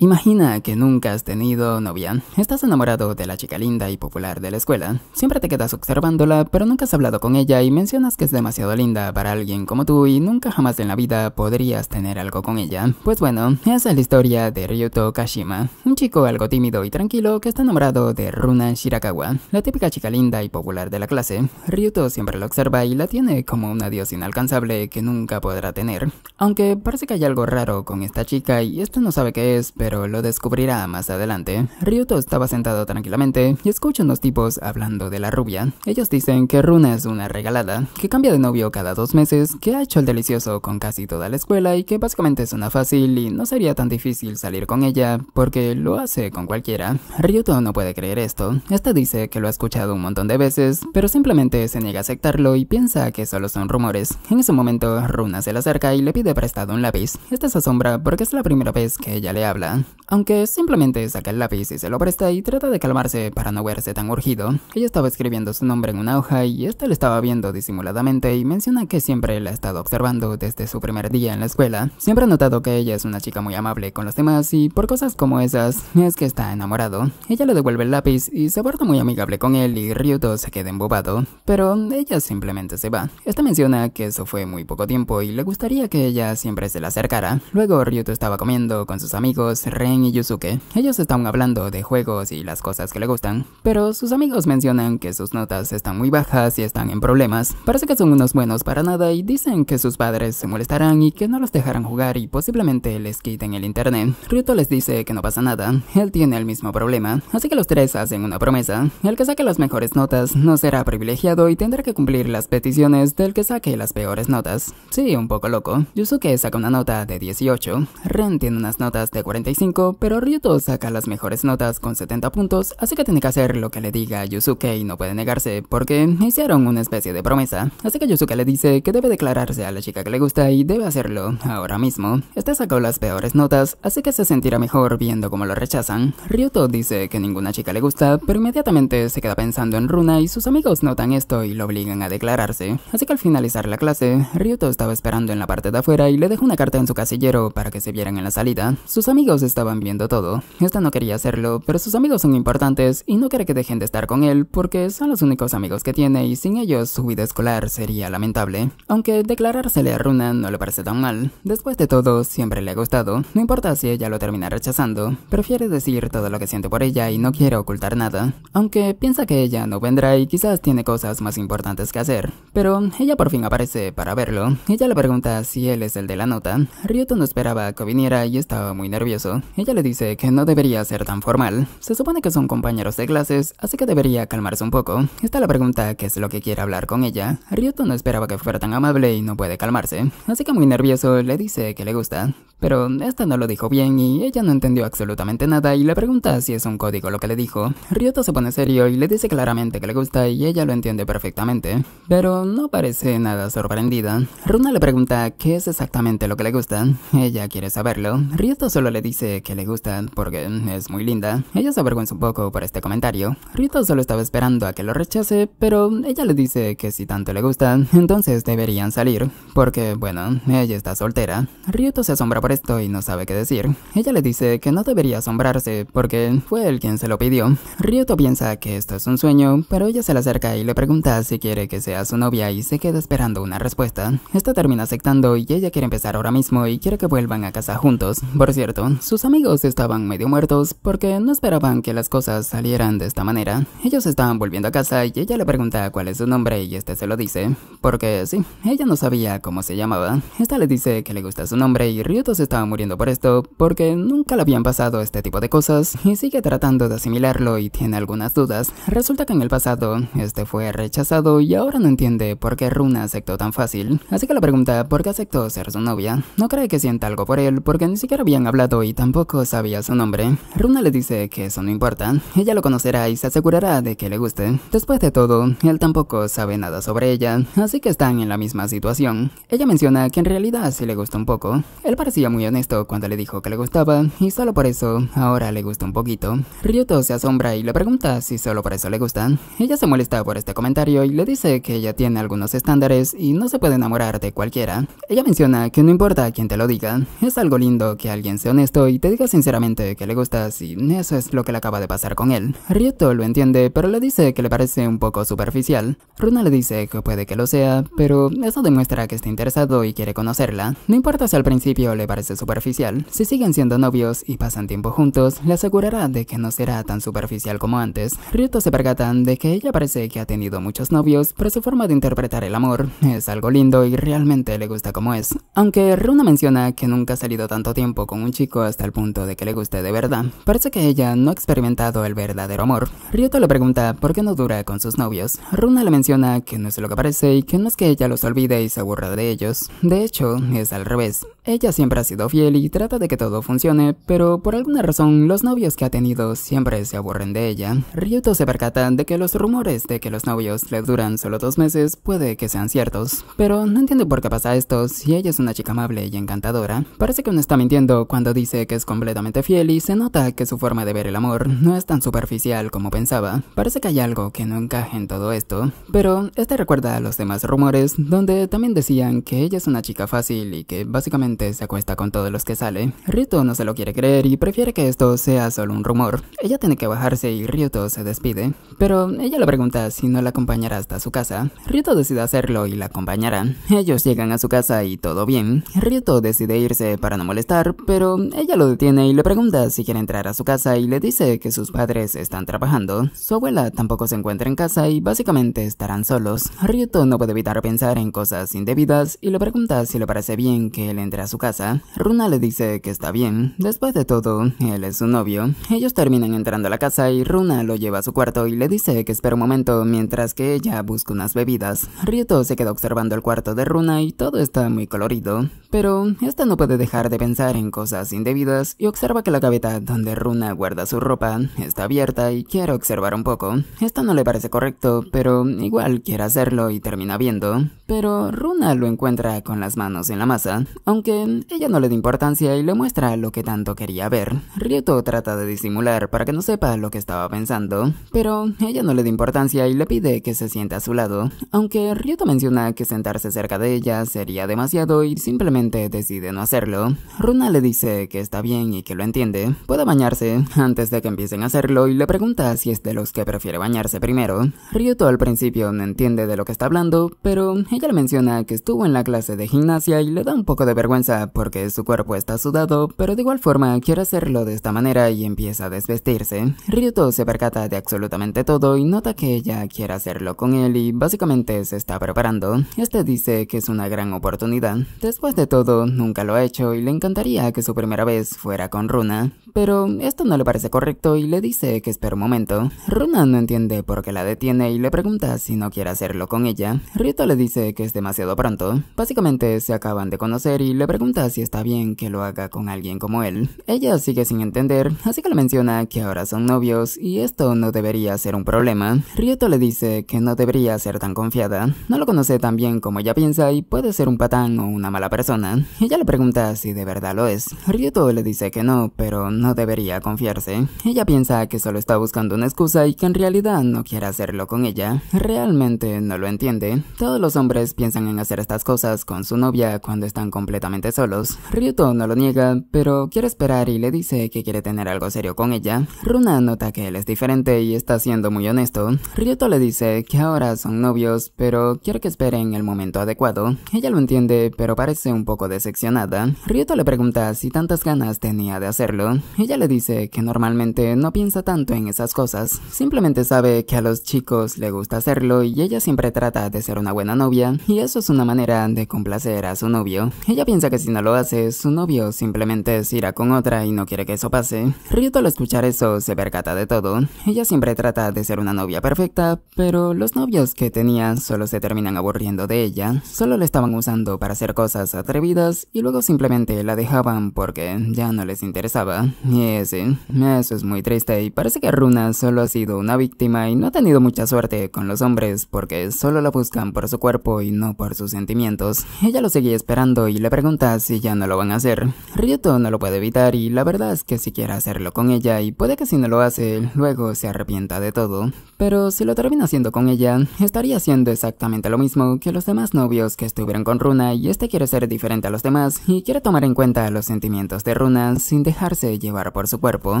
Imagina que nunca has tenido novia. Estás enamorado de la chica linda y popular de la escuela. Siempre te quedas observándola, pero nunca has hablado con ella y mencionas que es demasiado linda para alguien como tú y nunca jamás en la vida podrías tener algo con ella. Pues bueno, esa es la historia de Ryuto Kashima, un chico algo tímido y tranquilo que está enamorado de Runa Shirakawa, la típica chica linda y popular de la clase. Ryuto siempre la observa y la tiene como una diosa inalcanzable que nunca podrá tener. Aunque parece que hay algo raro con esta chica y esto no sabe qué es, pero pero lo descubrirá más adelante. Ryuto estaba sentado tranquilamente y escucha unos tipos hablando de la rubia. Ellos dicen que Runa es una regalada, que cambia de novio cada dos meses, que ha hecho el delicioso con casi toda la escuela y que básicamente es una fácil y no sería tan difícil salir con ella porque lo hace con cualquiera. Ryuto no puede creer esto. Esta dice que lo ha escuchado un montón de veces, pero simplemente se niega a aceptarlo y piensa que solo son rumores. En ese momento, Runa se le acerca y le pide prestado un lápiz. Esta se asombra porque es la primera vez que ella le habla. Aunque simplemente saca el lápiz y se lo presta y trata de calmarse para no verse tan urgido. Ella estaba escribiendo su nombre en una hoja y ésta este le estaba viendo disimuladamente y menciona que siempre la ha estado observando desde su primer día en la escuela. Siempre ha notado que ella es una chica muy amable con los demás y por cosas como esas es que está enamorado. Ella le devuelve el lápiz y se porta muy amigable con él y Ryuto se queda embobado, pero ella simplemente se va. Esta menciona que eso fue muy poco tiempo y le gustaría que ella siempre se la acercara. Luego Ryuto estaba comiendo con sus amigos Ren y Yusuke. Ellos están hablando de juegos y las cosas que le gustan, pero sus amigos mencionan que sus notas están muy bajas y están en problemas. Parece que son unos buenos para nada y dicen que sus padres se molestarán y que no los dejarán jugar y posiblemente les quiten el internet. Ryuto les dice que no pasa nada, él tiene el mismo problema, así que los tres hacen una promesa. El que saque las mejores notas no será privilegiado y tendrá que cumplir las peticiones del que saque las peores notas. Sí, un poco loco. Yusuke saca una nota de 18, Ren tiene unas notas de 45, pero Ryuto saca las mejores notas con 70 puntos, así que tiene que hacer lo que le diga a Yusuke y no puede negarse, porque hicieron una especie de promesa. Así que Yusuke le dice que debe declararse a la chica que le gusta y debe hacerlo ahora mismo. Este sacó las peores notas, así que se sentirá mejor viendo cómo lo rechazan. Ryuto dice que ninguna chica le gusta, pero inmediatamente se queda pensando en Runa y sus amigos notan esto y lo obligan a declararse. Así que al finalizar la clase, Ryuto estaba esperando en la parte de afuera y le dejó una carta en su casillero para que se vieran en la salida. Sus amigos estaban viendo todo. Esta no quería hacerlo, pero sus amigos son importantes y no quiere que dejen de estar con él porque son los únicos amigos que tiene y sin ellos su vida escolar sería lamentable. Aunque declarársele a Runa no le parece tan mal. Después de todo, siempre le ha gustado. No importa si ella lo termina rechazando. Prefiere decir todo lo que siente por ella y no quiere ocultar nada. Aunque piensa que ella no vendrá y quizás tiene cosas más importantes que hacer. Pero ella por fin aparece para verlo. Ella le pregunta si él es el de la nota. Ryuto no esperaba que viniera y estaba muy nervioso. Ella le dice que no debería ser tan formal. Se supone que son compañeros de clases, así que debería calmarse un poco. esta la pregunta qué es lo que quiere hablar con ella. Ryoto no esperaba que fuera tan amable y no puede calmarse, así que muy nervioso le dice que le gusta. Pero esta no lo dijo bien y ella no entendió absolutamente nada y le pregunta si es un código lo que le dijo. Ryoto se pone serio y le dice claramente que le gusta y ella lo entiende perfectamente, pero no parece nada sorprendida. Runa le pregunta qué es exactamente lo que le gusta. Ella quiere saberlo. Ryoto solo le dice que le gusta porque es muy linda, ella se avergüenza un poco por este comentario. Ryuto solo estaba esperando a que lo rechace, pero ella le dice que si tanto le gusta, entonces deberían salir, porque bueno, ella está soltera. Ryuto se asombra por esto y no sabe qué decir. Ella le dice que no debería asombrarse porque fue él quien se lo pidió. Ryuto piensa que esto es un sueño, pero ella se le acerca y le pregunta si quiere que sea su novia y se queda esperando una respuesta. Esta termina aceptando y ella quiere empezar ahora mismo y quiere que vuelvan a casa juntos. Por cierto, sus amigos estaban medio muertos porque no esperaban que las cosas salieran de esta manera. Ellos estaban volviendo a casa y ella le pregunta cuál es su nombre y este se lo dice. Porque sí, ella no sabía cómo se llamaba. Esta le dice que le gusta su nombre y Ryuto se estaba muriendo por esto porque nunca le habían pasado este tipo de cosas y sigue tratando de asimilarlo y tiene algunas dudas. Resulta que en el pasado este fue rechazado y ahora no entiende por qué Runa aceptó tan fácil. Así que le pregunta por qué aceptó ser su novia. No cree que sienta algo por él porque ni siquiera habían hablado y tampoco sabía su nombre, Runa le dice que eso no importa, ella lo conocerá y se asegurará de que le guste. Después de todo, él tampoco sabe nada sobre ella, así que están en la misma situación. Ella menciona que en realidad sí le gusta un poco, él parecía muy honesto cuando le dijo que le gustaba y solo por eso ahora le gusta un poquito. Ryuto se asombra y le pregunta si solo por eso le gusta. Ella se molesta por este comentario y le dice que ella tiene algunos estándares y no se puede enamorar de cualquiera. Ella menciona que no importa quién te lo diga, es algo lindo que alguien sea honesto y te diga sinceramente que le gustas y eso es lo que le acaba de pasar con él. Ryoto lo entiende, pero le dice que le parece un poco superficial. Runa le dice que puede que lo sea, pero eso demuestra que está interesado y quiere conocerla. No importa si al principio le parece superficial, si siguen siendo novios y pasan tiempo juntos, le asegurará de que no será tan superficial como antes. Ryoto se percatan de que ella parece que ha tenido muchos novios, pero su forma de interpretar el amor es algo lindo y realmente le gusta como es. Aunque Runa menciona que nunca ha salido tanto tiempo con un chico hasta hasta el punto de que le guste de verdad, parece que ella no ha experimentado el verdadero amor. Ryota le pregunta por qué no dura con sus novios. Runa le menciona que no es lo que parece y que no es que ella los olvide y se aburra de ellos. De hecho, es al revés. Ella siempre ha sido fiel y trata de que todo funcione, pero por alguna razón los novios que ha tenido siempre se aburren de ella. Ryuto se percata de que los rumores de que los novios le duran solo dos meses puede que sean ciertos, pero no entiende por qué pasa esto si ella es una chica amable y encantadora. Parece que no está mintiendo cuando dice que es completamente fiel y se nota que su forma de ver el amor no es tan superficial como pensaba. Parece que hay algo que no encaja en todo esto, pero este recuerda a los demás rumores donde también decían que ella es una chica fácil y que básicamente se acuesta con todos los que sale. Ryuto no se lo quiere creer y prefiere que esto sea solo un rumor. Ella tiene que bajarse y Ryuto se despide, pero ella le pregunta si no la acompañará hasta su casa. Ryuto decide hacerlo y la acompañará. Ellos llegan a su casa y todo bien. Ryuto decide irse para no molestar, pero ella lo detiene y le pregunta si quiere entrar a su casa y le dice que sus padres están trabajando. Su abuela tampoco se encuentra en casa y básicamente estarán solos. Ryuto no puede evitar pensar en cosas indebidas y le pregunta si le parece bien que él entre a su casa, Runa le dice que está bien. Después de todo, él es su novio. Ellos terminan entrando a la casa y Runa lo lleva a su cuarto y le dice que espera un momento mientras que ella busca unas bebidas. Rieto se queda observando el cuarto de Runa y todo está muy colorido, pero esta no puede dejar de pensar en cosas indebidas y observa que la gaveta donde Runa guarda su ropa está abierta y quiere observar un poco. Esto no le parece correcto, pero igual quiere hacerlo y termina viendo, pero Runa lo encuentra con las manos en la masa, aunque ella no le da importancia y le muestra lo que tanto quería ver. Ryoto trata de disimular para que no sepa lo que estaba pensando, pero ella no le da importancia y le pide que se siente a su lado, aunque Ryoto menciona que sentarse cerca de ella sería demasiado y simplemente decide no hacerlo. Runa le dice que está bien y que lo entiende, puede bañarse antes de que empiecen a hacerlo y le pregunta si es de los que prefiere bañarse primero. Ryoto al principio no entiende de lo que está hablando, pero ella menciona que estuvo en la clase de gimnasia y le da un poco de vergüenza porque su cuerpo está sudado, pero de igual forma quiere hacerlo de esta manera y empieza a desvestirse. Ryuto se percata de absolutamente todo y nota que ella quiere hacerlo con él y básicamente se está preparando. Este dice que es una gran oportunidad. Después de todo, nunca lo ha hecho y le encantaría que su primera vez fuera con Runa, pero esto no le parece correcto y le dice que espera un momento. Runa no entiende por qué la detiene y le pregunta si no quiere hacerlo con ella. Ryuto le dice que es demasiado pronto. Básicamente se acaban de conocer y le pregunta si está bien que lo haga con alguien como él. Ella sigue sin entender, así que le menciona que ahora son novios y esto no debería ser un problema. Ryoto le dice que no debería ser tan confiada, no lo conoce tan bien como ella piensa y puede ser un patán o una mala persona. Ella le pregunta si de verdad lo es. Ryoto le dice que no, pero no debería confiarse. Ella piensa que solo está buscando una excusa y que en realidad no quiere hacerlo con ella. Realmente no lo entiende. Todos los hombres piensan en hacer estas cosas con su novia cuando están completamente solos. Ryuto no lo niega, pero quiere esperar y le dice que quiere tener algo serio con ella. Runa nota que él es diferente y está siendo muy honesto. Ryuto le dice que ahora son novios, pero quiere que esperen el momento adecuado. Ella lo entiende, pero parece un poco decepcionada. Ryuto le pregunta si tantas ganas tenía de hacerlo. Ella le dice que normalmente no piensa tanto en esas cosas, simplemente sabe que a los chicos le gusta hacerlo y ella siempre trata de ser una buena novia y eso es una manera de complacer a su novio. Ella piensa que si no lo hace, su novio simplemente se irá con otra y no quiere que eso pase. Ryuto al escuchar eso se percata de todo. Ella siempre trata de ser una novia perfecta, pero los novios que tenía solo se terminan aburriendo de ella, solo la estaban usando para hacer cosas atrevidas y luego simplemente la dejaban porque ya no les interesaba. Y ese, eso es muy triste y parece que Runa solo ha sido una víctima y no ha tenido mucha suerte con los hombres porque solo la buscan por su cuerpo y no por sus sentimientos. Ella lo seguía esperando y le pregunta si ya no lo van a hacer. Ryuto no lo puede evitar y la verdad es que si quiere hacerlo con ella y puede que si no lo hace, luego se arrepienta de todo. Pero si lo termina haciendo con ella, estaría haciendo exactamente lo mismo que los demás novios que estuvieron con Runa y este quiere ser diferente a los demás y quiere tomar en cuenta los sentimientos de Runa sin dejarse llevar por su cuerpo.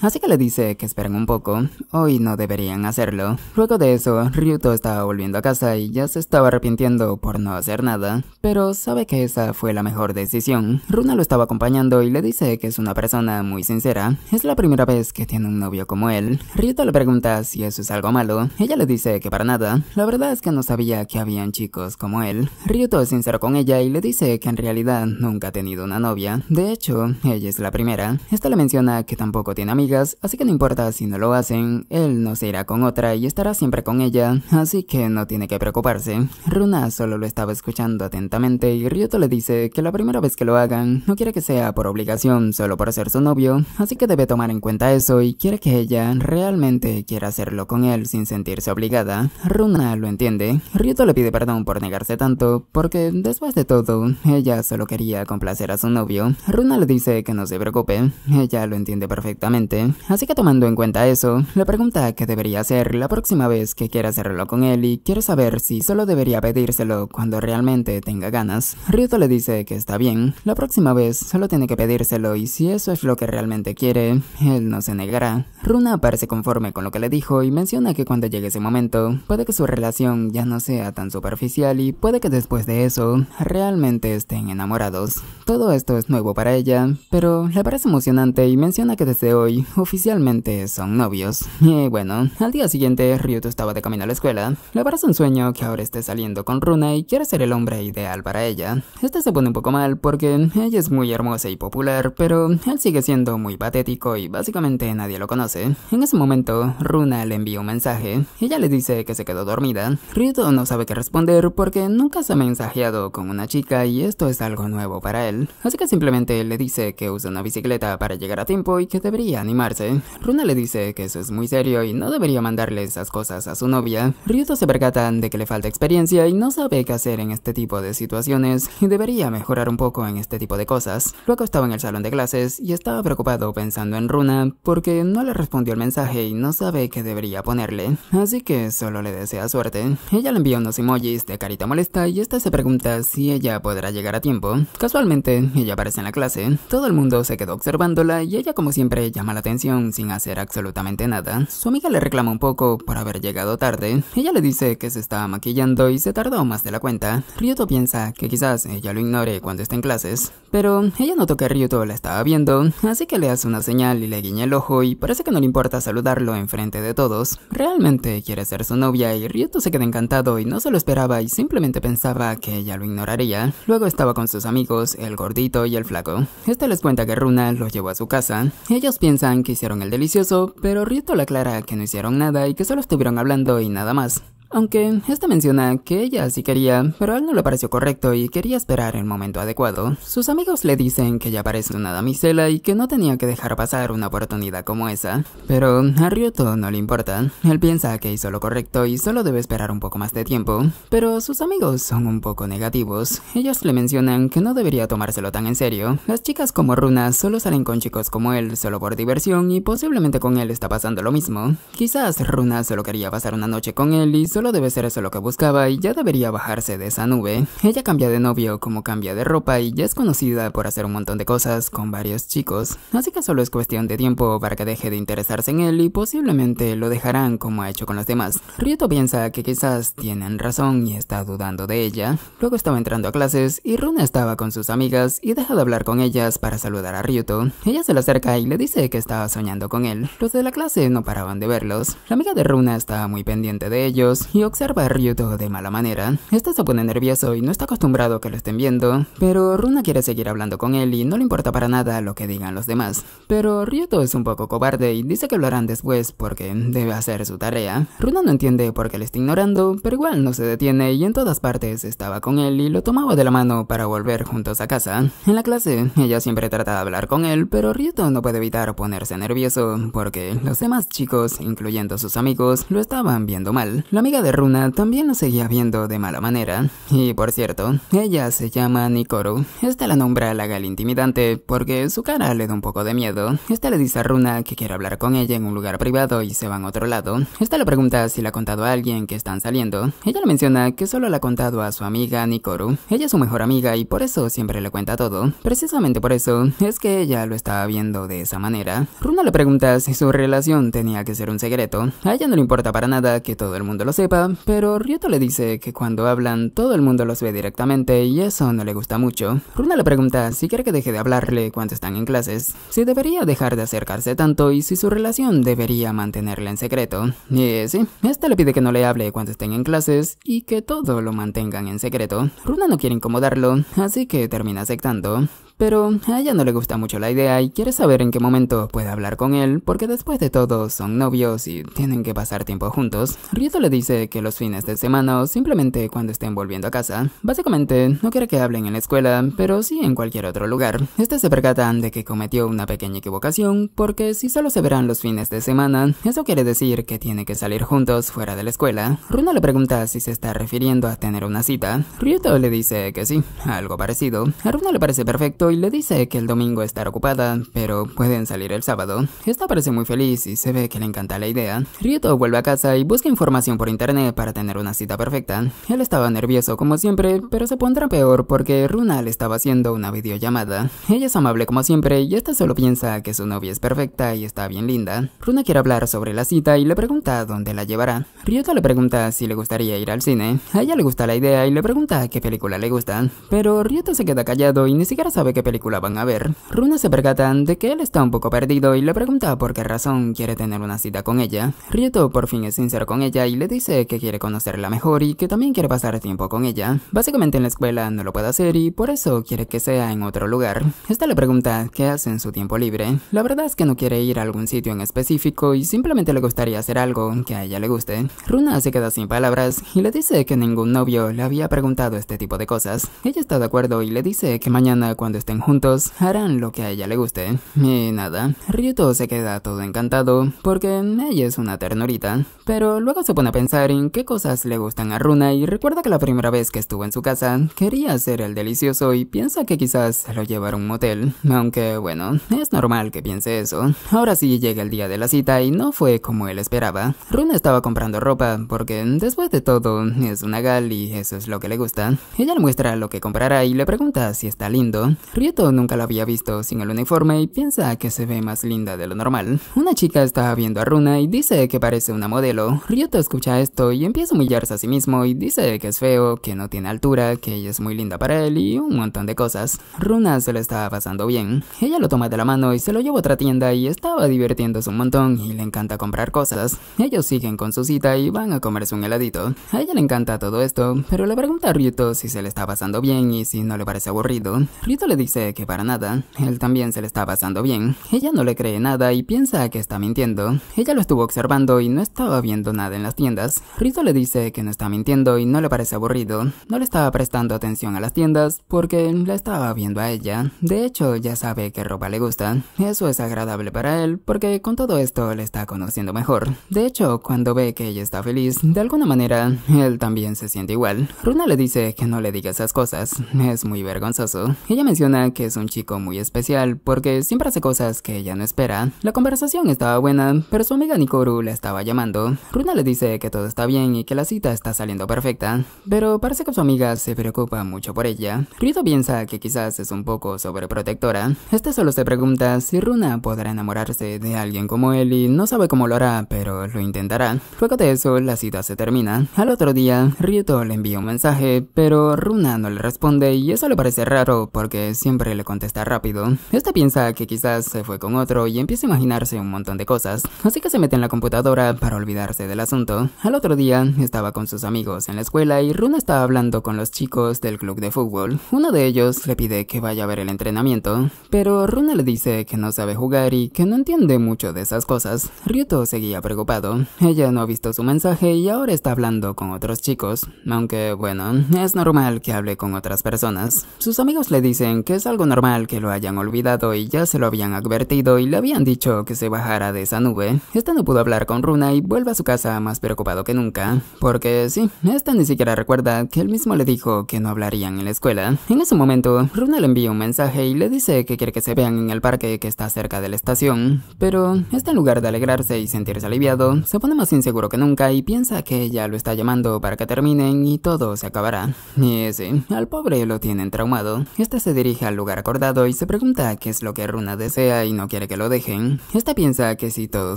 Así que le dice que esperen un poco, hoy no deberían hacerlo. Luego de eso, Ryuto estaba volviendo a casa y ya se estaba arrepintiendo por no hacer nada, pero sabe que esa fue la mejor decisión. Runa lo estaba acompañando y le dice que es una persona muy sincera. Es la primera vez que tiene un novio como él. Ryuto le pregunta si eso es algo malo. Ella le dice que para nada. La verdad es que no sabía que habían chicos como él. Ryuto es sincero con ella y le dice que en realidad nunca ha tenido una novia. De hecho, ella es la primera. Esta le menciona que tampoco tiene amigas, así que no importa si no lo hacen, él no se irá con otra y estará siempre con ella, así que no tiene que preocuparse. Runa solo lo estaba escuchando atentamente y Ryuto le dice que la primera vez que lo hagan no quiere que sea por obligación solo por ser su novio, así que debe tomar en cuenta eso y quiere que ella realmente quiera hacerlo con él sin sentirse obligada. Runa lo entiende, Ryuto le pide perdón por negarse tanto, porque después de todo, ella solo quería complacer a su novio. Runa le dice que no se preocupe, ella lo entiende perfectamente, así que tomando en cuenta eso, le pregunta qué debería hacer la próxima vez que quiera hacerlo con él y quiere saber si solo debería pedirse cuando realmente tenga ganas. Ryuto le dice que está bien, la próxima vez solo tiene que pedírselo y si eso es lo que realmente quiere, él no se negará. Runa parece conforme con lo que le dijo y menciona que cuando llegue ese momento, puede que su relación ya no sea tan superficial y puede que después de eso, realmente estén enamorados. Todo esto es nuevo para ella, pero le parece emocionante y menciona que desde hoy, oficialmente son novios. Y bueno, al día siguiente, Ryuto estaba de camino a la escuela, le parece un sueño que ahora esté saliendo con Runa Runa y quiere ser el hombre ideal para ella. Este se pone un poco mal porque ella es muy hermosa y popular, pero él sigue siendo muy patético y básicamente nadie lo conoce. En ese momento, Runa le envía un mensaje. Ella le dice que se quedó dormida. Rito no sabe qué responder porque nunca se ha mensajeado con una chica y esto es algo nuevo para él. Así que simplemente le dice que usa una bicicleta para llegar a tiempo y que debería animarse. Runa le dice que eso es muy serio y no debería mandarle esas cosas a su novia. Ryuto se percatan de que le falta experiencia y no se sabe qué hacer en este tipo de situaciones y debería mejorar un poco en este tipo de cosas. Luego estaba en el salón de clases y estaba preocupado pensando en Runa porque no le respondió el mensaje y no sabe qué debería ponerle, así que solo le desea suerte. Ella le envía unos emojis de carita molesta y esta se pregunta si ella podrá llegar a tiempo. Casualmente, ella aparece en la clase, todo el mundo se quedó observándola y ella como siempre llama la atención sin hacer absolutamente nada. Su amiga le reclama un poco por haber llegado tarde, ella le dice que se estaba maquillando y se tardó más de la cuenta, Ryuto piensa que quizás ella lo ignore cuando está en clases, pero ella notó que Ryuto la estaba viendo, así que le hace una señal y le guiña el ojo y parece que no le importa saludarlo enfrente de todos. Realmente quiere ser su novia y Ryuto se queda encantado y no se lo esperaba y simplemente pensaba que ella lo ignoraría. Luego estaba con sus amigos, el gordito y el flaco. Este les cuenta que Runa los llevó a su casa. Ellos piensan que hicieron el delicioso, pero Ryuto le aclara que no hicieron nada y que solo estuvieron hablando y nada más. Aunque esta menciona que ella sí quería, pero a él no le pareció correcto y quería esperar el momento adecuado. Sus amigos le dicen que ya parece una damisela y que no tenía que dejar pasar una oportunidad como esa, pero a Ryoto no le importa. Él piensa que hizo lo correcto y solo debe esperar un poco más de tiempo, pero sus amigos son un poco negativos. Ellos le mencionan que no debería tomárselo tan en serio. Las chicas como Runa solo salen con chicos como él solo por diversión y posiblemente con él está pasando lo mismo. Quizás Runa solo quería pasar una noche con él y solo Solo debe ser eso lo que buscaba y ya debería bajarse de esa nube. Ella cambia de novio como cambia de ropa y ya es conocida por hacer un montón de cosas con varios chicos, así que solo es cuestión de tiempo para que deje de interesarse en él y posiblemente lo dejarán como ha hecho con los demás. Ryuto piensa que quizás tienen razón y está dudando de ella. Luego estaba entrando a clases y Runa estaba con sus amigas y deja de hablar con ellas para saludar a Ryuto. Ella se le acerca y le dice que estaba soñando con él. Los de la clase no paraban de verlos. La amiga de Runa estaba muy pendiente de ellos y observa a Ryuto de mala manera. Este se pone nervioso y no está acostumbrado a que lo estén viendo, pero Runa quiere seguir hablando con él y no le importa para nada lo que digan los demás. Pero Ryuto es un poco cobarde y dice que lo harán después porque debe hacer su tarea. Runa no entiende por qué le está ignorando, pero igual no se detiene y en todas partes estaba con él y lo tomaba de la mano para volver juntos a casa. En la clase, ella siempre trata de hablar con él, pero Ryuto no puede evitar ponerse nervioso porque los demás chicos, incluyendo sus amigos, lo estaban viendo mal. La amiga de Runa también lo seguía viendo de mala manera. Y por cierto, ella se llama Nikoru. Esta la nombra la gal intimidante porque su cara le da un poco de miedo. Esta le dice a Runa que quiere hablar con ella en un lugar privado y se van a otro lado. Esta le pregunta si le ha contado a alguien que están saliendo. Ella le menciona que solo le ha contado a su amiga Nikoru. Ella es su mejor amiga y por eso siempre le cuenta todo. Precisamente por eso es que ella lo estaba viendo de esa manera. Runa le pregunta si su relación tenía que ser un secreto. A ella no le importa para nada que todo el mundo lo sepa pero Ryoto le dice que cuando hablan todo el mundo los ve directamente y eso no le gusta mucho. Runa le pregunta si quiere que deje de hablarle cuando están en clases, si debería dejar de acercarse tanto y si su relación debería mantenerla en secreto. Y sí, esta le pide que no le hable cuando estén en clases y que todo lo mantengan en secreto. Runa no quiere incomodarlo, así que termina aceptando. Pero a ella no le gusta mucho la idea y quiere saber en qué momento puede hablar con él, porque después de todo son novios y tienen que pasar tiempo juntos. Ryuto le dice que los fines de semana o simplemente cuando estén volviendo a casa. Básicamente, no quiere que hablen en la escuela, pero sí en cualquier otro lugar. Este se percatan de que cometió una pequeña equivocación, porque si solo se verán los fines de semana, eso quiere decir que tiene que salir juntos fuera de la escuela. Runa le pregunta si se está refiriendo a tener una cita. Ryuto le dice que sí, algo parecido. A Runa le parece perfecto y le dice que el domingo estará ocupada, pero pueden salir el sábado. Esta parece muy feliz y se ve que le encanta la idea. Rieto vuelve a casa y busca información por internet para tener una cita perfecta. Él estaba nervioso como siempre, pero se pondrá peor porque Runa le estaba haciendo una videollamada. Ella es amable como siempre y esta solo piensa que su novia es perfecta y está bien linda. Runa quiere hablar sobre la cita y le pregunta dónde la llevará. Rieto le pregunta si le gustaría ir al cine. A ella le gusta la idea y le pregunta qué película le gusta, pero Rieto se queda callado y ni siquiera sabe qué película van a ver, Runa se percata de que él está un poco perdido y le pregunta por qué razón quiere tener una cita con ella. Rieto por fin es sincero con ella y le dice que quiere conocerla mejor y que también quiere pasar tiempo con ella. Básicamente en la escuela no lo puede hacer y por eso quiere que sea en otro lugar. Esta le pregunta qué hace en su tiempo libre. La verdad es que no quiere ir a algún sitio en específico y simplemente le gustaría hacer algo que a ella le guste. Runa se queda sin palabras y le dice que ningún novio le había preguntado este tipo de cosas. Ella está de acuerdo y le dice que mañana cuando esté juntos, harán lo que a ella le guste. Y nada, Ryuto se queda todo encantado, porque ella es una ternurita. Pero luego se pone a pensar en qué cosas le gustan a Runa y recuerda que la primera vez que estuvo en su casa, quería hacer el delicioso y piensa que quizás lo llevara a un motel. Aunque bueno, es normal que piense eso. Ahora sí llega el día de la cita y no fue como él esperaba. Runa estaba comprando ropa, porque después de todo, es una gal y eso es lo que le gusta. Ella le muestra lo que comprará y le pregunta si está lindo. Ryuto nunca la había visto sin el uniforme y piensa que se ve más linda de lo normal. Una chica está viendo a Runa y dice que parece una modelo. Ryuto escucha esto y empieza a humillarse a sí mismo y dice que es feo, que no tiene altura, que ella es muy linda para él y un montón de cosas. Runa se lo está pasando bien. Ella lo toma de la mano y se lo lleva a otra tienda y estaba divirtiéndose un montón y le encanta comprar cosas. Ellos siguen con su cita y van a comerse un heladito. A ella le encanta todo esto, pero le pregunta a Ryoto si se le está pasando bien y si no le parece aburrido. le dice que para nada, él también se le está pasando bien. Ella no le cree nada y piensa que está mintiendo. Ella lo estuvo observando y no estaba viendo nada en las tiendas. Rito le dice que no está mintiendo y no le parece aburrido. No le estaba prestando atención a las tiendas porque la estaba viendo a ella. De hecho, ya sabe qué ropa le gusta. Eso es agradable para él porque con todo esto le está conociendo mejor. De hecho, cuando ve que ella está feliz, de alguna manera, él también se siente igual. Runa le dice que no le diga esas cosas. Es muy vergonzoso. Ella menciona que es un chico muy especial porque siempre hace cosas que ella no espera. La conversación estaba buena, pero su amiga Nikoru la estaba llamando. Runa le dice que todo está bien y que la cita está saliendo perfecta, pero parece que su amiga se preocupa mucho por ella. Rito piensa que quizás es un poco sobreprotectora. Este solo se pregunta si Runa podrá enamorarse de alguien como él y no sabe cómo lo hará, pero lo intentará. Luego de eso, la cita se termina. Al otro día, Ryuto le envía un mensaje, pero Runa no le responde y eso le parece raro porque siempre le contesta rápido. Esta piensa que quizás se fue con otro y empieza a imaginarse un montón de cosas, así que se mete en la computadora para olvidarse del asunto. Al otro día estaba con sus amigos en la escuela y Runa estaba hablando con los chicos del club de fútbol. Uno de ellos le pide que vaya a ver el entrenamiento, pero Runa le dice que no sabe jugar y que no entiende mucho de esas cosas. Ryuto seguía preocupado. Ella no ha visto su mensaje y ahora está hablando con otros chicos, aunque bueno, es normal que hable con otras personas. Sus amigos le dicen que es algo normal que lo hayan olvidado y ya se lo habían advertido y le habían dicho que se bajara de esa nube, este no pudo hablar con Runa y vuelve a su casa más preocupado que nunca, porque sí, esta ni siquiera recuerda que él mismo le dijo que no hablarían en la escuela. En ese momento, Runa le envía un mensaje y le dice que quiere que se vean en el parque que está cerca de la estación, pero este en lugar de alegrarse y sentirse aliviado, se pone más inseguro que nunca y piensa que ella lo está llamando para que terminen y todo se acabará. Y sí, al pobre lo tienen traumado. Este se dirige al lugar acordado y se pregunta qué es lo que Runa desea y no quiere que lo dejen. Esta piensa que si todo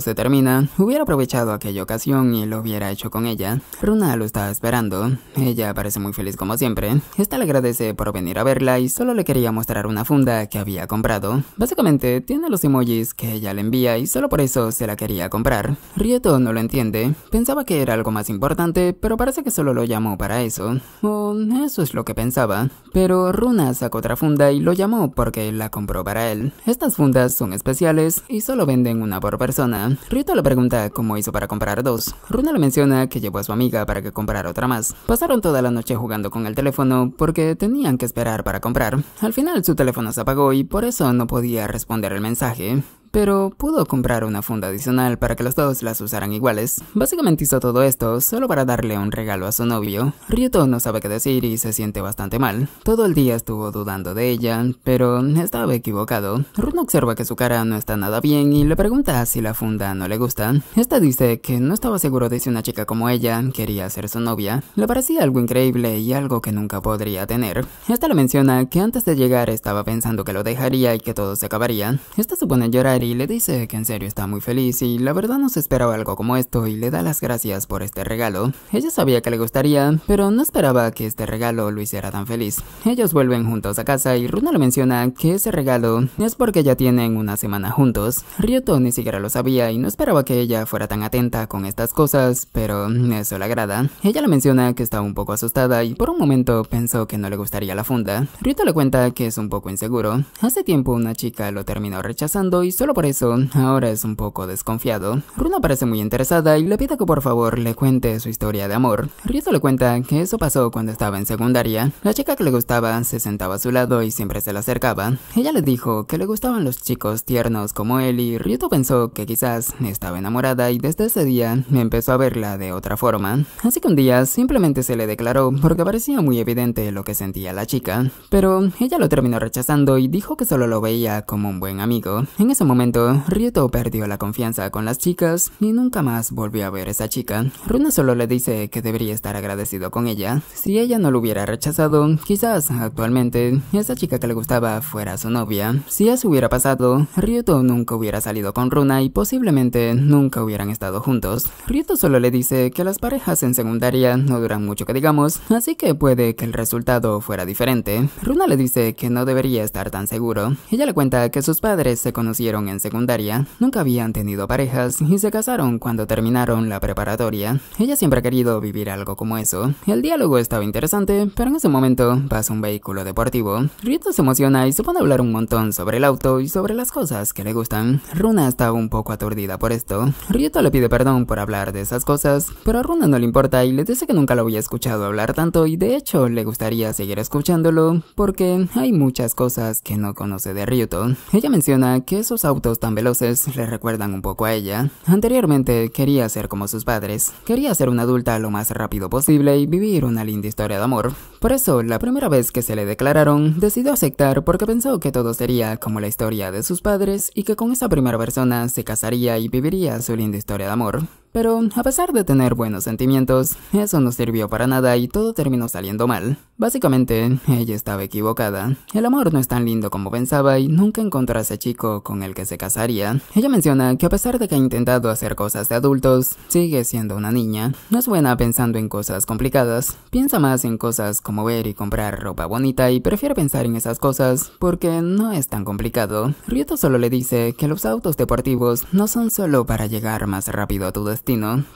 se termina, hubiera aprovechado aquella ocasión y lo hubiera hecho con ella. Runa lo está esperando. Ella parece muy feliz como siempre. Esta le agradece por venir a verla y solo le quería mostrar una funda que había comprado. Básicamente, tiene los emojis que ella le envía y solo por eso se la quería comprar. Rieto no lo entiende. Pensaba que era algo más importante, pero parece que solo lo llamó para eso. O eso es lo que pensaba. Pero Runa sacó otra funda lo llamó porque la compró para él. Estas fundas son especiales y solo venden una por persona. Rito le pregunta cómo hizo para comprar dos. Runa le menciona que llevó a su amiga para que comprara otra más. Pasaron toda la noche jugando con el teléfono porque tenían que esperar para comprar. Al final su teléfono se apagó y por eso no podía responder el mensaje pero pudo comprar una funda adicional para que los dos las usaran iguales. Básicamente hizo todo esto solo para darle un regalo a su novio. Ryuto no sabe qué decir y se siente bastante mal. Todo el día estuvo dudando de ella, pero estaba equivocado. Run observa que su cara no está nada bien y le pregunta si la funda no le gusta. Esta dice que no estaba seguro de si una chica como ella quería ser su novia. Le parecía algo increíble y algo que nunca podría tener. Esta le menciona que antes de llegar estaba pensando que lo dejaría y que todo se acabaría. Esta supone llorar y le dice que en serio está muy feliz y la verdad no se esperaba algo como esto y le da las gracias por este regalo. Ella sabía que le gustaría, pero no esperaba que este regalo lo hiciera tan feliz. Ellos vuelven juntos a casa y Runa le menciona que ese regalo es porque ya tienen una semana juntos. Ryoto ni siquiera lo sabía y no esperaba que ella fuera tan atenta con estas cosas, pero eso le agrada. Ella le menciona que está un poco asustada y por un momento pensó que no le gustaría la funda. Ryoto le cuenta que es un poco inseguro. Hace tiempo una chica lo terminó rechazando y solo por eso, ahora es un poco desconfiado. Runa parece muy interesada y le pide que por favor le cuente su historia de amor. Ryuto le cuenta que eso pasó cuando estaba en secundaria. La chica que le gustaba se sentaba a su lado y siempre se le acercaba. Ella le dijo que le gustaban los chicos tiernos como él y Ryuto pensó que quizás estaba enamorada y desde ese día empezó a verla de otra forma. Así que un día simplemente se le declaró porque parecía muy evidente lo que sentía la chica. Pero ella lo terminó rechazando y dijo que solo lo veía como un buen amigo. En ese momento Ryuto perdió la confianza con las chicas y nunca más volvió a ver a esa chica. Runa solo le dice que debería estar agradecido con ella. Si ella no lo hubiera rechazado, quizás actualmente esa chica que le gustaba fuera su novia. Si eso hubiera pasado, Ryuto nunca hubiera salido con Runa y posiblemente nunca hubieran estado juntos. Ryuto solo le dice que las parejas en secundaria no duran mucho que digamos, así que puede que el resultado fuera diferente. Runa le dice que no debería estar tan seguro. Ella le cuenta que sus padres se conocieron en en secundaria, nunca habían tenido parejas y se casaron cuando terminaron la preparatoria. Ella siempre ha querido vivir algo como eso. El diálogo estaba interesante, pero en ese momento pasa un vehículo deportivo. Ryuto se emociona y se pone a hablar un montón sobre el auto y sobre las cosas que le gustan. Runa está un poco aturdida por esto. Ryuto le pide perdón por hablar de esas cosas, pero a Runa no le importa y le dice que nunca lo había escuchado hablar tanto y de hecho le gustaría seguir escuchándolo porque hay muchas cosas que no conoce de Ryuto. Ella menciona que esos autos autos tan veloces le recuerdan un poco a ella. Anteriormente quería ser como sus padres, quería ser una adulta lo más rápido posible y vivir una linda historia de amor. Por eso, la primera vez que se le declararon, decidió aceptar porque pensó que todo sería como la historia de sus padres y que con esa primera persona se casaría y viviría su linda historia de amor. Pero a pesar de tener buenos sentimientos, eso no sirvió para nada y todo terminó saliendo mal. Básicamente, ella estaba equivocada. El amor no es tan lindo como pensaba y nunca encontró a ese chico con el que se casaría. Ella menciona que a pesar de que ha intentado hacer cosas de adultos, sigue siendo una niña. No es buena pensando en cosas complicadas, piensa más en cosas como ver y comprar ropa bonita y prefiere pensar en esas cosas porque no es tan complicado. Rieto solo le dice que los autos deportivos no son solo para llegar más rápido a tu destino,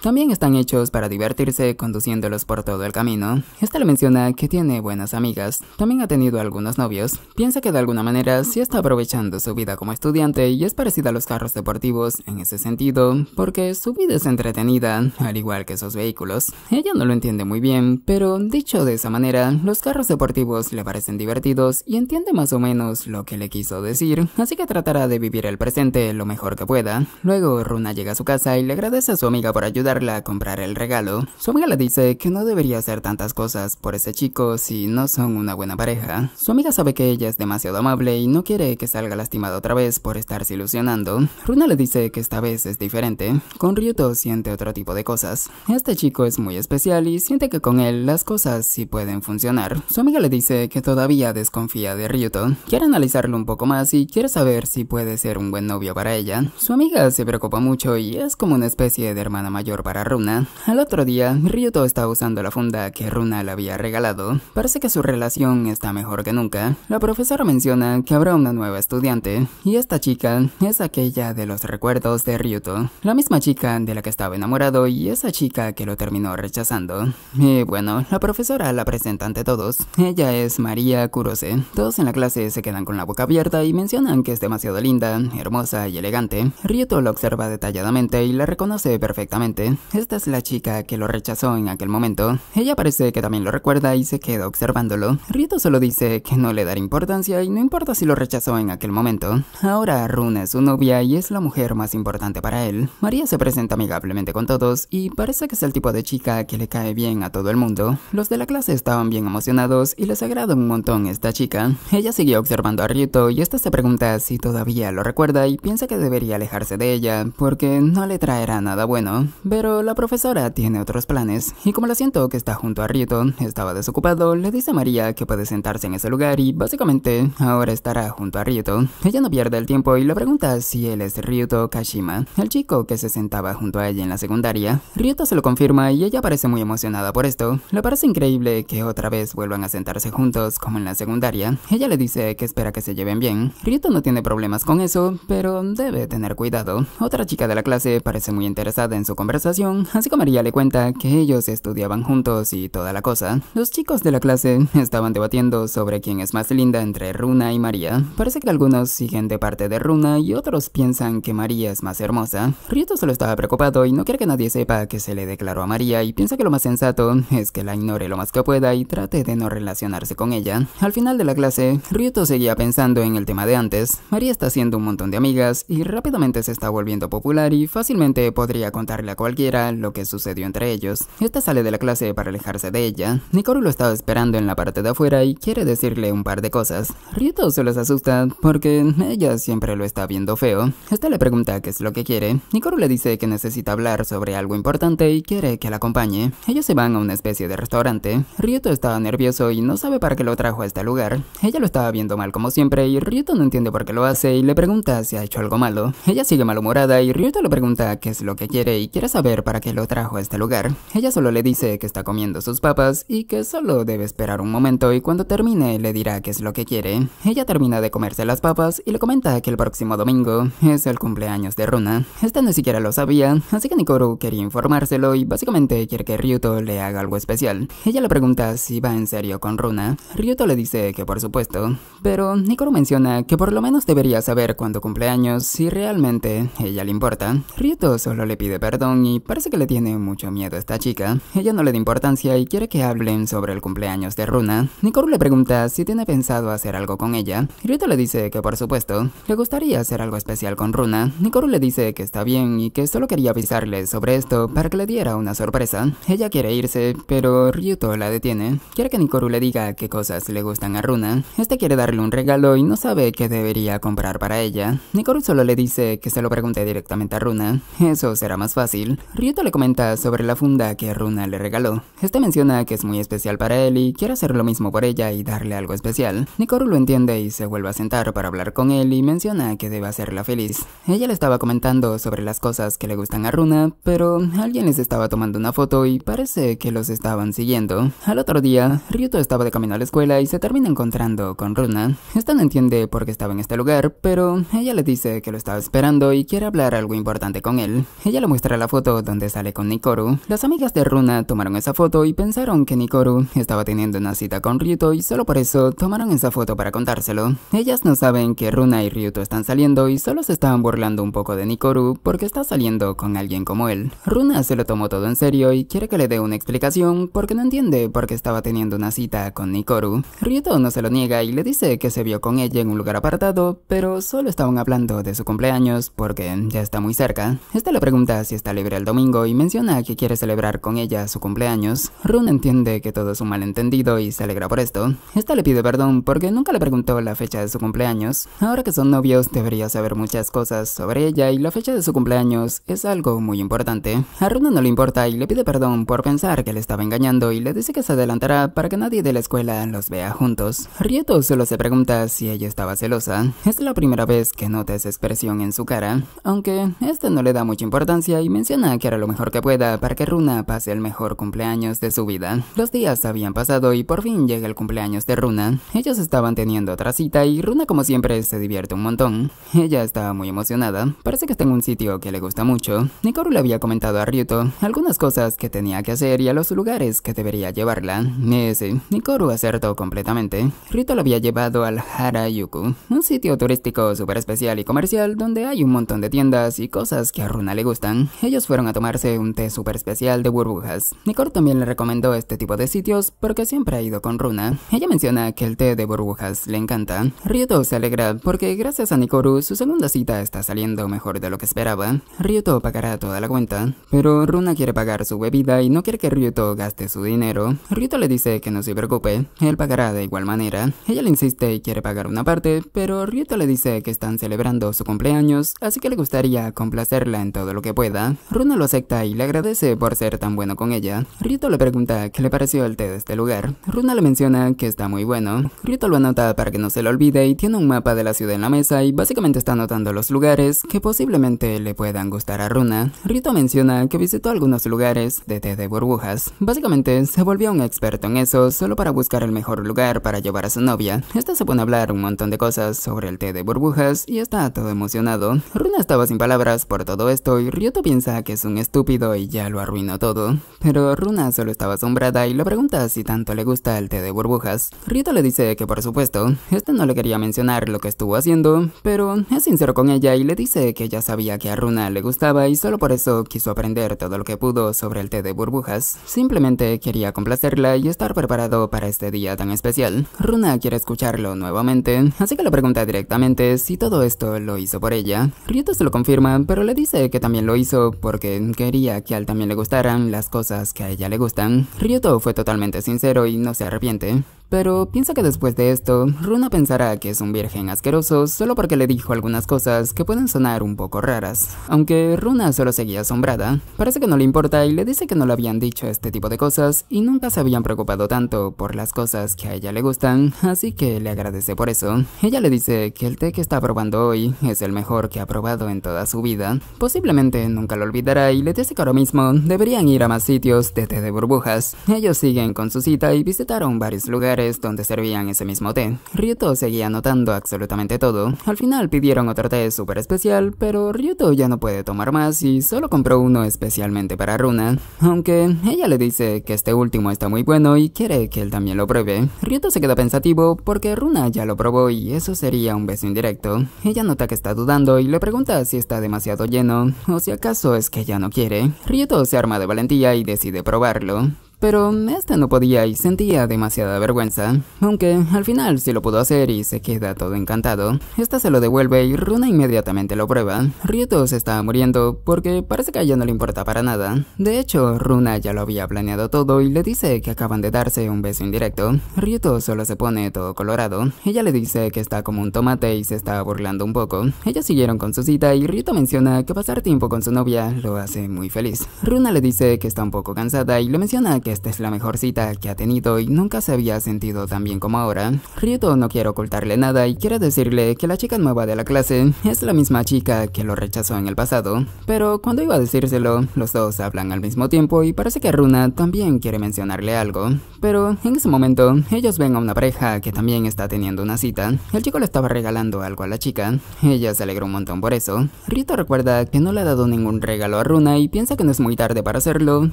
también están hechos para divertirse conduciéndolos por todo el camino. Esta le menciona que tiene buenas amigas, también ha tenido algunos novios, piensa que de alguna manera sí está aprovechando su vida como estudiante y es parecida a los carros deportivos en ese sentido, porque su vida es entretenida, al igual que esos vehículos. Ella no lo entiende muy bien, pero dicho de esa manera, los carros deportivos le parecen divertidos y entiende más o menos lo que le quiso decir, así que tratará de vivir el presente lo mejor que pueda. Luego Runa llega a su casa y le agradece a su por ayudarla a comprar el regalo, su amiga le dice que no debería hacer tantas cosas por ese chico si no son una buena pareja. Su amiga sabe que ella es demasiado amable y no quiere que salga lastimada otra vez por estarse ilusionando. Runa le dice que esta vez es diferente, con Ryuto siente otro tipo de cosas. Este chico es muy especial y siente que con él las cosas sí pueden funcionar. Su amiga le dice que todavía desconfía de Ryuto, quiere analizarlo un poco más y quiere saber si puede ser un buen novio para ella. Su amiga se preocupa mucho y es como una especie de hermana mayor para Runa, al otro día Ryuto está usando la funda que Runa le había regalado. Parece que su relación está mejor que nunca. La profesora menciona que habrá una nueva estudiante, y esta chica es aquella de los recuerdos de Ryuto, la misma chica de la que estaba enamorado y esa chica que lo terminó rechazando. Y bueno, la profesora la presenta ante todos. Ella es María Kurose. Todos en la clase se quedan con la boca abierta y mencionan que es demasiado linda, hermosa y elegante. Ryuto la observa detalladamente y la reconoce perfectamente perfectamente. Esta es la chica que lo rechazó en aquel momento. Ella parece que también lo recuerda y se queda observándolo. Rito solo dice que no le dará importancia y no importa si lo rechazó en aquel momento. Ahora Runa es su novia y es la mujer más importante para él. María se presenta amigablemente con todos y parece que es el tipo de chica que le cae bien a todo el mundo. Los de la clase estaban bien emocionados y les agrada un montón esta chica. Ella siguió observando a Rito y esta se pregunta si todavía lo recuerda y piensa que debería alejarse de ella porque no le traerá nada bueno bueno, pero la profesora tiene otros planes, y como la siento que está junto a Rito estaba desocupado, le dice a María que puede sentarse en ese lugar y básicamente ahora estará junto a Rito. Ella no pierde el tiempo y le pregunta si él es Ryuto Kashima, el chico que se sentaba junto a ella en la secundaria. rito se lo confirma y ella parece muy emocionada por esto. Le parece increíble que otra vez vuelvan a sentarse juntos como en la secundaria. Ella le dice que espera que se lleven bien. Ryuto no tiene problemas con eso, pero debe tener cuidado. Otra chica de la clase parece muy interesada en su conversación, así como María le cuenta que ellos estudiaban juntos y toda la cosa. Los chicos de la clase estaban debatiendo sobre quién es más linda entre Runa y María. Parece que algunos siguen de parte de Runa y otros piensan que María es más hermosa. Ryuto solo estaba preocupado y no quiere que nadie sepa que se le declaró a María y piensa que lo más sensato es que la ignore lo más que pueda y trate de no relacionarse con ella. Al final de la clase, Ryuto seguía pensando en el tema de antes. María está haciendo un montón de amigas y rápidamente se está volviendo popular y fácilmente podría contarle a cualquiera lo que sucedió entre ellos. Esta sale de la clase para alejarse de ella. Nikoru lo estaba esperando en la parte de afuera y quiere decirle un par de cosas. Ryuto se los asusta porque ella siempre lo está viendo feo. Esta le pregunta qué es lo que quiere. Nikoru le dice que necesita hablar sobre algo importante y quiere que la acompañe. Ellos se van a una especie de restaurante. Ryuto estaba nervioso y no sabe para qué lo trajo a este lugar. Ella lo estaba viendo mal como siempre y Ryuto no entiende por qué lo hace y le pregunta si ha hecho algo malo. Ella sigue malhumorada y Ryuto le pregunta qué es lo que quiere y quiere saber para qué lo trajo a este lugar. Ella solo le dice que está comiendo sus papas y que solo debe esperar un momento y cuando termine le dirá qué es lo que quiere. Ella termina de comerse las papas y le comenta que el próximo domingo es el cumpleaños de Runa. Esta ni siquiera lo sabía, así que Nikoru quería informárselo y básicamente quiere que Ryuto le haga algo especial. Ella le pregunta si va en serio con Runa. Ryuto le dice que por supuesto, pero Nikoru menciona que por lo menos debería saber cuándo cumpleaños si realmente ella le importa. Ryuto solo le pide perdón y parece que le tiene mucho miedo a esta chica. Ella no le da importancia y quiere que hablen sobre el cumpleaños de Runa. Nikoru le pregunta si tiene pensado hacer algo con ella. Ryuto le dice que por supuesto, le gustaría hacer algo especial con Runa. Nikoru le dice que está bien y que solo quería avisarle sobre esto para que le diera una sorpresa. Ella quiere irse, pero Ryuto la detiene. Quiere que Nikoru le diga qué cosas le gustan a Runa. Este quiere darle un regalo y no sabe qué debería comprar para ella. Nikoru solo le dice que se lo pregunte directamente a Runa. Eso será más fácil, Ryuto le comenta sobre la funda que Runa le regaló. Este menciona que es muy especial para él y quiere hacer lo mismo por ella y darle algo especial. Nikoru lo entiende y se vuelve a sentar para hablar con él y menciona que debe hacerla feliz. Ella le estaba comentando sobre las cosas que le gustan a Runa, pero alguien les estaba tomando una foto y parece que los estaban siguiendo. Al otro día, Ryuto estaba de camino a la escuela y se termina encontrando con Runa. Esta no entiende por qué estaba en este lugar, pero ella le dice que lo estaba esperando y quiere hablar algo importante con él. Ella lo muestra la foto donde sale con Nikoru. Las amigas de Runa tomaron esa foto y pensaron que Nikoru estaba teniendo una cita con Ryuto y solo por eso tomaron esa foto para contárselo. Ellas no saben que Runa y Ryuto están saliendo y solo se estaban burlando un poco de Nikoru porque está saliendo con alguien como él. Runa se lo tomó todo en serio y quiere que le dé una explicación porque no entiende por qué estaba teniendo una cita con Nikoru. Ryuto no se lo niega y le dice que se vio con ella en un lugar apartado, pero solo estaban hablando de su cumpleaños porque ya está muy cerca. Esta le pregunta si está libre el domingo y menciona que quiere celebrar con ella su cumpleaños, Run entiende que todo es un malentendido y se alegra por esto. Esta le pide perdón porque nunca le preguntó la fecha de su cumpleaños. Ahora que son novios debería saber muchas cosas sobre ella y la fecha de su cumpleaños es algo muy importante. A Run no le importa y le pide perdón por pensar que le estaba engañando y le dice que se adelantará para que nadie de la escuela los vea juntos. Rieto solo se pregunta si ella estaba celosa. Es la primera vez que nota esa expresión en su cara, aunque esta no le da mucha importancia y menciona que hará lo mejor que pueda para que Runa pase el mejor cumpleaños de su vida. Los días habían pasado y por fin llega el cumpleaños de Runa. Ellos estaban teniendo otra cita y Runa como siempre se divierte un montón. Ella estaba muy emocionada, parece que está en un sitio que le gusta mucho. Nikoru le había comentado a Ryuto algunas cosas que tenía que hacer y a los lugares que debería llevarla. Ese, Nikoru acertó completamente. Ryuto la había llevado al Harayuku, un sitio turístico súper especial y comercial donde hay un montón de tiendas y cosas que a Runa le gustan ellos fueron a tomarse un té súper especial de burbujas. Nicole también le recomendó este tipo de sitios porque siempre ha ido con Runa. Ella menciona que el té de burbujas le encanta. Ryuto se alegra porque gracias a Nikoru su segunda cita está saliendo mejor de lo que esperaba. Ryuto pagará toda la cuenta, pero Runa quiere pagar su bebida y no quiere que Ryuto gaste su dinero. Ryuto le dice que no se preocupe, él pagará de igual manera. Ella le insiste y quiere pagar una parte, pero Ryuto le dice que están celebrando su cumpleaños, así que le gustaría complacerla en todo lo que pueda. Runa lo acepta y le agradece por ser tan bueno con ella. Rito le pregunta qué le pareció el té de este lugar. Runa le menciona que está muy bueno. Rito lo anota para que no se lo olvide y tiene un mapa de la ciudad en la mesa y básicamente está anotando los lugares que posiblemente le puedan gustar a Runa. Rito menciona que visitó algunos lugares de té de burbujas. Básicamente se volvió un experto en eso solo para buscar el mejor lugar para llevar a su novia. Esta se pone a hablar un montón de cosas sobre el té de burbujas y está todo emocionado. Runa estaba sin palabras por todo esto y Rito piensa que es un estúpido y ya lo arruinó todo, pero Runa solo estaba asombrada y le pregunta si tanto le gusta el té de burbujas. Rito le dice que por supuesto, este no le quería mencionar lo que estuvo haciendo, pero es sincero con ella y le dice que ya sabía que a Runa le gustaba y solo por eso quiso aprender todo lo que pudo sobre el té de burbujas. Simplemente quería complacerla y estar preparado para este día tan especial. Runa quiere escucharlo nuevamente, así que le pregunta directamente si todo esto lo hizo por ella. Rito se lo confirma, pero le dice que también lo hizo porque quería que a él también le gustaran las cosas que a ella le gustan, Ryoto fue totalmente sincero y no se arrepiente. Pero piensa que después de esto, Runa pensará que es un virgen asqueroso solo porque le dijo algunas cosas que pueden sonar un poco raras. Aunque Runa solo seguía asombrada, parece que no le importa y le dice que no le habían dicho este tipo de cosas y nunca se habían preocupado tanto por las cosas que a ella le gustan, así que le agradece por eso. Ella le dice que el té que está probando hoy es el mejor que ha probado en toda su vida. Posiblemente nunca lo olvidará y le dice que ahora mismo deberían ir a más sitios de té de burbujas. Ellos siguen con su cita y visitaron varios lugares donde servían ese mismo té. Ryuto seguía anotando absolutamente todo. Al final pidieron otro té súper especial, pero Ryuto ya no puede tomar más y solo compró uno especialmente para Runa. Aunque ella le dice que este último está muy bueno y quiere que él también lo pruebe. Ryuto se queda pensativo porque Runa ya lo probó y eso sería un beso indirecto. Ella nota que está dudando y le pregunta si está demasiado lleno o si acaso es que ya no quiere. Ryuto se arma de valentía y decide probarlo. Pero este no podía y sentía demasiada vergüenza, aunque al final sí lo pudo hacer y se queda todo encantado. Esta se lo devuelve y Runa inmediatamente lo prueba. Ryuto se está muriendo porque parece que a ella no le importa para nada. De hecho, Runa ya lo había planeado todo y le dice que acaban de darse un beso indirecto. Ryuto solo se pone todo colorado. Ella le dice que está como un tomate y se está burlando un poco. Ellos siguieron con su cita y Ryuto menciona que pasar tiempo con su novia lo hace muy feliz. Runa le dice que está un poco cansada y le menciona que esta es la mejor cita que ha tenido y nunca se había sentido tan bien como ahora. Rito no quiere ocultarle nada y quiere decirle que la chica nueva de la clase es la misma chica que lo rechazó en el pasado, pero cuando iba a decírselo, los dos hablan al mismo tiempo y parece que Runa también quiere mencionarle algo, pero en ese momento ellos ven a una pareja que también está teniendo una cita. El chico le estaba regalando algo a la chica, ella se alegra un montón por eso. Rito recuerda que no le ha dado ningún regalo a Runa y piensa que no es muy tarde para hacerlo,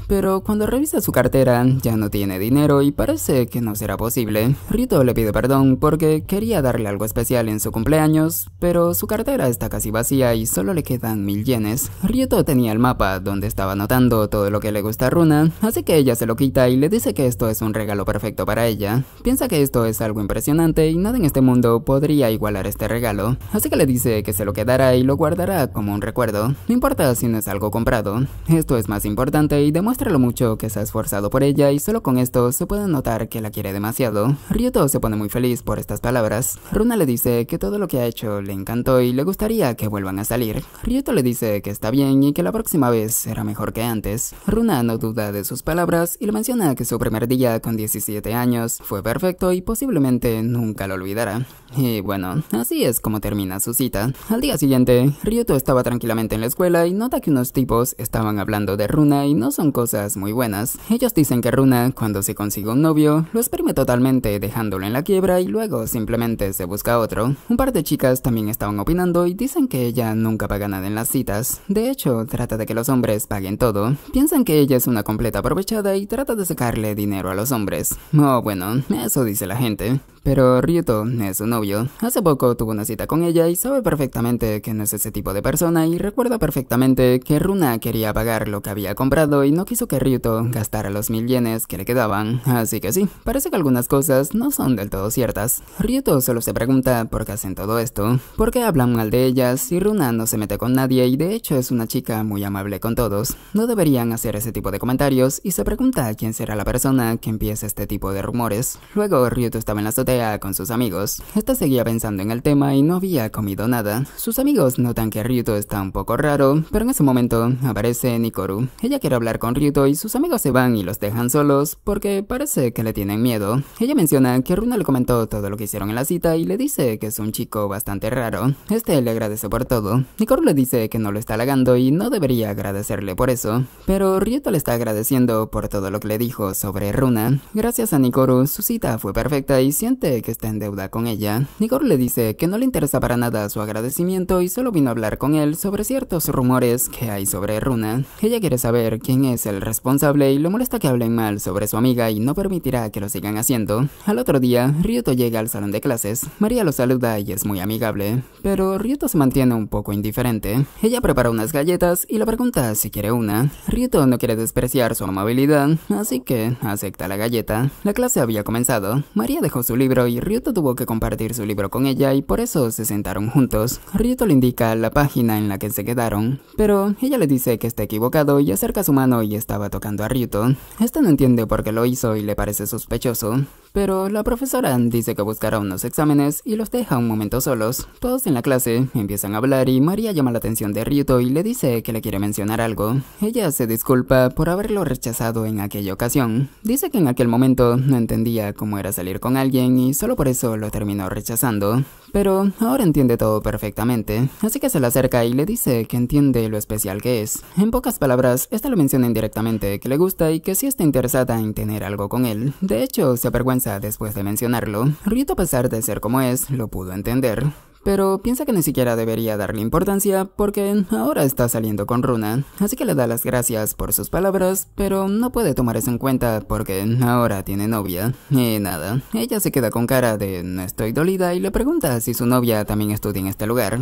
pero cuando revisa su cartera ya no tiene dinero y parece que no será posible. Rito le pide perdón porque quería darle algo especial en su cumpleaños, pero su cartera está casi vacía y solo le quedan mil yenes. Rito tenía el mapa donde estaba anotando todo lo que le gusta a Runa, así que ella se lo quita y le dice que esto es un regalo perfecto para ella. Piensa que esto es algo impresionante y nada en este mundo podría igualar este regalo, así que le dice que se lo quedará y lo guardará como un recuerdo. No importa si no es algo comprado, esto es más importante y demuestra lo mucho que se ha esforzado ella y solo con esto se puede notar que la quiere demasiado. Ryuto se pone muy feliz por estas palabras. Runa le dice que todo lo que ha hecho le encantó y le gustaría que vuelvan a salir. Ryuto le dice que está bien y que la próxima vez será mejor que antes. Runa no duda de sus palabras y le menciona que su primer día con 17 años fue perfecto y posiblemente nunca lo olvidará. Y bueno, así es como termina su cita. Al día siguiente, Ryuto estaba tranquilamente en la escuela y nota que unos tipos estaban hablando de Runa y no son cosas muy buenas. Ellos dicen dicen que Runa, cuando se consigue un novio, lo exprime totalmente dejándolo en la quiebra y luego simplemente se busca otro. Un par de chicas también estaban opinando y dicen que ella nunca paga nada en las citas. De hecho, trata de que los hombres paguen todo. Piensan que ella es una completa aprovechada y trata de sacarle dinero a los hombres. Oh, bueno, eso dice la gente. Pero Ryuto es su novio. Hace poco tuvo una cita con ella y sabe perfectamente que no es ese tipo de persona y recuerda perfectamente que Runa quería pagar lo que había comprado y no quiso que Ryuto gastara los mil yenes que le quedaban. Así que sí, parece que algunas cosas no son del todo ciertas. Ryuto solo se pregunta por qué hacen todo esto, por qué hablan mal de ellas y Runa no se mete con nadie y de hecho es una chica muy amable con todos. No deberían hacer ese tipo de comentarios y se pregunta quién será la persona que empieza este tipo de rumores. Luego Ryuto estaba en la azotea con sus amigos. Esta seguía pensando en el tema y no había comido nada. Sus amigos notan que Ryuto está un poco raro, pero en ese momento aparece Nikoru. Ella quiere hablar con Ryuto y sus amigos se van y los dejan solos porque parece que le tienen miedo. Ella menciona que Runa le comentó todo lo que hicieron en la cita y le dice que es un chico bastante raro. Este le agradece por todo. Nikoru le dice que no lo está halagando y no debería agradecerle por eso, pero Ryuto le está agradeciendo por todo lo que le dijo sobre Runa. Gracias a Nikoru, su cita fue perfecta y siente que está en deuda con ella, Igor le dice que no le interesa para nada su agradecimiento y solo vino a hablar con él sobre ciertos rumores que hay sobre Runa. Ella quiere saber quién es el responsable y le molesta que hablen mal sobre su amiga y no permitirá que lo sigan haciendo. Al otro día, Ryuto llega al salón de clases, María lo saluda y es muy amigable, pero Ryuto se mantiene un poco indiferente. Ella prepara unas galletas y le pregunta si quiere una. Ryuto no quiere despreciar su amabilidad, así que acepta la galleta. La clase había comenzado, María dejó su libro y Ryuto tuvo que compartir su libro con ella y por eso se sentaron juntos. Ryuto le indica la página en la que se quedaron, pero ella le dice que está equivocado y acerca su mano y estaba tocando a Ryuto. Este no entiende por qué lo hizo y le parece sospechoso. Pero la profesora dice que buscará unos exámenes y los deja un momento solos. Todos en la clase empiezan a hablar y María llama la atención de Ryuto y le dice que le quiere mencionar algo. Ella se disculpa por haberlo rechazado en aquella ocasión. Dice que en aquel momento no entendía cómo era salir con alguien y solo por eso lo terminó rechazando pero ahora entiende todo perfectamente, así que se le acerca y le dice que entiende lo especial que es. En pocas palabras, esta lo menciona indirectamente que le gusta y que sí está interesada en tener algo con él. De hecho, se avergüenza después de mencionarlo. Rito, a pesar de ser como es, lo pudo entender pero piensa que ni siquiera debería darle importancia porque ahora está saliendo con Runa, así que le da las gracias por sus palabras, pero no puede tomar eso en cuenta porque ahora tiene novia. Y nada, ella se queda con cara de no estoy dolida y le pregunta si su novia también estudia en este lugar.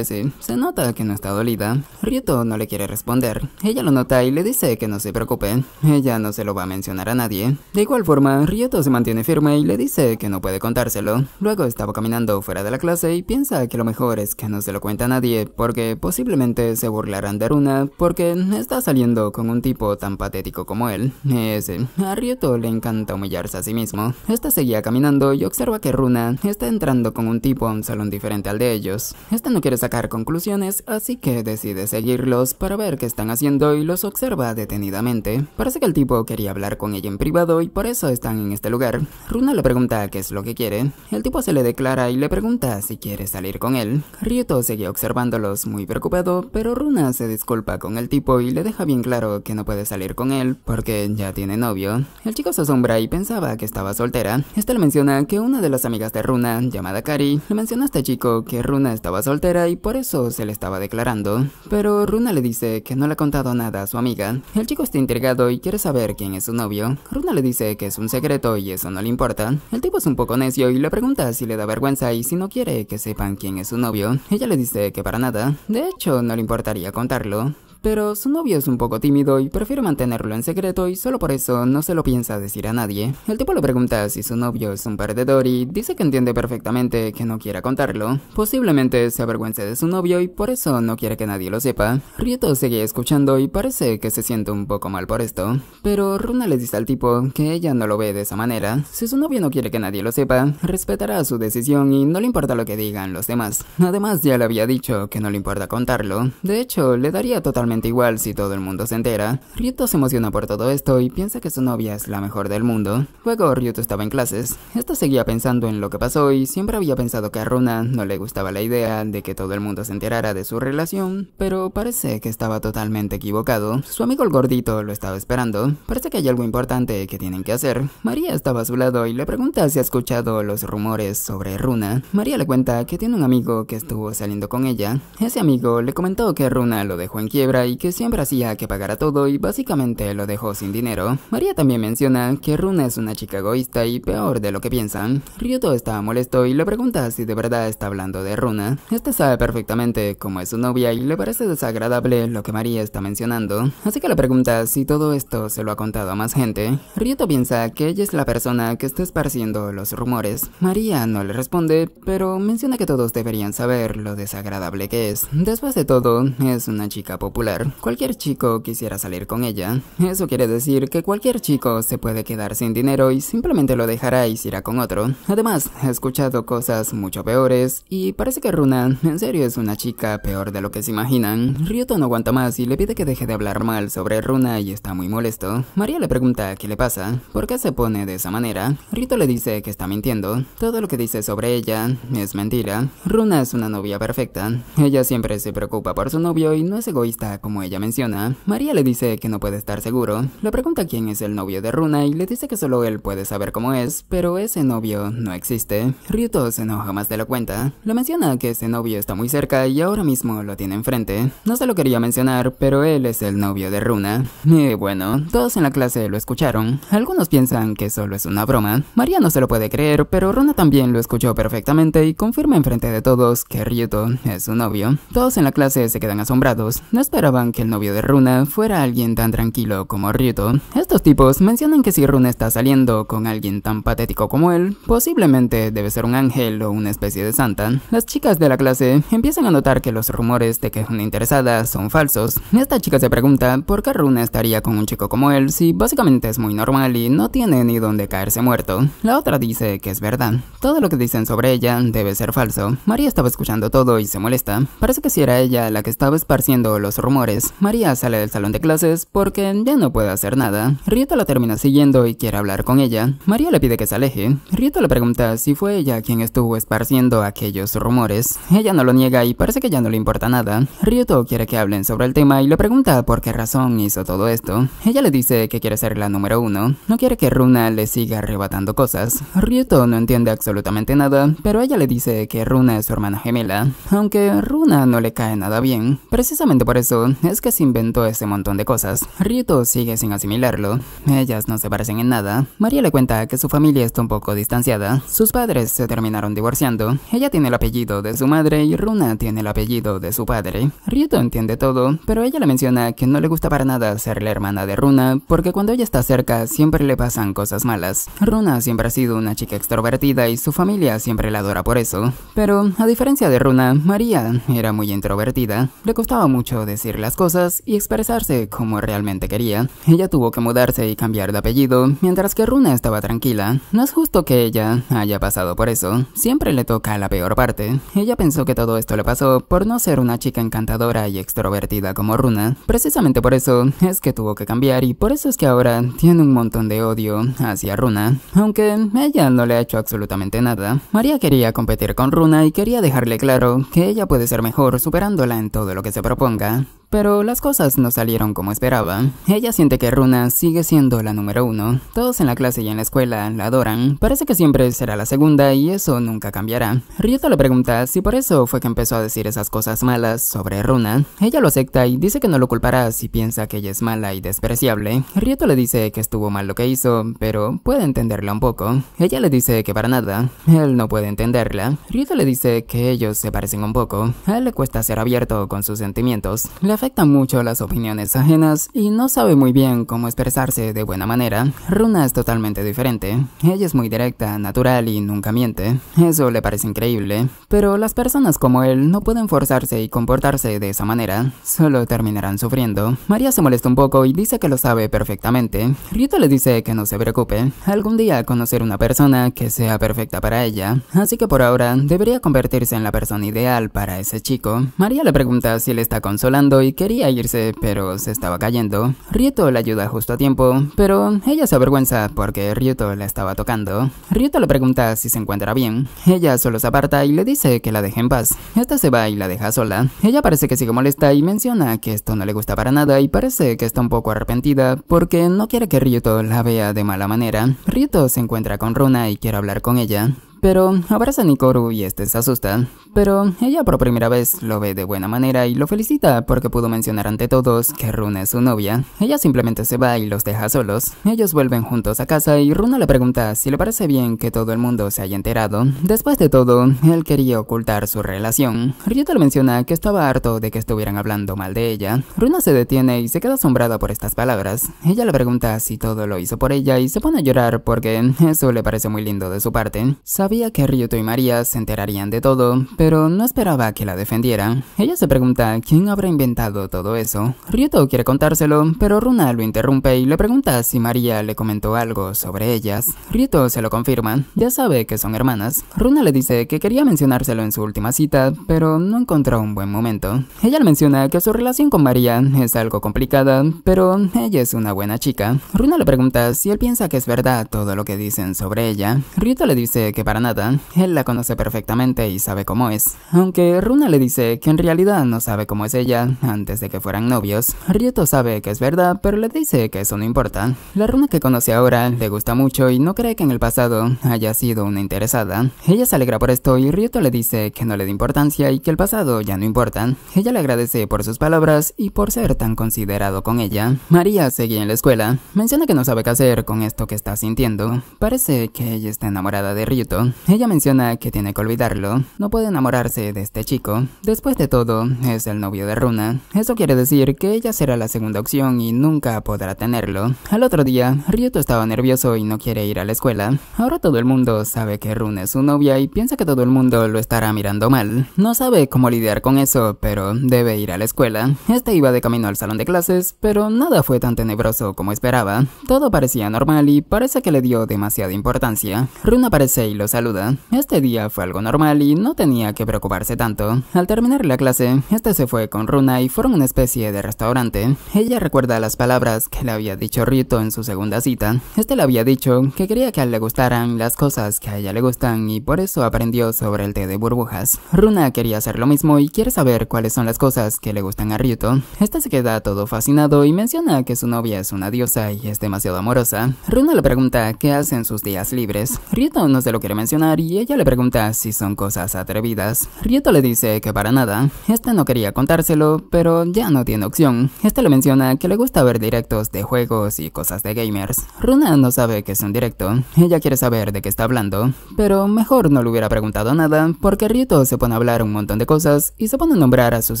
sí, se nota que no está dolida. Rieto no le quiere responder, ella lo nota y le dice que no se preocupe, ella no se lo va a mencionar a nadie. De igual forma, Rieto se mantiene firme y le dice que no puede contárselo. Luego estaba caminando fuera de la clase y piensa piensa que lo mejor es que no se lo cuenta a nadie porque posiblemente se burlarán de Runa porque está saliendo con un tipo tan patético como él. Ese, a Ryoto le encanta humillarse a sí mismo. Esta seguía caminando y observa que Runa está entrando con un tipo a un salón diferente al de ellos. Esta no quiere sacar conclusiones, así que decide seguirlos para ver qué están haciendo y los observa detenidamente. Parece que el tipo quería hablar con ella en privado y por eso están en este lugar. Runa le pregunta qué es lo que quiere. El tipo se le declara y le pregunta si quiere salir con él, Rieto sigue observándolos muy preocupado, pero Runa se disculpa con el tipo y le deja bien claro que no puede salir con él porque ya tiene novio. El chico se asombra y pensaba que estaba soltera. Esta le menciona que una de las amigas de Runa, llamada Kari, le menciona a este chico que Runa estaba soltera y por eso se le estaba declarando. Pero Runa le dice que no le ha contado nada a su amiga. El chico está intrigado y quiere saber quién es su novio. Runa le dice que es un secreto y eso no le importa. El tipo es un poco necio y le pregunta si le da vergüenza y si no quiere que sepa quien es su novio, ella le dice que para nada, de hecho no le importaría contarlo, pero su novio es un poco tímido y prefiere mantenerlo en secreto y solo por eso no se lo piensa decir a nadie. El tipo le pregunta si su novio es un perdedor y dice que entiende perfectamente que no quiera contarlo. Posiblemente se avergüence de su novio y por eso no quiere que nadie lo sepa. Rieto sigue escuchando y parece que se siente un poco mal por esto, pero Runa le dice al tipo que ella no lo ve de esa manera. Si su novio no quiere que nadie lo sepa, respetará su decisión y no le importa lo que digan los demás. Además ya le había dicho que no le importa contarlo. De hecho, le daría totalmente igual si todo el mundo se entera. Ryuto se emociona por todo esto y piensa que su novia es la mejor del mundo. Luego Ryuto estaba en clases. Esto seguía pensando en lo que pasó y siempre había pensado que a Runa no le gustaba la idea de que todo el mundo se enterara de su relación, pero parece que estaba totalmente equivocado. Su amigo el gordito lo estaba esperando. Parece que hay algo importante que tienen que hacer. María estaba a su lado y le pregunta si ha escuchado los rumores sobre Runa. María le cuenta que tiene un amigo que estuvo saliendo con ella. Ese amigo le comentó que Runa lo dejó en quiebra y que siempre hacía que pagara todo y básicamente lo dejó sin dinero. María también menciona que Runa es una chica egoísta y peor de lo que piensan. Ryuto está molesto y le pregunta si de verdad está hablando de Runa. Este sabe perfectamente cómo es su novia y le parece desagradable lo que María está mencionando, así que le pregunta si todo esto se lo ha contado a más gente. Ryuto piensa que ella es la persona que está esparciendo los rumores. María no le responde, pero menciona que todos deberían saber lo desagradable que es. Después de todo, es una chica popular cualquier chico quisiera salir con ella. Eso quiere decir que cualquier chico se puede quedar sin dinero y simplemente lo dejará y se irá con otro. Además, he escuchado cosas mucho peores y parece que Runa en serio es una chica peor de lo que se imaginan. Ryuto no aguanta más y le pide que deje de hablar mal sobre Runa y está muy molesto. María le pregunta qué le pasa, por qué se pone de esa manera. Rito le dice que está mintiendo, todo lo que dice sobre ella es mentira. Runa es una novia perfecta, ella siempre se preocupa por su novio y no es egoísta como ella menciona, María le dice que no puede estar seguro, le pregunta quién es el novio de Runa y le dice que solo él puede saber cómo es, pero ese novio no existe. Ryuto se enoja más de la cuenta, le menciona que ese novio está muy cerca y ahora mismo lo tiene enfrente. No se lo quería mencionar, pero él es el novio de Runa. Y bueno, todos en la clase lo escucharon, algunos piensan que solo es una broma. María no se lo puede creer, pero Runa también lo escuchó perfectamente y confirma enfrente de todos que Ryuto es su novio. Todos en la clase se quedan asombrados, no espero que el novio de Runa fuera alguien tan tranquilo como Ryuto. Estos tipos mencionan que si Runa está saliendo con alguien tan patético como él, posiblemente debe ser un ángel o una especie de santa. Las chicas de la clase empiezan a notar que los rumores de que es una interesada son falsos. Esta chica se pregunta por qué Runa estaría con un chico como él si básicamente es muy normal y no tiene ni dónde caerse muerto. La otra dice que es verdad. Todo lo que dicen sobre ella debe ser falso. María estaba escuchando todo y se molesta. Parece que si era ella la que estaba esparciendo los rumores rumores. María sale del salón de clases porque ya no puede hacer nada. Rieta la termina siguiendo y quiere hablar con ella. María le pide que se aleje. Rieta le pregunta si fue ella quien estuvo esparciendo aquellos rumores. Ella no lo niega y parece que ya no le importa nada. Rieto quiere que hablen sobre el tema y le pregunta por qué razón hizo todo esto. Ella le dice que quiere ser la número uno. No quiere que Runa le siga arrebatando cosas. Rieto no entiende absolutamente nada, pero ella le dice que Runa es su hermana gemela. Aunque Runa no le cae nada bien. Precisamente por eso es que se inventó ese montón de cosas. Rieto sigue sin asimilarlo. Ellas no se parecen en nada. María le cuenta que su familia está un poco distanciada. Sus padres se terminaron divorciando. Ella tiene el apellido de su madre y Runa tiene el apellido de su padre. Rieto entiende todo, pero ella le menciona que no le gusta para nada ser la hermana de Runa porque cuando ella está cerca siempre le pasan cosas malas. Runa siempre ha sido una chica extrovertida y su familia siempre la adora por eso. Pero a diferencia de Runa, María era muy introvertida. Le costaba mucho decir las cosas y expresarse como realmente quería. Ella tuvo que mudarse y cambiar de apellido, mientras que Runa estaba tranquila. No es justo que ella haya pasado por eso, siempre le toca la peor parte. Ella pensó que todo esto le pasó por no ser una chica encantadora y extrovertida como Runa. Precisamente por eso es que tuvo que cambiar y por eso es que ahora tiene un montón de odio hacia Runa, aunque ella no le ha hecho absolutamente nada. María quería competir con Runa y quería dejarle claro que ella puede ser mejor superándola en todo lo que se proponga. Pero las cosas no salieron como esperaba. Ella siente que Runa sigue siendo la número uno. Todos en la clase y en la escuela la adoran. Parece que siempre será la segunda y eso nunca cambiará. Rieto le pregunta si por eso fue que empezó a decir esas cosas malas sobre Runa. Ella lo acepta y dice que no lo culpará si piensa que ella es mala y despreciable. Rieto le dice que estuvo mal lo que hizo, pero puede entenderla un poco. Ella le dice que para nada. Él no puede entenderla. Rieto le dice que ellos se parecen un poco. A él le cuesta ser abierto con sus sentimientos afecta mucho las opiniones ajenas y no sabe muy bien cómo expresarse de buena manera, Runa es totalmente diferente. Ella es muy directa, natural y nunca miente. Eso le parece increíble, pero las personas como él no pueden forzarse y comportarse de esa manera, solo terminarán sufriendo. María se molesta un poco y dice que lo sabe perfectamente. Rita le dice que no se preocupe, algún día conocer una persona que sea perfecta para ella, así que por ahora debería convertirse en la persona ideal para ese chico. María le pregunta si le está consolando y quería irse, pero se estaba cayendo. Ryuto la ayuda justo a tiempo, pero ella se avergüenza porque Ryuto la estaba tocando. Ryuto le pregunta si se encuentra bien. Ella solo se aparta y le dice que la deje en paz. Esta se va y la deja sola. Ella parece que sigue molesta y menciona que esto no le gusta para nada y parece que está un poco arrepentida porque no quiere que Ryuto la vea de mala manera. Ryuto se encuentra con Runa y quiere hablar con ella pero abraza a Nikoru y este se asusta pero ella por primera vez lo ve de buena manera y lo felicita porque pudo mencionar ante todos que Runa es su novia. Ella simplemente se va y los deja solos. Ellos vuelven juntos a casa y Runa le pregunta si le parece bien que todo el mundo se haya enterado. Después de todo, él quería ocultar su relación. Ryuto le menciona que estaba harto de que estuvieran hablando mal de ella. Runa se detiene y se queda asombrada por estas palabras. Ella le pregunta si todo lo hizo por ella y se pone a llorar porque eso le parece muy lindo de su parte. Sabía que Ryuto y María se enterarían de todo, pero no esperaba que la defendiera. Ella se pregunta quién habrá inventado todo eso. Ryuto quiere contárselo, pero Runa lo interrumpe y le pregunta si María le comentó algo sobre ellas. Ryuto se lo confirma, ya sabe que son hermanas. Runa le dice que quería mencionárselo en su última cita, pero no encontró un buen momento. Ella le menciona que su relación con María es algo complicada, pero ella es una buena chica. Runa le pregunta si él piensa que es verdad todo lo que dicen sobre ella. Ryuto le dice que para nada, él la conoce perfectamente y sabe cómo es aunque Runa le dice que en realidad no sabe cómo es ella antes de que fueran novios, Ryuto sabe que es verdad, pero le dice que eso no importa. La Runa que conoce ahora le gusta mucho y no cree que en el pasado haya sido una interesada. Ella se alegra por esto y Ryuto le dice que no le da importancia y que el pasado ya no importa. Ella le agradece por sus palabras y por ser tan considerado con ella. María seguía en la escuela. Menciona que no sabe qué hacer con esto que está sintiendo. Parece que ella está enamorada de Ryuto. Ella menciona que tiene que olvidarlo. No puede enamorar enamorarse de este chico. Después de todo, es el novio de Runa. Eso quiere decir que ella será la segunda opción y nunca podrá tenerlo. Al otro día, Ryuto estaba nervioso y no quiere ir a la escuela. Ahora todo el mundo sabe que Runa es su novia y piensa que todo el mundo lo estará mirando mal. No sabe cómo lidiar con eso, pero debe ir a la escuela. Este iba de camino al salón de clases, pero nada fue tan tenebroso como esperaba. Todo parecía normal y parece que le dio demasiada importancia. Runa aparece y lo saluda. Este día fue algo normal y no tenía que preocuparse tanto. Al terminar la clase, este se fue con Runa y fueron a una especie de restaurante. Ella recuerda las palabras que le había dicho Rito en su segunda cita. Este le había dicho que quería que a él le gustaran las cosas que a ella le gustan y por eso aprendió sobre el té de burbujas. Runa quería hacer lo mismo y quiere saber cuáles son las cosas que le gustan a Rito. Este se queda todo fascinado y menciona que su novia es una diosa y es demasiado amorosa. Runa le pregunta qué hacen sus días libres. Ryuto no se lo quiere mencionar y ella le pregunta si son cosas atrevidas Rieto le dice que para nada, este no quería contárselo, pero ya no tiene opción. Este le menciona que le gusta ver directos de juegos y cosas de gamers. Runa no sabe que es un directo, ella quiere saber de qué está hablando, pero mejor no le hubiera preguntado nada porque Rieto se pone a hablar un montón de cosas y se pone a nombrar a sus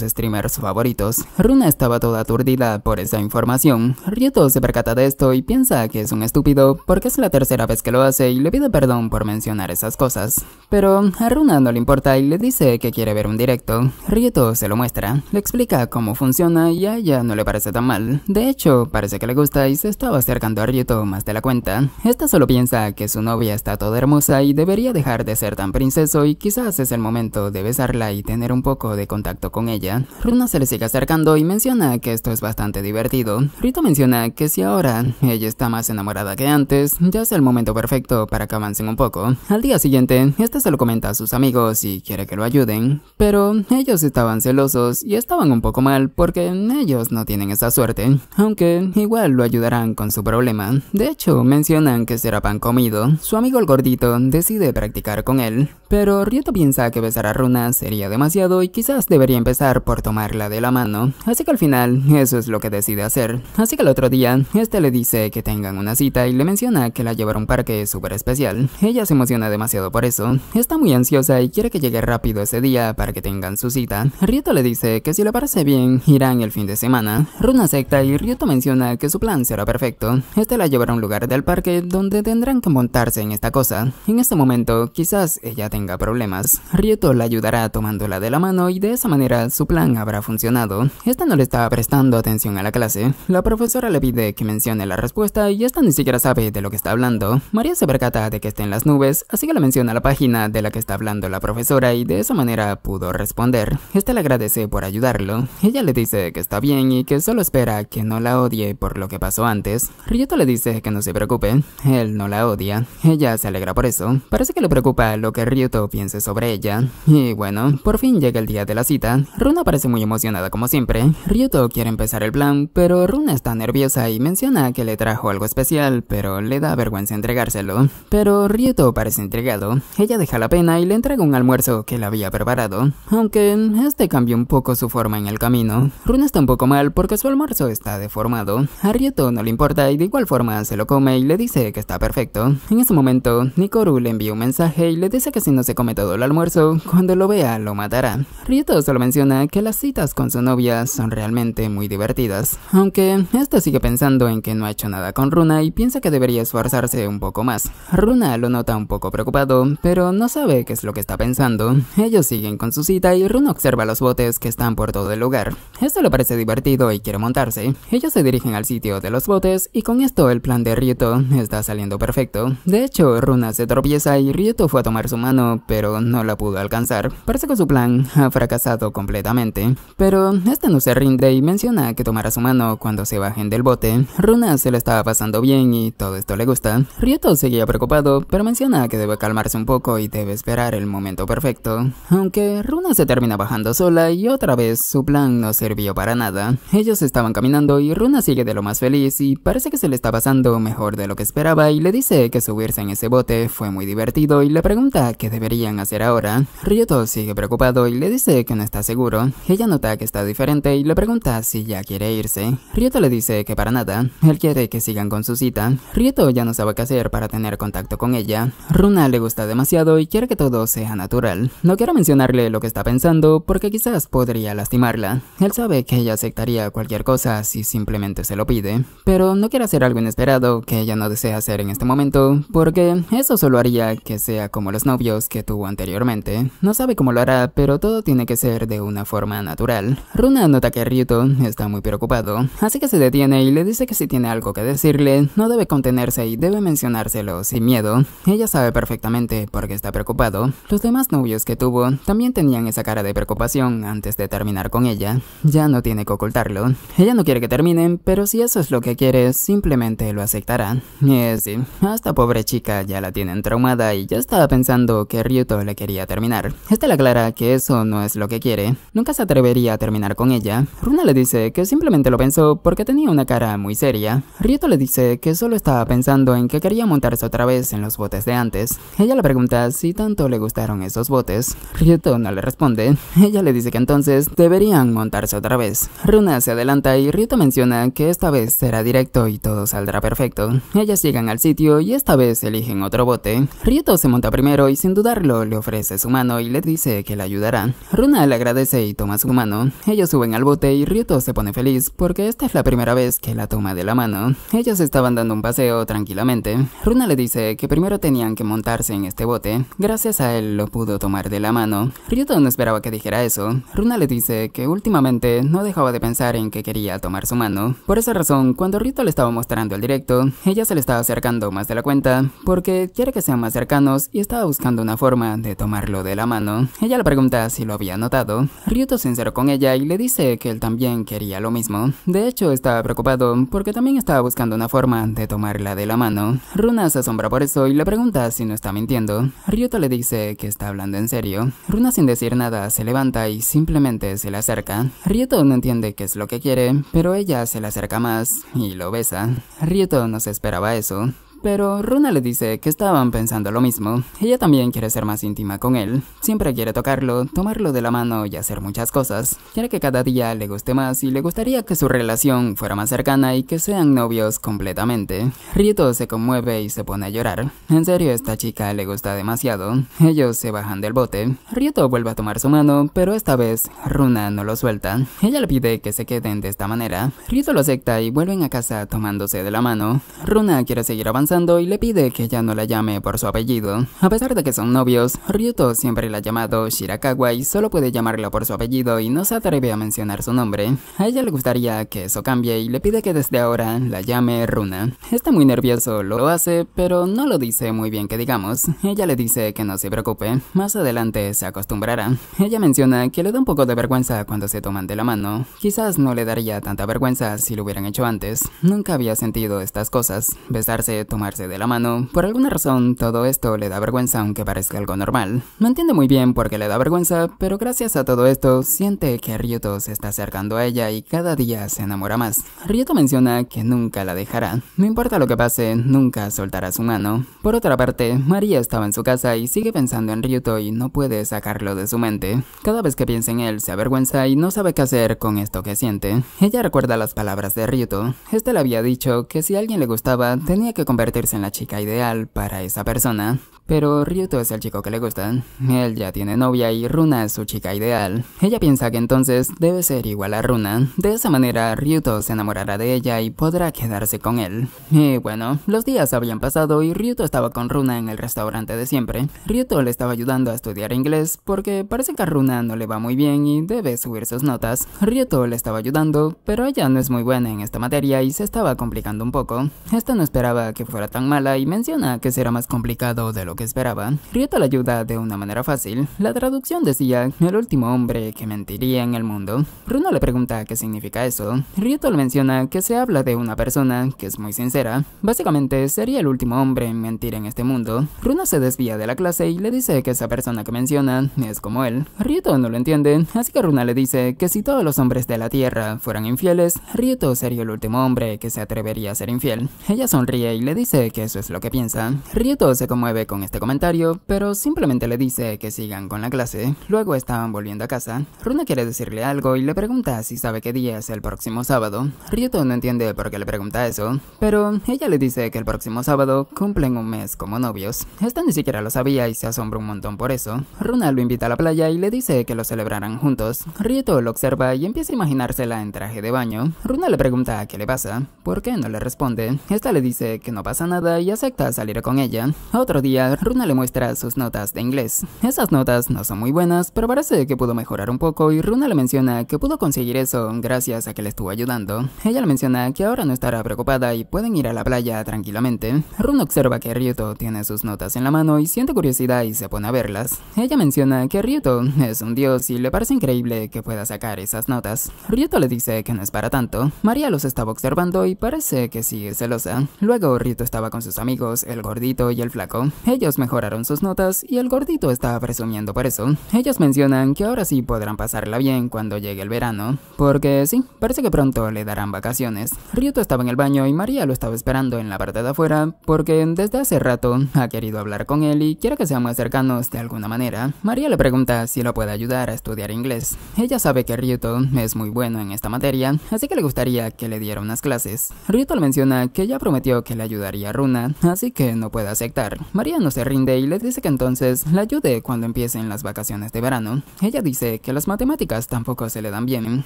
streamers favoritos. Runa estaba toda aturdida por esa información. Rieto se percata de esto y piensa que es un estúpido porque es la tercera vez que lo hace y le pide perdón por mencionar esas cosas. Pero a Runa no le importa y le dice que quiere ver un directo. Rito se lo muestra, le explica cómo funciona y a ella no le parece tan mal. De hecho, parece que le gusta y se estaba acercando a Ryuto más de la cuenta. Esta solo piensa que su novia está toda hermosa y debería dejar de ser tan princeso y quizás es el momento de besarla y tener un poco de contacto con ella. Runa se le sigue acercando y menciona que esto es bastante divertido. Rito menciona que si ahora ella está más enamorada que antes, ya es el momento perfecto para que avancen un poco. Al día siguiente, esta se lo comenta a sus amigos y que que lo ayuden, pero ellos estaban celosos y estaban un poco mal porque ellos no tienen esa suerte, aunque igual lo ayudarán con su problema. De hecho, mencionan que será pan comido. Su amigo el gordito decide practicar con él, pero Rieto piensa que besar a Runa sería demasiado y quizás debería empezar por tomarla de la mano, así que al final eso es lo que decide hacer. Así que el otro día, este le dice que tengan una cita y le menciona que la llevará a un parque súper especial. Ella se emociona demasiado por eso, está muy ansiosa y quiere que llegue rápido ese día para que tengan su cita. Rieto le dice que si le parece bien, irán el fin de semana. Runa acepta y Ryoto menciona que su plan será perfecto. Este la llevará a un lugar del parque donde tendrán que montarse en esta cosa. En este momento, quizás ella tenga tenga problemas. Rieto la ayudará tomándola de la mano y de esa manera su plan habrá funcionado. Esta no le está prestando atención a la clase. La profesora le pide que mencione la respuesta y esta ni siquiera sabe de lo que está hablando. María se percata de que está en las nubes, así que le menciona la página de la que está hablando la profesora y de esa manera pudo responder. Esta le agradece por ayudarlo. Ella le dice que está bien y que solo espera que no la odie por lo que pasó antes. Rieto le dice que no se preocupe, él no la odia. Ella se alegra por eso. Parece que le preocupa lo que Ryuto piense sobre ella. Y bueno, por fin llega el día de la cita. Runa parece muy emocionada como siempre. Ryuto quiere empezar el plan, pero Runa está nerviosa y menciona que le trajo algo especial, pero le da vergüenza entregárselo. Pero Ryuto parece entregado. Ella deja la pena y le entrega un almuerzo que le había preparado, aunque este cambia un poco su forma en el camino. Runa está un poco mal porque su almuerzo está deformado. A Ryuto no le importa y de igual forma se lo come y le dice que está perfecto. En ese momento, Nikoru le envía un mensaje y le dice que se no se come todo el almuerzo, cuando lo vea lo matará. Rieto solo menciona que las citas con su novia son realmente muy divertidas, aunque esta sigue pensando en que no ha hecho nada con Runa y piensa que debería esforzarse un poco más. Runa lo nota un poco preocupado, pero no sabe qué es lo que está pensando. Ellos siguen con su cita y Runa observa los botes que están por todo el lugar. Esto le parece divertido y quiere montarse. Ellos se dirigen al sitio de los botes y con esto el plan de Rieto está saliendo perfecto. De hecho, Runa se tropieza y Rieto fue a tomar su mano pero no la pudo alcanzar. Parece que su plan ha fracasado completamente. Pero este no se rinde y menciona que tomará su mano cuando se bajen del bote. Runa se le estaba pasando bien y todo esto le gusta. Rieto seguía preocupado, pero menciona que debe calmarse un poco y debe esperar el momento perfecto. Aunque Runa se termina bajando sola y otra vez su plan no sirvió para nada. Ellos estaban caminando y Runa sigue de lo más feliz y parece que se le está pasando mejor de lo que esperaba y le dice que subirse en ese bote fue muy divertido y le pregunta que deberían hacer ahora. Ryoto sigue preocupado y le dice que no está seguro. Ella nota que está diferente y le pregunta si ya quiere irse. Ryoto le dice que para nada, él quiere que sigan con su cita. Ryoto ya no sabe qué hacer para tener contacto con ella. Runa le gusta demasiado y quiere que todo sea natural. No quiero mencionarle lo que está pensando porque quizás podría lastimarla. Él sabe que ella aceptaría cualquier cosa si simplemente se lo pide, pero no quiere hacer algo inesperado que ella no desea hacer en este momento porque eso solo haría que sea como los novios que tuvo anteriormente. No sabe cómo lo hará, pero todo tiene que ser de una forma natural. Runa nota que Ryuto está muy preocupado, así que se detiene y le dice que si tiene algo que decirle, no debe contenerse y debe mencionárselo sin miedo. Ella sabe perfectamente por qué está preocupado. Los demás novios que tuvo también tenían esa cara de preocupación antes de terminar con ella. Ya no tiene que ocultarlo. Ella no quiere que terminen, pero si eso es lo que quiere, simplemente lo aceptará. Y eh, sí, esta pobre chica ya la tienen traumada y ya estaba pensando que que Ryuto le quería terminar. Esta le aclara que eso no es lo que quiere. Nunca se atrevería a terminar con ella. Runa le dice que simplemente lo pensó porque tenía una cara muy seria. Ryuto le dice que solo estaba pensando en que quería montarse otra vez en los botes de antes. Ella le pregunta si tanto le gustaron esos botes. Ryuto no le responde. Ella le dice que entonces deberían montarse otra vez. Runa se adelanta y Ryuto menciona que esta vez será directo y todo saldrá perfecto. Ellas llegan al sitio y esta vez eligen otro bote. Ryuto se monta primero y sin duda le ofrece su mano y le dice que la ayudará. Runa le agradece y toma su mano. Ellos suben al bote y Ryuto se pone feliz porque esta es la primera vez que la toma de la mano. Ellos estaban dando un paseo tranquilamente. Runa le dice que primero tenían que montarse en este bote. Gracias a él lo pudo tomar de la mano. Ryuto no esperaba que dijera eso. Runa le dice que últimamente no dejaba de pensar en que quería tomar su mano. Por esa razón, cuando Ryuto le estaba mostrando el directo, ella se le estaba acercando más de la cuenta porque quiere que sean más cercanos y estaba buscando una forma de tomarlo de la mano. Ella le pregunta si lo había notado. Ryuto se sincero con ella y le dice que él también quería lo mismo. De hecho, estaba preocupado porque también estaba buscando una forma de tomarla de la mano. Runa se asombra por eso y le pregunta si no está mintiendo. Ryuto le dice que está hablando en serio. Runa sin decir nada se levanta y simplemente se le acerca. Ryuto no entiende qué es lo que quiere, pero ella se le acerca más y lo besa. Ryuto no se esperaba eso, pero Runa le dice que estaban pensando lo mismo. Ella también quiere ser más íntima con él. Siempre quiere tocarlo, tomarlo de la mano y hacer muchas cosas. Quiere que cada día le guste más y le gustaría que su relación fuera más cercana y que sean novios completamente. Rito se conmueve y se pone a llorar. En serio, esta chica le gusta demasiado. Ellos se bajan del bote. Rito vuelve a tomar su mano, pero esta vez Runa no lo suelta. Ella le pide que se queden de esta manera. Rito lo acepta y vuelven a casa tomándose de la mano. Runa quiere seguir avanzando y le pide que ya no la llame por su apellido. A pesar de que son novios, Ryuto siempre la ha llamado Shirakawa y solo puede llamarla por su apellido y no se atreve a mencionar su nombre. A ella le gustaría que eso cambie y le pide que desde ahora la llame Runa. Está muy nervioso, lo hace, pero no lo dice muy bien que digamos. Ella le dice que no se preocupe, más adelante se acostumbrará. Ella menciona que le da un poco de vergüenza cuando se toman de la mano. Quizás no le daría tanta vergüenza si lo hubieran hecho antes. Nunca había sentido estas cosas, besarse, tomar de la mano. Por alguna razón, todo esto le da vergüenza aunque parezca algo normal. No entiende muy bien por qué le da vergüenza, pero gracias a todo esto, siente que Ryuto se está acercando a ella y cada día se enamora más. Ryuto menciona que nunca la dejará. No importa lo que pase, nunca soltará su mano. Por otra parte, María estaba en su casa y sigue pensando en Ryuto y no puede sacarlo de su mente. Cada vez que piensa en él, se avergüenza y no sabe qué hacer con esto que siente. Ella recuerda las palabras de Ryuto. Este le había dicho que si alguien le gustaba, tenía que convertirse en la chica ideal para esa persona, pero Ryuto es el chico que le gusta. Él ya tiene novia y Runa es su chica ideal. Ella piensa que entonces debe ser igual a Runa. De esa manera Ryuto se enamorará de ella y podrá quedarse con él. Y bueno, los días habían pasado y Ryuto estaba con Runa en el restaurante de siempre. Ryuto le estaba ayudando a estudiar inglés porque parece que a Runa no le va muy bien y debe subir sus notas. Ryuto le estaba ayudando, pero ella no es muy buena en esta materia y se estaba complicando un poco. Esta no esperaba que fuera tan mala y menciona que será más complicado de lo que esperaba. Rieta la ayuda de una manera fácil. La traducción decía, el último hombre que mentiría en el mundo. Runo le pregunta qué significa eso. Rieto le menciona que se habla de una persona que es muy sincera. Básicamente sería el último hombre en mentir en este mundo. Runo se desvía de la clase y le dice que esa persona que menciona es como él. Rieto no lo entiende, así que Runa le dice que si todos los hombres de la Tierra fueran infieles, Rieto sería el último hombre que se atrevería a ser infiel. Ella sonríe y le dice que eso es lo que piensa. Rieto se conmueve con este comentario, pero simplemente le dice que sigan con la clase. Luego estaban volviendo a casa. Runa quiere decirle algo y le pregunta si sabe qué día es el próximo sábado. Ryuto no entiende por qué le pregunta eso, pero ella le dice que el próximo sábado cumplen un mes como novios. Esta ni siquiera lo sabía y se asombra un montón por eso. Runa lo invita a la playa y le dice que lo celebrarán juntos. Rieto lo observa y empieza a imaginársela en traje de baño. Runa le pregunta qué le pasa, por qué no le responde. Esta le dice que no pasa nada y acepta salir con ella. Otro día, Runa le muestra sus notas de inglés. Esas notas no son muy buenas, pero parece que pudo mejorar un poco y Runa le menciona que pudo conseguir eso gracias a que le estuvo ayudando. Ella le menciona que ahora no estará preocupada y pueden ir a la playa tranquilamente. Runa observa que Ryuto tiene sus notas en la mano y siente curiosidad y se pone a verlas. Ella menciona que Ryuto es un dios y le parece increíble que pueda sacar esas notas. Ryuto le dice que no es para tanto. María los estaba observando y parece que sigue celosa. Luego Ryuto estaba con sus amigos, el gordito y el flaco ellos mejoraron sus notas y el gordito estaba presumiendo por eso. Ellos mencionan que ahora sí podrán pasarla bien cuando llegue el verano, porque sí, parece que pronto le darán vacaciones. Ryuto estaba en el baño y María lo estaba esperando en la parte de afuera, porque desde hace rato ha querido hablar con él y quiere que sean más cercanos de alguna manera. María le pregunta si lo puede ayudar a estudiar inglés. Ella sabe que Ryuto es muy bueno en esta materia, así que le gustaría que le diera unas clases. Ryuto le menciona que ya prometió que le ayudaría a Runa, así que no puede aceptar. María no se rinde y le dice que entonces la ayude cuando empiecen las vacaciones de verano. Ella dice que las matemáticas tampoco se le dan bien.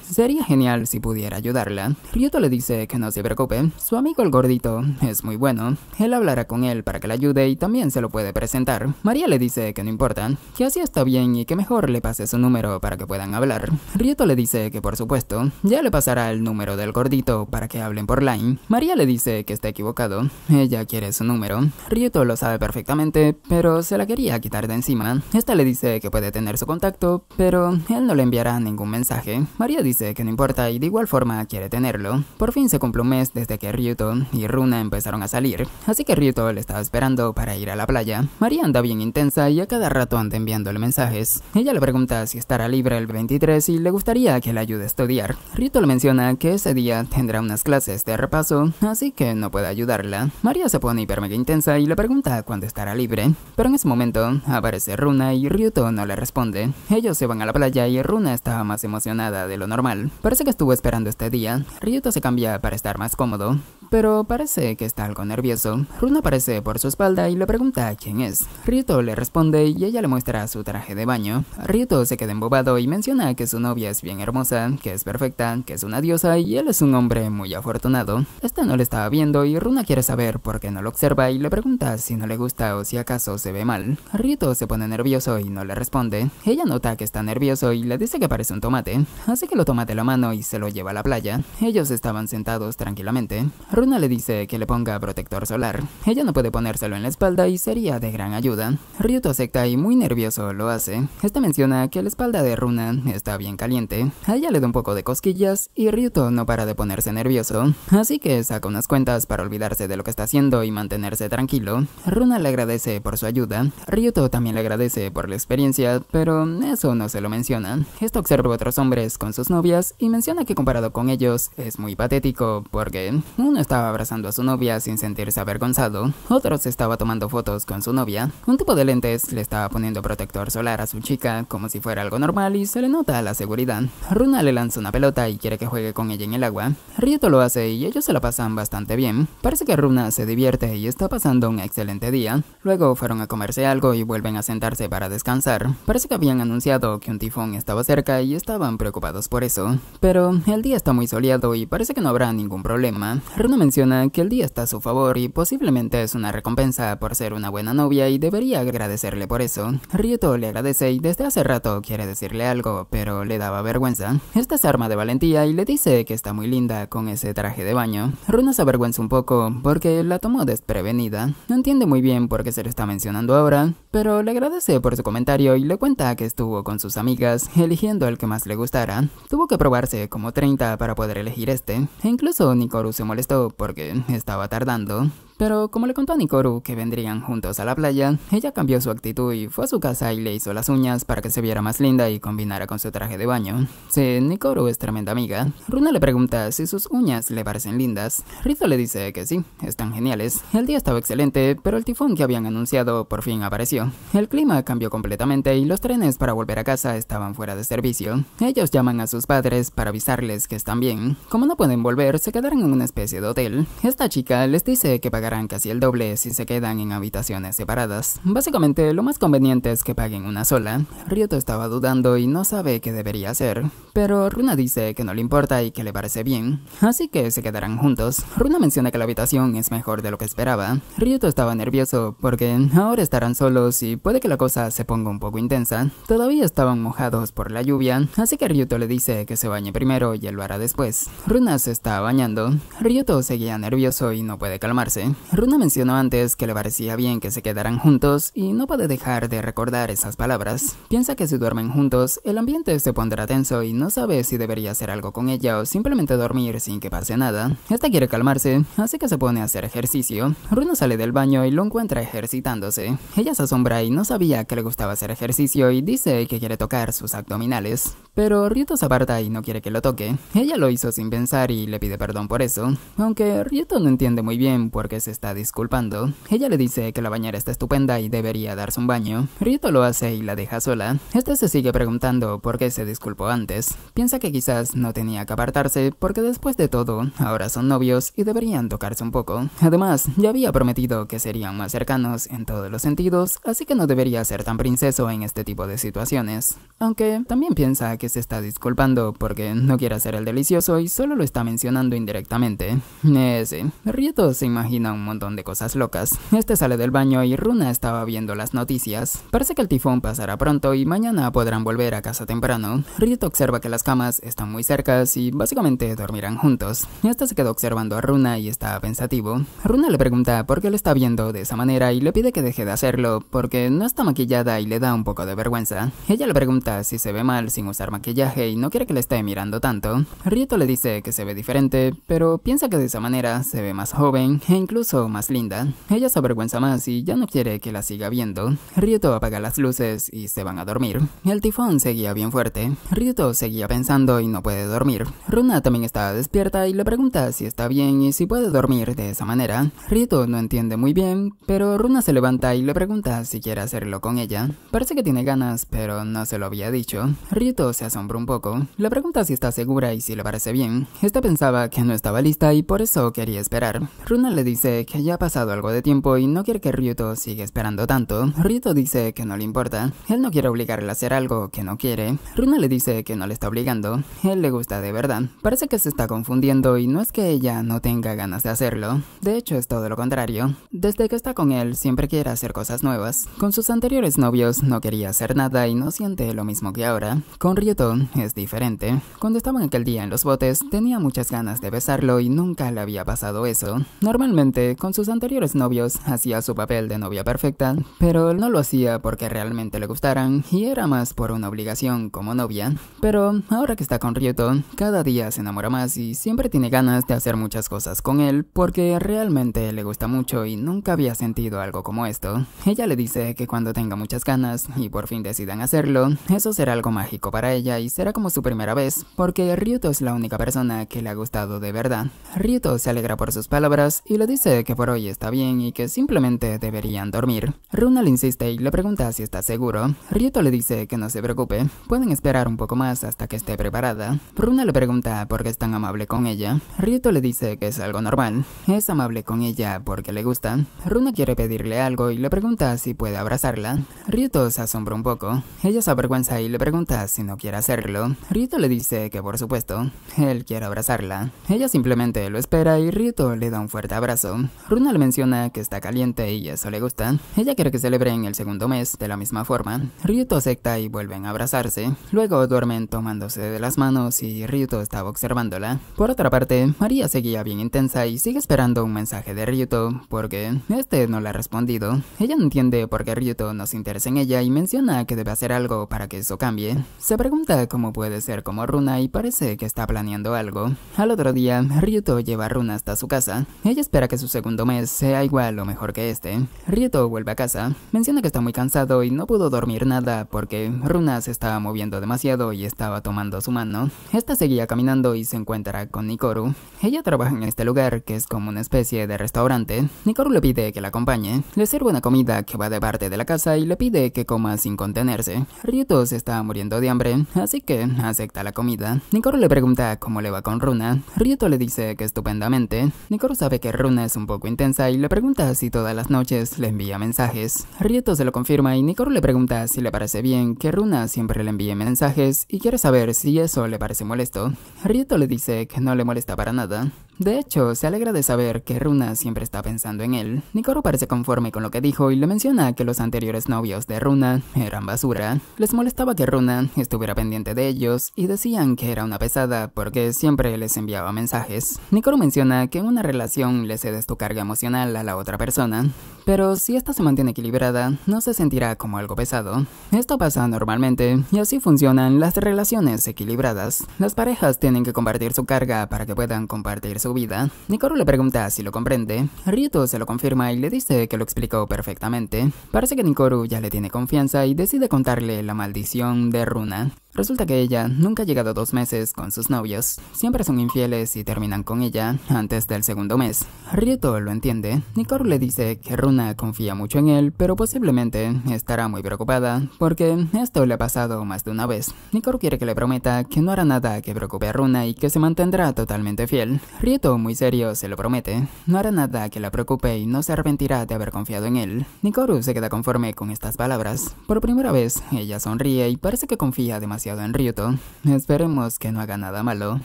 Sería genial si pudiera ayudarla. Ryuto le dice que no se preocupe, su amigo el gordito es muy bueno. Él hablará con él para que la ayude y también se lo puede presentar. María le dice que no importa, que así está bien y que mejor le pase su número para que puedan hablar. Ryuto le dice que por supuesto, ya le pasará el número del gordito para que hablen por line. María le dice que está equivocado, ella quiere su número. Ryuto lo sabe perfectamente pero se la quería quitar de encima. Esta le dice que puede tener su contacto, pero él no le enviará ningún mensaje. María dice que no importa y de igual forma quiere tenerlo. Por fin se cumple un mes desde que Ryuto y Runa empezaron a salir, así que Ryuto le estaba esperando para ir a la playa. María anda bien intensa y a cada rato anda enviándole mensajes. Ella le pregunta si estará libre el 23 y le gustaría que la ayude a estudiar. Ryuto le menciona que ese día tendrá unas clases de repaso, así que no puede ayudarla. María se pone hiper mega intensa y le pregunta cuándo estará libre pero en ese momento aparece Runa y Ryuto no le responde. Ellos se van a la playa y Runa está más emocionada de lo normal. Parece que estuvo esperando este día. Ryuto se cambia para estar más cómodo, pero parece que está algo nervioso. Runa aparece por su espalda y le pregunta quién es. Rito le responde y ella le muestra su traje de baño. Rito se queda embobado y menciona que su novia es bien hermosa, que es perfecta, que es una diosa y él es un hombre muy afortunado. Este no le estaba viendo y Runa quiere saber por qué no lo observa y le pregunta si no le gusta o si acaso se ve mal. Rito se pone nervioso y no le responde. Ella nota que está nervioso y le dice que parece un tomate, así que lo toma de la mano y se lo lleva a la playa. Ellos estaban sentados tranquilamente. Runa le dice que le ponga protector solar. Ella no puede ponérselo en la espalda y sería de gran ayuda. Ryuto acepta y muy nervioso lo hace. Esta menciona que la espalda de Runa está bien caliente. A ella le da un poco de cosquillas y Ryuto no para de ponerse nervioso. Así que saca unas cuentas para olvidarse de lo que está haciendo y mantenerse tranquilo. Runa le agradece por su ayuda. Ryuto también le agradece por la experiencia, pero eso no se lo menciona. Esto observa a otros hombres con sus novias y menciona que comparado con ellos es muy patético porque uno es estaba abrazando a su novia sin sentirse avergonzado, otro se estaba tomando fotos con su novia, un tipo de lentes le estaba poniendo protector solar a su chica como si fuera algo normal y se le nota la seguridad. Runa le lanza una pelota y quiere que juegue con ella en el agua. Rieto lo hace y ellos se la pasan bastante bien. Parece que Runa se divierte y está pasando un excelente día. Luego fueron a comerse algo y vuelven a sentarse para descansar. Parece que habían anunciado que un tifón estaba cerca y estaban preocupados por eso. Pero el día está muy soleado y parece que no habrá ningún problema. Runa menciona que el día está a su favor y posiblemente es una recompensa por ser una buena novia y debería agradecerle por eso. rito le agradece y desde hace rato quiere decirle algo, pero le daba vergüenza. Esta es arma de valentía y le dice que está muy linda con ese traje de baño. Runa se avergüenza un poco porque la tomó desprevenida. No entiende muy bien por qué se lo está mencionando ahora, pero le agradece por su comentario y le cuenta que estuvo con sus amigas, eligiendo el que más le gustara. Tuvo que probarse como 30 para poder elegir este, e incluso Nikoru se molestó porque estaba tardando. Pero como le contó a Nikoru que vendrían juntos a la playa, ella cambió su actitud y fue a su casa y le hizo las uñas para que se viera más linda y combinara con su traje de baño. Si Nikoru es tremenda amiga. Runa le pregunta si sus uñas le parecen lindas. Rito le dice que sí, están geniales. El día estaba excelente, pero el tifón que habían anunciado por fin apareció. El clima cambió completamente y los trenes para volver a casa estaban fuera de servicio. Ellos llaman a sus padres para avisarles que están bien. Como no pueden volver, se quedaron en una especie de hotel. Esta chica les dice que pagar casi el doble si se quedan en habitaciones separadas. Básicamente, lo más conveniente es que paguen una sola. Ryoto estaba dudando y no sabe qué debería hacer, pero Runa dice que no le importa y que le parece bien, así que se quedarán juntos. Runa menciona que la habitación es mejor de lo que esperaba. Ryoto estaba nervioso porque ahora estarán solos y puede que la cosa se ponga un poco intensa. Todavía estaban mojados por la lluvia, así que Ryoto le dice que se bañe primero y él lo hará después. Runa se está bañando. Ryoto seguía nervioso y no puede calmarse. Runa mencionó antes que le parecía bien que se quedaran juntos y no puede dejar de recordar esas palabras. Piensa que si duermen juntos, el ambiente se pondrá tenso y no sabe si debería hacer algo con ella o simplemente dormir sin que pase nada. Esta quiere calmarse, así que se pone a hacer ejercicio. Runa sale del baño y lo encuentra ejercitándose. Ella se asombra y no sabía que le gustaba hacer ejercicio y dice que quiere tocar sus abdominales. Pero Ryuto se aparta y no quiere que lo toque. Ella lo hizo sin pensar y le pide perdón por eso, aunque Ryuto no entiende muy bien por qué se está disculpando. Ella le dice que la bañera está estupenda y debería darse un baño. Rito lo hace y la deja sola. Este se sigue preguntando por qué se disculpó antes. Piensa que quizás no tenía que apartarse porque después de todo, ahora son novios y deberían tocarse un poco. Además, ya había prometido que serían más cercanos en todos los sentidos, así que no debería ser tan princeso en este tipo de situaciones. Aunque también piensa que se está disculpando porque no quiere hacer el delicioso y solo lo está mencionando indirectamente. Eh, sí, Rito se imagina un un montón de cosas locas. Este sale del baño y Runa estaba viendo las noticias. Parece que el tifón pasará pronto y mañana podrán volver a casa temprano. Rieto observa que las camas están muy cercas y básicamente dormirán juntos. Este se quedó observando a Runa y está pensativo. Runa le pregunta por qué lo está viendo de esa manera y le pide que deje de hacerlo porque no está maquillada y le da un poco de vergüenza. Ella le pregunta si se ve mal sin usar maquillaje y no quiere que le esté mirando tanto. Rieto le dice que se ve diferente, pero piensa que de esa manera se ve más joven e incluso más linda. Ella se avergüenza más y ya no quiere que la siga viendo. Ryuto apaga las luces y se van a dormir. El tifón seguía bien fuerte. Ryuto seguía pensando y no puede dormir. Runa también está despierta y le pregunta si está bien y si puede dormir de esa manera. Ryuto no entiende muy bien, pero Runa se levanta y le pregunta si quiere hacerlo con ella. Parece que tiene ganas, pero no se lo había dicho. Ryuto se asombra un poco. Le pregunta si está segura y si le parece bien. Esta pensaba que no estaba lista y por eso quería esperar. Runa le dice que ya ha pasado algo de tiempo y no quiere que Ryuto siga esperando tanto. Ryuto dice que no le importa, él no quiere obligarle a hacer algo que no quiere. Runa le dice que no le está obligando, él le gusta de verdad. Parece que se está confundiendo y no es que ella no tenga ganas de hacerlo, de hecho es todo lo contrario. Desde que está con él siempre quiere hacer cosas nuevas. Con sus anteriores novios no quería hacer nada y no siente lo mismo que ahora. Con Ryuto es diferente. Cuando estaban aquel día en los botes tenía muchas ganas de besarlo y nunca le había pasado eso. Normalmente con sus anteriores novios hacía su papel de novia perfecta, pero no lo hacía porque realmente le gustaran y era más por una obligación como novia. Pero ahora que está con Ryuto, cada día se enamora más y siempre tiene ganas de hacer muchas cosas con él porque realmente le gusta mucho y nunca había sentido algo como esto. Ella le dice que cuando tenga muchas ganas y por fin decidan hacerlo, eso será algo mágico para ella y será como su primera vez porque Ryuto es la única persona que le ha gustado de verdad. Ryuto se alegra por sus palabras y le dice que por hoy está bien y que simplemente deberían dormir. Runa le insiste y le pregunta si está seguro. Ryuto le dice que no se preocupe, pueden esperar un poco más hasta que esté preparada. Runa le pregunta por qué es tan amable con ella. Ryuto le dice que es algo normal, es amable con ella porque le gusta. Runa quiere pedirle algo y le pregunta si puede abrazarla. Ryuto se asombra un poco, ella se avergüenza y le pregunta si no quiere hacerlo. Ryuto le dice que por supuesto, él quiere abrazarla. Ella simplemente lo espera y Ryuto le da un fuerte abrazo. Runa le menciona que está caliente y eso le gusta, ella quiere que celebren el segundo mes de la misma forma. Ryuto acepta y vuelven a abrazarse. Luego duermen tomándose de las manos y Ryuto estaba observándola. Por otra parte, María seguía bien intensa y sigue esperando un mensaje de Ryuto porque este no le ha respondido. Ella no entiende por qué Ryuto no se interesa en ella y menciona que debe hacer algo para que eso cambie. Se pregunta cómo puede ser como Runa y parece que está planeando algo. Al otro día, Ryuto lleva a Runa hasta su casa. Ella espera que su segundo mes sea igual o mejor que este. Rieto vuelve a casa, menciona que está muy cansado y no pudo dormir nada porque Runa se estaba moviendo demasiado y estaba tomando su mano. Esta seguía caminando y se encuentra con Nikoru. Ella trabaja en este lugar que es como una especie de restaurante. Nikoru le pide que la acompañe, le sirve una comida que va de parte de la casa y le pide que coma sin contenerse. Rieto se está muriendo de hambre, así que acepta la comida. Nikoru le pregunta cómo le va con Runa. Rieto le dice que estupendamente. Nikoru sabe que Runa es un poco intensa y le pregunta si todas las noches le envía mensajes. Rieto se lo confirma y Nicor le pregunta si le parece bien que Runa siempre le envíe mensajes y quiere saber si eso le parece molesto. Rieto le dice que no le molesta para nada. De hecho, se alegra de saber que Runa siempre está pensando en él. Nikoro parece conforme con lo que dijo y le menciona que los anteriores novios de Runa eran basura. Les molestaba que Runa estuviera pendiente de ellos y decían que era una pesada porque siempre les enviaba mensajes. Nikoro menciona que en una relación le se tu carga emocional a la otra persona, pero si esta se mantiene equilibrada, no se sentirá como algo pesado. Esto pasa normalmente y así funcionan las relaciones equilibradas. Las parejas tienen que compartir su carga para que puedan compartir su vida. Nikoru le pregunta si lo comprende, Rito se lo confirma y le dice que lo explicó perfectamente. Parece que Nikoru ya le tiene confianza y decide contarle la maldición de Runa. Resulta que ella nunca ha llegado dos meses con sus novios, siempre son infieles y terminan con ella antes del segundo mes. Rieto lo entiende, Nikoru le dice que Runa confía mucho en él, pero posiblemente estará muy preocupada, porque esto le ha pasado más de una vez. Nikoru quiere que le prometa que no hará nada que preocupe a Runa y que se mantendrá totalmente fiel. Ryuto, muy serio, se lo promete, no hará nada que la preocupe y no se arrepentirá de haber confiado en él. Nikoru se queda conforme con estas palabras. Por primera vez, ella sonríe y parece que confía demasiado en Ryuto. Esperemos que no haga nada malo.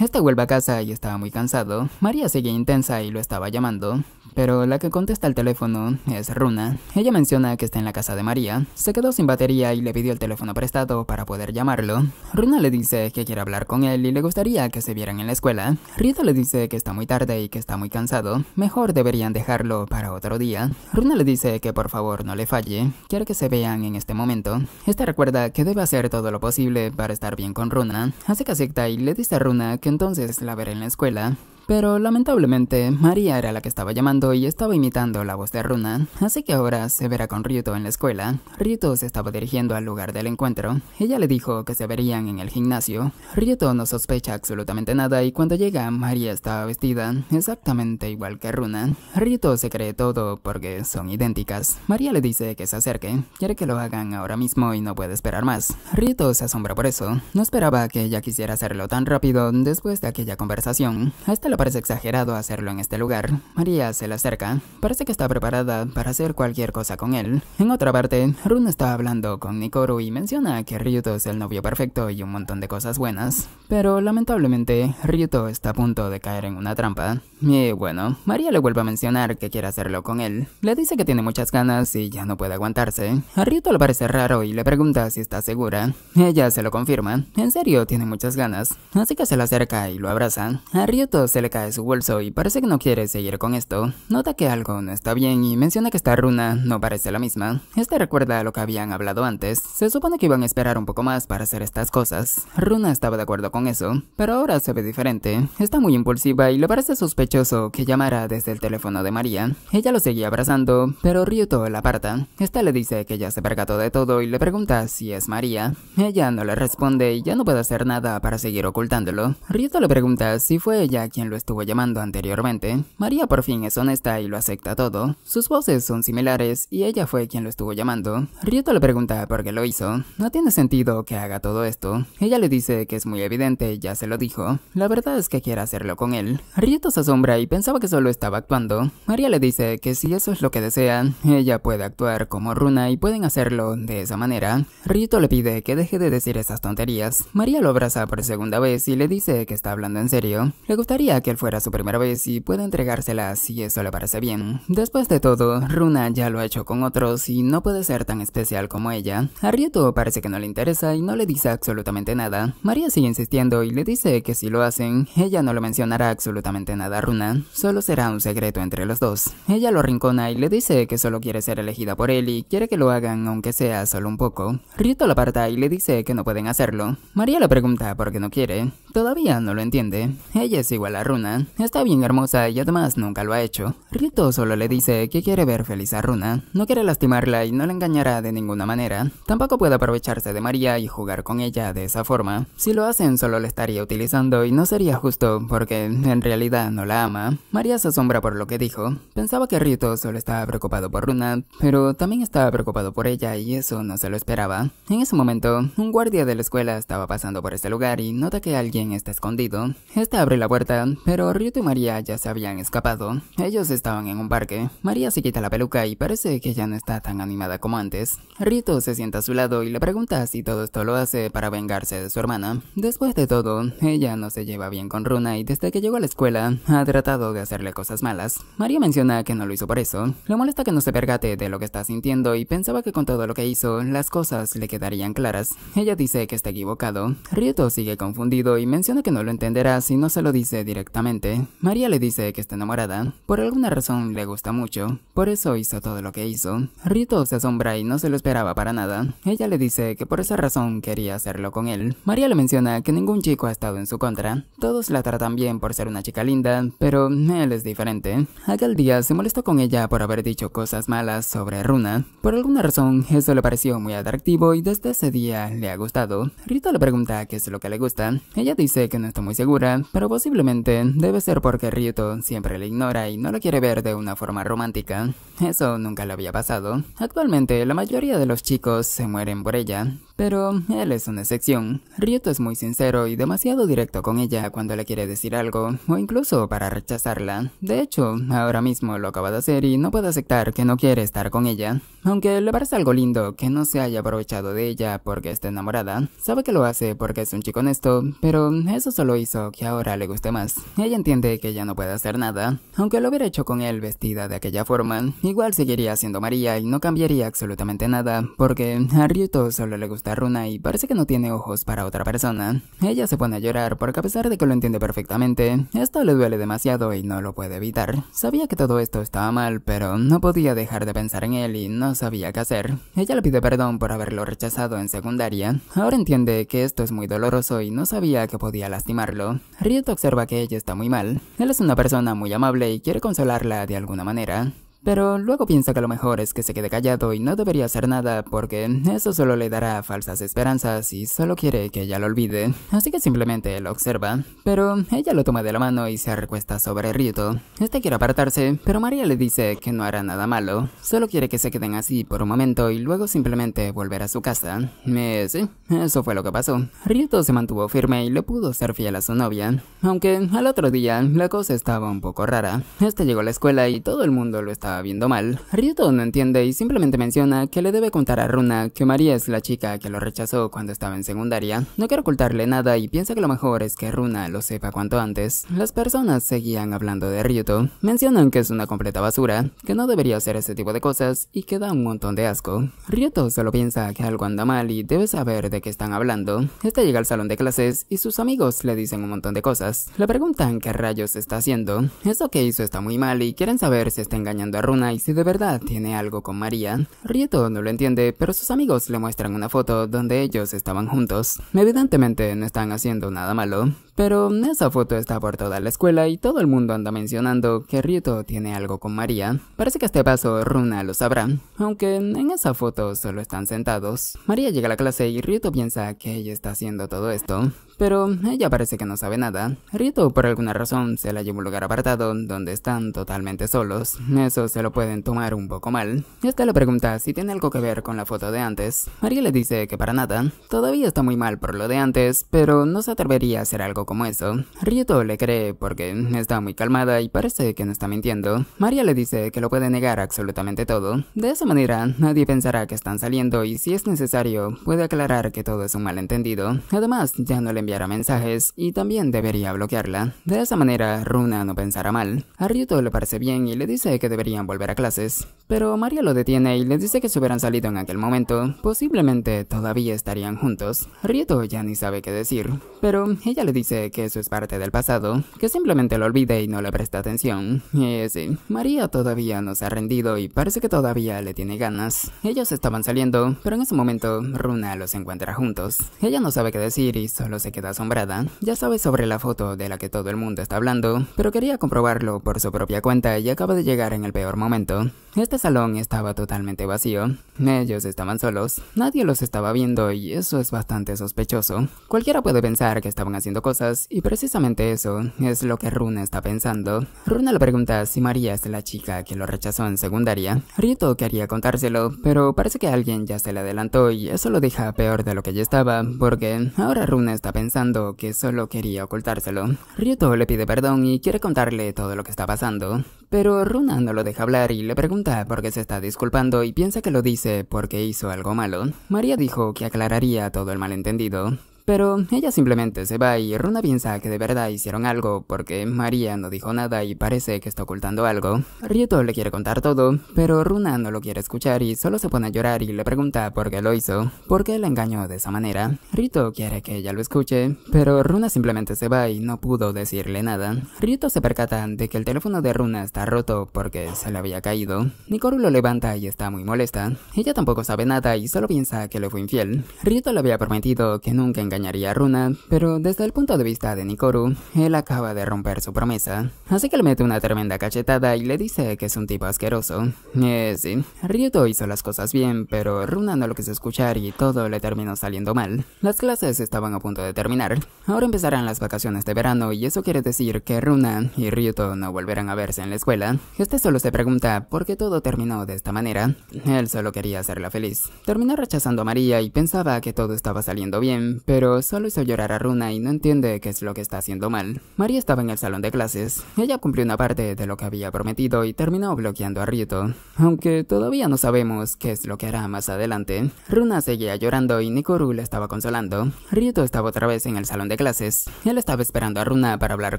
Este vuelve a casa y estaba muy cansado. María seguía intensa y lo estaba llamando, pero la que contesta el teléfono es Runa. Ella menciona que está en la casa de María, se quedó sin batería y le pidió el teléfono prestado para poder llamarlo. Runa le dice que quiere hablar con él y le gustaría que se vieran en la escuela. Rita le dice que está muy tarde y que está muy cansado, mejor deberían dejarlo para otro día. Runa le dice que por favor no le falle, quiere que se vean en este momento. Esta recuerda que debe hacer todo lo posible para estar bien con Runa, así que acepta y le dice a Runa que entonces la verá en la escuela. Pero lamentablemente, María era la que estaba llamando y estaba imitando la voz de Runa, así que ahora se verá con Ryuto en la escuela. Ryuto se estaba dirigiendo al lugar del encuentro. Ella le dijo que se verían en el gimnasio. Ryuto no sospecha absolutamente nada y cuando llega, María está vestida exactamente igual que Runa. Ryuto se cree todo porque son idénticas. María le dice que se acerque, quiere que lo hagan ahora mismo y no puede esperar más. Ryuto se asombra por eso, no esperaba que ella quisiera hacerlo tan rápido después de aquella conversación. Hasta parece exagerado hacerlo en este lugar, María se le acerca. Parece que está preparada para hacer cualquier cosa con él. En otra parte, Runo está hablando con Nikoru y menciona que Ryuto es el novio perfecto y un montón de cosas buenas. Pero lamentablemente, Ryuto está a punto de caer en una trampa. Y bueno, María le vuelve a mencionar que quiere hacerlo con él. Le dice que tiene muchas ganas y ya no puede aguantarse. A Ryuto le parece raro y le pregunta si está segura. Ella se lo confirma. En serio, tiene muchas ganas. Así que se le acerca y lo abraza. A Ryuto se le cae su bolso y parece que no quiere seguir con esto. Nota que algo no está bien y menciona que esta runa no parece la misma. Este recuerda a lo que habían hablado antes. Se supone que iban a esperar un poco más para hacer estas cosas. Runa estaba de acuerdo con eso, pero ahora se ve diferente. Está muy impulsiva y le parece sospechoso que llamara desde el teléfono de María. Ella lo seguía abrazando, pero Ryuto la aparta. Esta le dice que ya se percató de todo y le pregunta si es María. Ella no le responde y ya no puede hacer nada para seguir ocultándolo. Ryuto le pregunta si fue ella quien lo estuvo llamando anteriormente, María por fin es honesta y lo acepta todo. Sus voces son similares y ella fue quien lo estuvo llamando. Rieto le pregunta por qué lo hizo. No tiene sentido que haga todo esto. Ella le dice que es muy evidente, ya se lo dijo. La verdad es que quiere hacerlo con él. Rieto se asombra y pensaba que solo estaba actuando. María le dice que si eso es lo que desea, ella puede actuar como Runa y pueden hacerlo de esa manera. Rieto le pide que deje de decir esas tonterías. María lo abraza por segunda vez y le dice que está hablando en serio. Le gustaría él fuera su primera vez y puede entregársela si eso le parece bien. Después de todo, Runa ya lo ha hecho con otros y no puede ser tan especial como ella. A Rieto parece que no le interesa y no le dice absolutamente nada. María sigue insistiendo y le dice que si lo hacen, ella no lo mencionará absolutamente nada a Runa, solo será un secreto entre los dos. Ella lo rincona y le dice que solo quiere ser elegida por él y quiere que lo hagan aunque sea solo un poco. Rieto lo aparta y le dice que no pueden hacerlo. María le pregunta por qué no quiere. Todavía no lo entiende. Ella es igual a Runa. Está bien hermosa y además nunca lo ha hecho. Rito solo le dice que quiere ver feliz a Runa. No quiere lastimarla y no la engañará de ninguna manera. Tampoco puede aprovecharse de María y jugar con ella de esa forma. Si lo hacen solo la estaría utilizando y no sería justo porque en realidad no la ama. María se asombra por lo que dijo. Pensaba que Rito solo estaba preocupado por Runa, pero también estaba preocupado por ella y eso no se lo esperaba. En ese momento, un guardia de la escuela estaba pasando por este lugar y nota que alguien está escondido. Esta abre la puerta, pero Ryuto y María ya se habían escapado. Ellos estaban en un parque. María se quita la peluca y parece que ya no está tan animada como antes. Ryuto se sienta a su lado y le pregunta si todo esto lo hace para vengarse de su hermana. Después de todo, ella no se lleva bien con Runa y desde que llegó a la escuela ha tratado de hacerle cosas malas. María menciona que no lo hizo por eso. Le molesta que no se pergate de lo que está sintiendo y pensaba que con todo lo que hizo, las cosas le quedarían claras. Ella dice que está equivocado. Ryuto sigue confundido y menciona que no lo entenderá si no se lo dice directamente. María le dice que está enamorada, por alguna razón le gusta mucho, por eso hizo todo lo que hizo. Rito se asombra y no se lo esperaba para nada. Ella le dice que por esa razón quería hacerlo con él. María le menciona que ningún chico ha estado en su contra. Todos la tratan bien por ser una chica linda, pero él es diferente. Aquel día se molestó con ella por haber dicho cosas malas sobre Runa. Por alguna razón, eso le pareció muy atractivo y desde ese día le ha gustado. Rito le pregunta qué es lo que le gusta. Ella dice que no está muy segura, pero posiblemente debe ser porque Ryuto siempre la ignora y no lo quiere ver de una forma romántica. Eso nunca le había pasado. Actualmente la mayoría de los chicos se mueren por ella, pero él es una excepción. Ryuto es muy sincero y demasiado directo con ella cuando le quiere decir algo, o incluso para rechazarla. De hecho, ahora mismo lo acaba de hacer y no puede aceptar que no quiere estar con ella. Aunque le parece algo lindo que no se haya aprovechado de ella porque está enamorada, sabe que lo hace porque es un chico honesto, pero eso solo hizo que ahora le guste más. Ella entiende que ya no puede hacer nada. Aunque lo hubiera hecho con él vestida de aquella forma, igual seguiría siendo María y no cambiaría absolutamente nada, porque a Ryuto solo le gusta runa y parece que no tiene ojos para otra persona. Ella se pone a llorar porque a pesar de que lo entiende perfectamente, esto le duele demasiado y no lo puede evitar. Sabía que todo esto estaba mal, pero no podía dejar de pensar en él y no sabía qué hacer. Ella le pide perdón por haberlo rechazado en secundaria. Ahora entiende que esto es muy doloroso y no sabía que podía lastimarlo. Riot observa que ella está muy mal. Él es una persona muy amable y quiere consolarla de alguna manera pero luego piensa que lo mejor es que se quede callado y no debería hacer nada porque eso solo le dará falsas esperanzas y solo quiere que ella lo olvide, así que simplemente lo observa, pero ella lo toma de la mano y se recuesta sobre Ryuto. Este quiere apartarse, pero María le dice que no hará nada malo, solo quiere que se queden así por un momento y luego simplemente volver a su casa. Eh, sí, eso fue lo que pasó. Ryuto se mantuvo firme y le pudo ser fiel a su novia, aunque al otro día la cosa estaba un poco rara. Este llegó a la escuela y todo el mundo lo estaba viendo mal, Ryuto no entiende y simplemente menciona que le debe contar a Runa que María es la chica que lo rechazó cuando estaba en secundaria. No quiere ocultarle nada y piensa que lo mejor es que Runa lo sepa cuanto antes. Las personas seguían hablando de Ryuto, mencionan que es una completa basura, que no debería hacer ese tipo de cosas y que da un montón de asco. Ryuto solo piensa que algo anda mal y debe saber de qué están hablando. Este llega al salón de clases y sus amigos le dicen un montón de cosas. Le preguntan qué rayos está haciendo. Eso que hizo está muy mal y quieren saber si está engañando a runa y si de verdad tiene algo con María. Rieto no lo entiende, pero sus amigos le muestran una foto donde ellos estaban juntos. Evidentemente no están haciendo nada malo, pero esa foto está por toda la escuela y todo el mundo anda mencionando que Rito tiene algo con María. Parece que a este paso Runa lo sabrá, aunque en esa foto solo están sentados. María llega a la clase y Rito piensa que ella está haciendo todo esto, pero ella parece que no sabe nada. Rito por alguna razón se la lleva a un lugar apartado donde están totalmente solos. Eso se lo pueden tomar un poco mal. Esta le pregunta si tiene algo que ver con la foto de antes. María le dice que para nada. Todavía está muy mal por lo de antes, pero no se atrevería a hacer algo como eso. Ryuto le cree porque está muy calmada y parece que no está mintiendo. María le dice que lo puede negar absolutamente todo. De esa manera, nadie pensará que están saliendo y si es necesario, puede aclarar que todo es un malentendido. Además, ya no le enviará mensajes y también debería bloquearla. De esa manera, Runa no pensará mal. A Ryuto le parece bien y le dice que deberían volver a clases. Pero María lo detiene y le dice que si hubieran salido en aquel momento, posiblemente todavía estarían juntos. Ryuto ya ni sabe qué decir, pero ella le dice que eso es parte del pasado, que simplemente lo olvide y no le presta atención. Y sí, María todavía no se ha rendido y parece que todavía le tiene ganas. Ellos estaban saliendo, pero en ese momento Runa los encuentra juntos. Ella no sabe qué decir y solo se queda asombrada. Ya sabe sobre la foto de la que todo el mundo está hablando, pero quería comprobarlo por su propia cuenta y acaba de llegar en el peor momento. Este salón estaba totalmente vacío. Ellos estaban solos, nadie los estaba viendo y eso es bastante sospechoso. Cualquiera puede pensar que estaban haciendo cosas y precisamente eso es lo que Runa está pensando. Runa le pregunta si María es la chica que lo rechazó en secundaria. Rito quería contárselo, pero parece que alguien ya se le adelantó y eso lo deja peor de lo que ya estaba, porque ahora Runa está pensando que solo quería ocultárselo. Rito le pide perdón y quiere contarle todo lo que está pasando, pero Runa no lo deja hablar y le pregunta por qué se está disculpando y piensa que lo dice porque hizo algo malo. María dijo que aclararía todo el malentendido, pero ella simplemente se va y Runa piensa que de verdad hicieron algo porque María no dijo nada y parece que está ocultando algo. Ryuto le quiere contar todo, pero Runa no lo quiere escuchar y solo se pone a llorar y le pregunta por qué lo hizo, por qué la engañó de esa manera. Rito quiere que ella lo escuche, pero Runa simplemente se va y no pudo decirle nada. Rito se percata de que el teléfono de Runa está roto porque se le había caído. Nikoru lo levanta y está muy molesta. Ella tampoco sabe nada y solo piensa que le fue infiel. Rito le había prometido que nunca engañaría a Runa, pero desde el punto de vista de Nikoru, él acaba de romper su promesa. Así que le mete una tremenda cachetada y le dice que es un tipo asqueroso. Eh, sí, Ryuto hizo las cosas bien, pero Runa no lo quiso escuchar y todo le terminó saliendo mal. Las clases estaban a punto de terminar. Ahora empezarán las vacaciones de verano y eso quiere decir que Runa y Ryuto no volverán a verse en la escuela. Este solo se pregunta por qué todo terminó de esta manera. Él solo quería hacerla feliz. Terminó rechazando a María y pensaba que todo estaba saliendo bien, pero pero solo hizo llorar a Runa y no entiende qué es lo que está haciendo mal. María estaba en el salón de clases. Ella cumplió una parte de lo que había prometido y terminó bloqueando a Rito. Aunque todavía no sabemos qué es lo que hará más adelante. Runa seguía llorando y Nikuru la estaba consolando. Ryuto estaba otra vez en el salón de clases. Él estaba esperando a Runa para hablar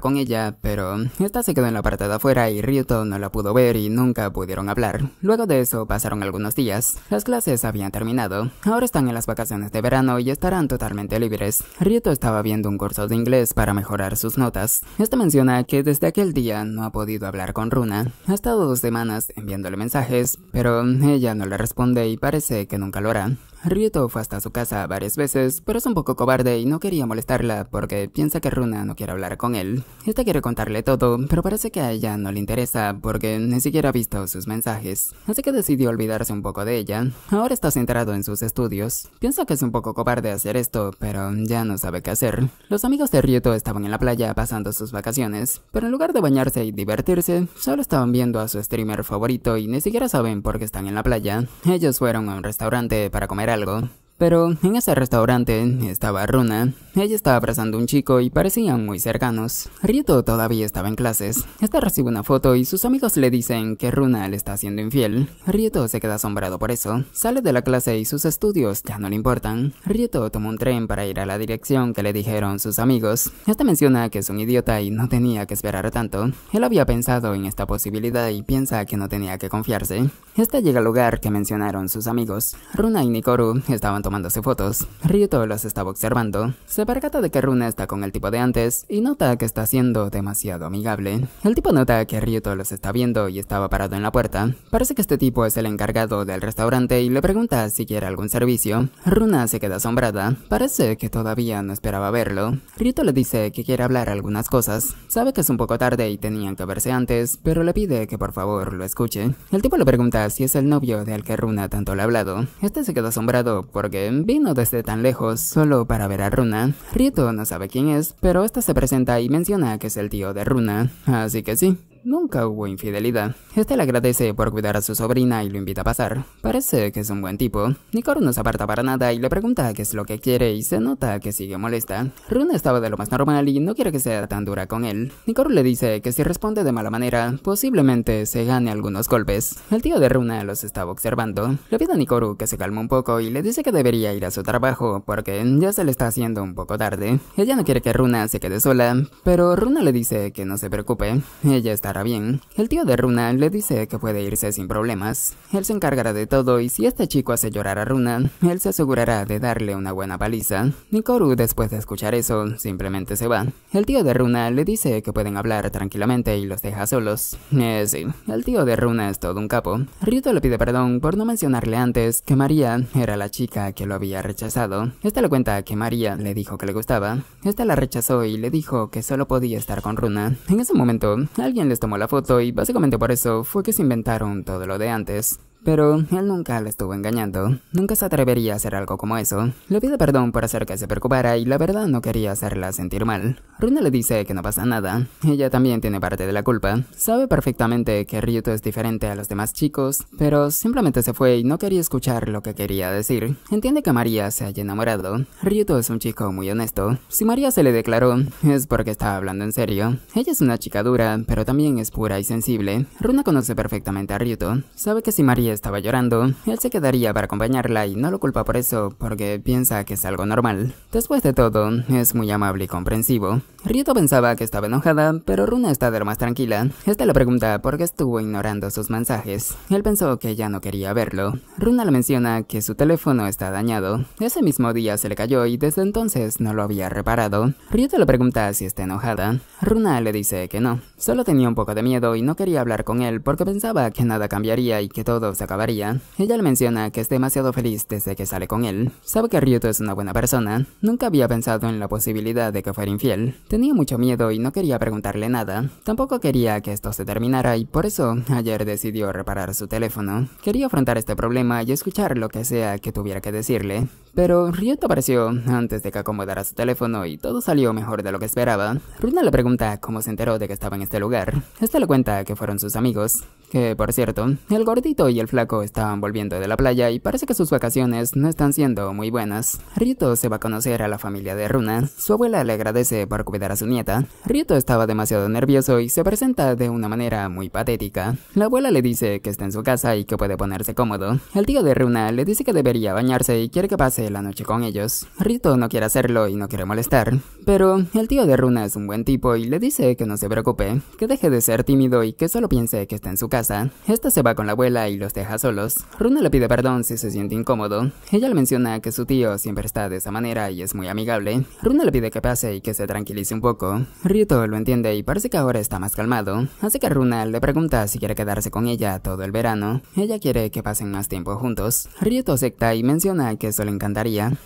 con ella, pero esta se quedó en la parte de afuera y Rito no la pudo ver y nunca pudieron hablar. Luego de eso pasaron algunos días. Las clases habían terminado. Ahora están en las vacaciones de verano y estarán totalmente libres Rieto estaba viendo un curso de inglés para mejorar sus notas. Este menciona que desde aquel día no ha podido hablar con Runa. Ha estado dos semanas enviándole mensajes, pero ella no le responde y parece que nunca lo hará. Ryuto fue hasta su casa varias veces, pero es un poco cobarde y no quería molestarla porque piensa que Runa no quiere hablar con él. Esta quiere contarle todo, pero parece que a ella no le interesa porque ni siquiera ha visto sus mensajes, así que decidió olvidarse un poco de ella. Ahora está centrado en sus estudios. Piensa que es un poco cobarde hacer esto, pero ya no sabe qué hacer. Los amigos de Ryuto estaban en la playa pasando sus vacaciones, pero en lugar de bañarse y divertirse, solo estaban viendo a su streamer favorito y ni siquiera saben por qué están en la playa. Ellos fueron a un restaurante para comer algo. Pero en ese restaurante estaba Runa. Ella estaba abrazando a un chico y parecían muy cercanos. Rieto todavía estaba en clases. Esta recibe una foto y sus amigos le dicen que Runa le está haciendo infiel. Rieto se queda asombrado por eso. Sale de la clase y sus estudios ya no le importan. Rieto toma un tren para ir a la dirección que le dijeron sus amigos. Esta menciona que es un idiota y no tenía que esperar tanto. Él había pensado en esta posibilidad y piensa que no tenía que confiarse. Esta llega al lugar que mencionaron sus amigos. Runa y Nikoru estaban tomándose fotos. Ryuto los estaba observando. Se percata de que Runa está con el tipo de antes y nota que está siendo demasiado amigable. El tipo nota que Ryuto los está viendo y estaba parado en la puerta. Parece que este tipo es el encargado del restaurante y le pregunta si quiere algún servicio. Runa se queda asombrada. Parece que todavía no esperaba verlo. Ryuto le dice que quiere hablar algunas cosas. Sabe que es un poco tarde y tenían que verse antes, pero le pide que por favor lo escuche. El tipo le pregunta si es el novio del que Runa tanto le ha hablado. Este se queda asombrado porque vino desde tan lejos solo para ver a Runa. Rito no sabe quién es, pero esta se presenta y menciona que es el tío de Runa, así que sí, Nunca hubo infidelidad. Este le agradece por cuidar a su sobrina y lo invita a pasar. Parece que es un buen tipo. Nikoru no se aparta para nada y le pregunta qué es lo que quiere y se nota que sigue molesta. Runa estaba de lo más normal y no quiere que sea tan dura con él. Nikoru le dice que si responde de mala manera, posiblemente se gane algunos golpes. El tío de Runa los estaba observando. Le pide a Nikoru que se calme un poco y le dice que debería ir a su trabajo porque ya se le está haciendo un poco tarde. Ella no quiere que Runa se quede sola, pero Runa le dice que no se preocupe. Ella está bien, el tío de Runa le dice que puede irse sin problemas. Él se encargará de todo y si este chico hace llorar a Runa, él se asegurará de darle una buena paliza. Nikoru, después de escuchar eso, simplemente se va. El tío de Runa le dice que pueden hablar tranquilamente y los deja solos. Eh, sí, el tío de Runa es todo un capo. Ryuto le pide perdón por no mencionarle antes que María era la chica que lo había rechazado. Esta le cuenta que María le dijo que le gustaba. Esta la rechazó y le dijo que solo podía estar con Runa. En ese momento, alguien le tomó la foto y básicamente por eso fue que se inventaron todo lo de antes. Pero él nunca la estuvo engañando. Nunca se atrevería a hacer algo como eso. Le pide perdón por hacer que se preocupara y la verdad no quería hacerla sentir mal. Runa le dice que no pasa nada. Ella también tiene parte de la culpa. Sabe perfectamente que Ryuto es diferente a los demás chicos, pero simplemente se fue y no quería escuchar lo que quería decir. Entiende que María se haya enamorado. Ryuto es un chico muy honesto. Si María se le declaró, es porque estaba hablando en serio. Ella es una chica dura, pero también es pura y sensible. Runa conoce perfectamente a Ryuto. Sabe que si María estaba llorando, él se quedaría para acompañarla y no lo culpa por eso, porque piensa que es algo normal. Después de todo, es muy amable y comprensivo. Rieto pensaba que estaba enojada, pero Runa está de lo más tranquila. Esta le pregunta por qué estuvo ignorando sus mensajes. Él pensó que ya no quería verlo. Runa le menciona que su teléfono está dañado. Ese mismo día se le cayó y desde entonces no lo había reparado. Rieto le pregunta si está enojada. Runa le dice que no. Solo tenía un poco de miedo y no quería hablar con él porque pensaba que nada cambiaría y que todo se acabaría. Ella le menciona que es demasiado feliz desde que sale con él. Sabe que Ryuto es una buena persona. Nunca había pensado en la posibilidad de que fuera infiel. Tenía mucho miedo y no quería preguntarle nada. Tampoco quería que esto se terminara y por eso ayer decidió reparar su teléfono. Quería afrontar este problema y escuchar lo que sea que tuviera que decirle. Pero Rito apareció antes de que acomodara su teléfono y todo salió mejor de lo que esperaba. Runa le pregunta cómo se enteró de que estaba en este lugar. Este le cuenta que fueron sus amigos. Que, por cierto, el gordito y el flaco estaban volviendo de la playa y parece que sus vacaciones no están siendo muy buenas. Ryuto se va a conocer a la familia de Runa. Su abuela le agradece por cuidar a su nieta. Ryuto estaba demasiado nervioso y se presenta de una manera muy patética. La abuela le dice que está en su casa y que puede ponerse cómodo. El tío de Runa le dice que debería bañarse y quiere que pase la noche con ellos. Rito no quiere hacerlo y no quiere molestar, pero el tío de Runa es un buen tipo y le dice que no se preocupe, que deje de ser tímido y que solo piense que está en su casa. Esta se va con la abuela y los deja solos. Runa le pide perdón si se siente incómodo. Ella le menciona que su tío siempre está de esa manera y es muy amigable. Runa le pide que pase y que se tranquilice un poco. Rito lo entiende y parece que ahora está más calmado, así que Runa le pregunta si quiere quedarse con ella todo el verano. Ella quiere que pasen más tiempo juntos. Rito acepta y menciona que solo le encanta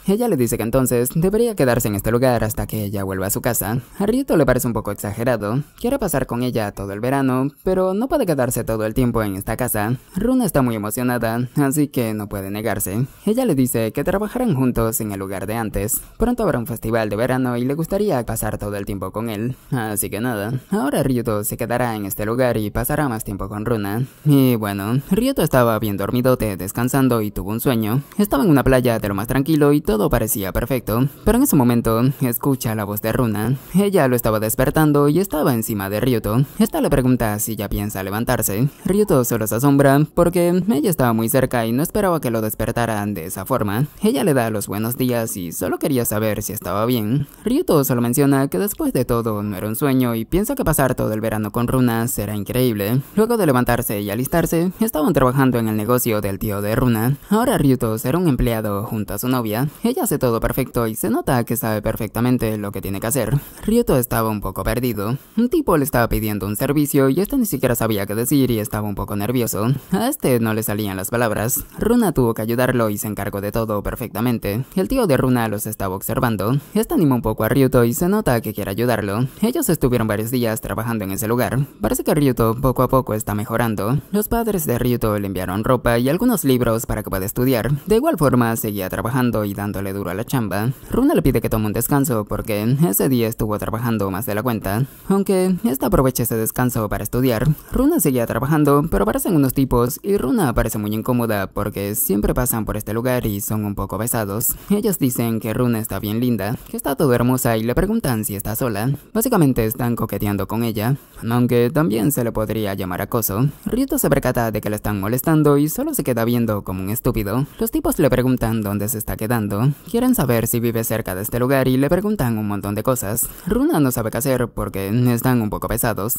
ella le dice que entonces debería quedarse en este lugar hasta que ella vuelva a su casa. A Ryuto le parece un poco exagerado. Quiere pasar con ella todo el verano, pero no puede quedarse todo el tiempo en esta casa. Runa está muy emocionada, así que no puede negarse. Ella le dice que trabajarán juntos en el lugar de antes. Pronto habrá un festival de verano y le gustaría pasar todo el tiempo con él. Así que nada, ahora Ryuto se quedará en este lugar y pasará más tiempo con Runa. Y bueno, Ryuto estaba bien dormidote, descansando y tuvo un sueño. Estaba en una playa de lo más tranquilo tranquilo y todo parecía perfecto, pero en ese momento escucha la voz de Runa. Ella lo estaba despertando y estaba encima de Ryuto. Esta le pregunta si ya piensa levantarse. Ryuto solo se asombra porque ella estaba muy cerca y no esperaba que lo despertaran de esa forma. Ella le da los buenos días y solo quería saber si estaba bien. Ryuto solo menciona que después de todo no era un sueño y piensa que pasar todo el verano con Runa será increíble. Luego de levantarse y alistarse, estaban trabajando en el negocio del tío de Runa. Ahora Ryuto será un empleado junto a su novia, ella hace todo perfecto y se nota que sabe perfectamente lo que tiene que hacer. Ryuto estaba un poco perdido. Un tipo le estaba pidiendo un servicio y este ni siquiera sabía qué decir y estaba un poco nervioso. A este no le salían las palabras. Runa tuvo que ayudarlo y se encargó de todo perfectamente. El tío de Runa los estaba observando. Este animó un poco a Ryuto y se nota que quiere ayudarlo. Ellos estuvieron varios días trabajando en ese lugar. Parece que Ryuto poco a poco está mejorando. Los padres de Ryuto le enviaron ropa y algunos libros para que pueda estudiar. De igual forma, seguía trabajando trabajando y dándole duro a la chamba, Runa le pide que tome un descanso porque ese día estuvo trabajando más de la cuenta. Aunque esta aprovecha ese descanso para estudiar, Runa sigue trabajando, pero aparecen unos tipos y Runa parece muy incómoda porque siempre pasan por este lugar y son un poco besados. Ellos dicen que Runa está bien linda, que está todo hermosa y le preguntan si está sola. Básicamente están coqueteando con ella, aunque también se le podría llamar acoso. Rito se percata de que la están molestando y solo se queda viendo como un estúpido. Los tipos le preguntan dónde se está quedando. Quieren saber si vive cerca de este lugar y le preguntan un montón de cosas. Runa no sabe qué hacer porque están un poco pesados.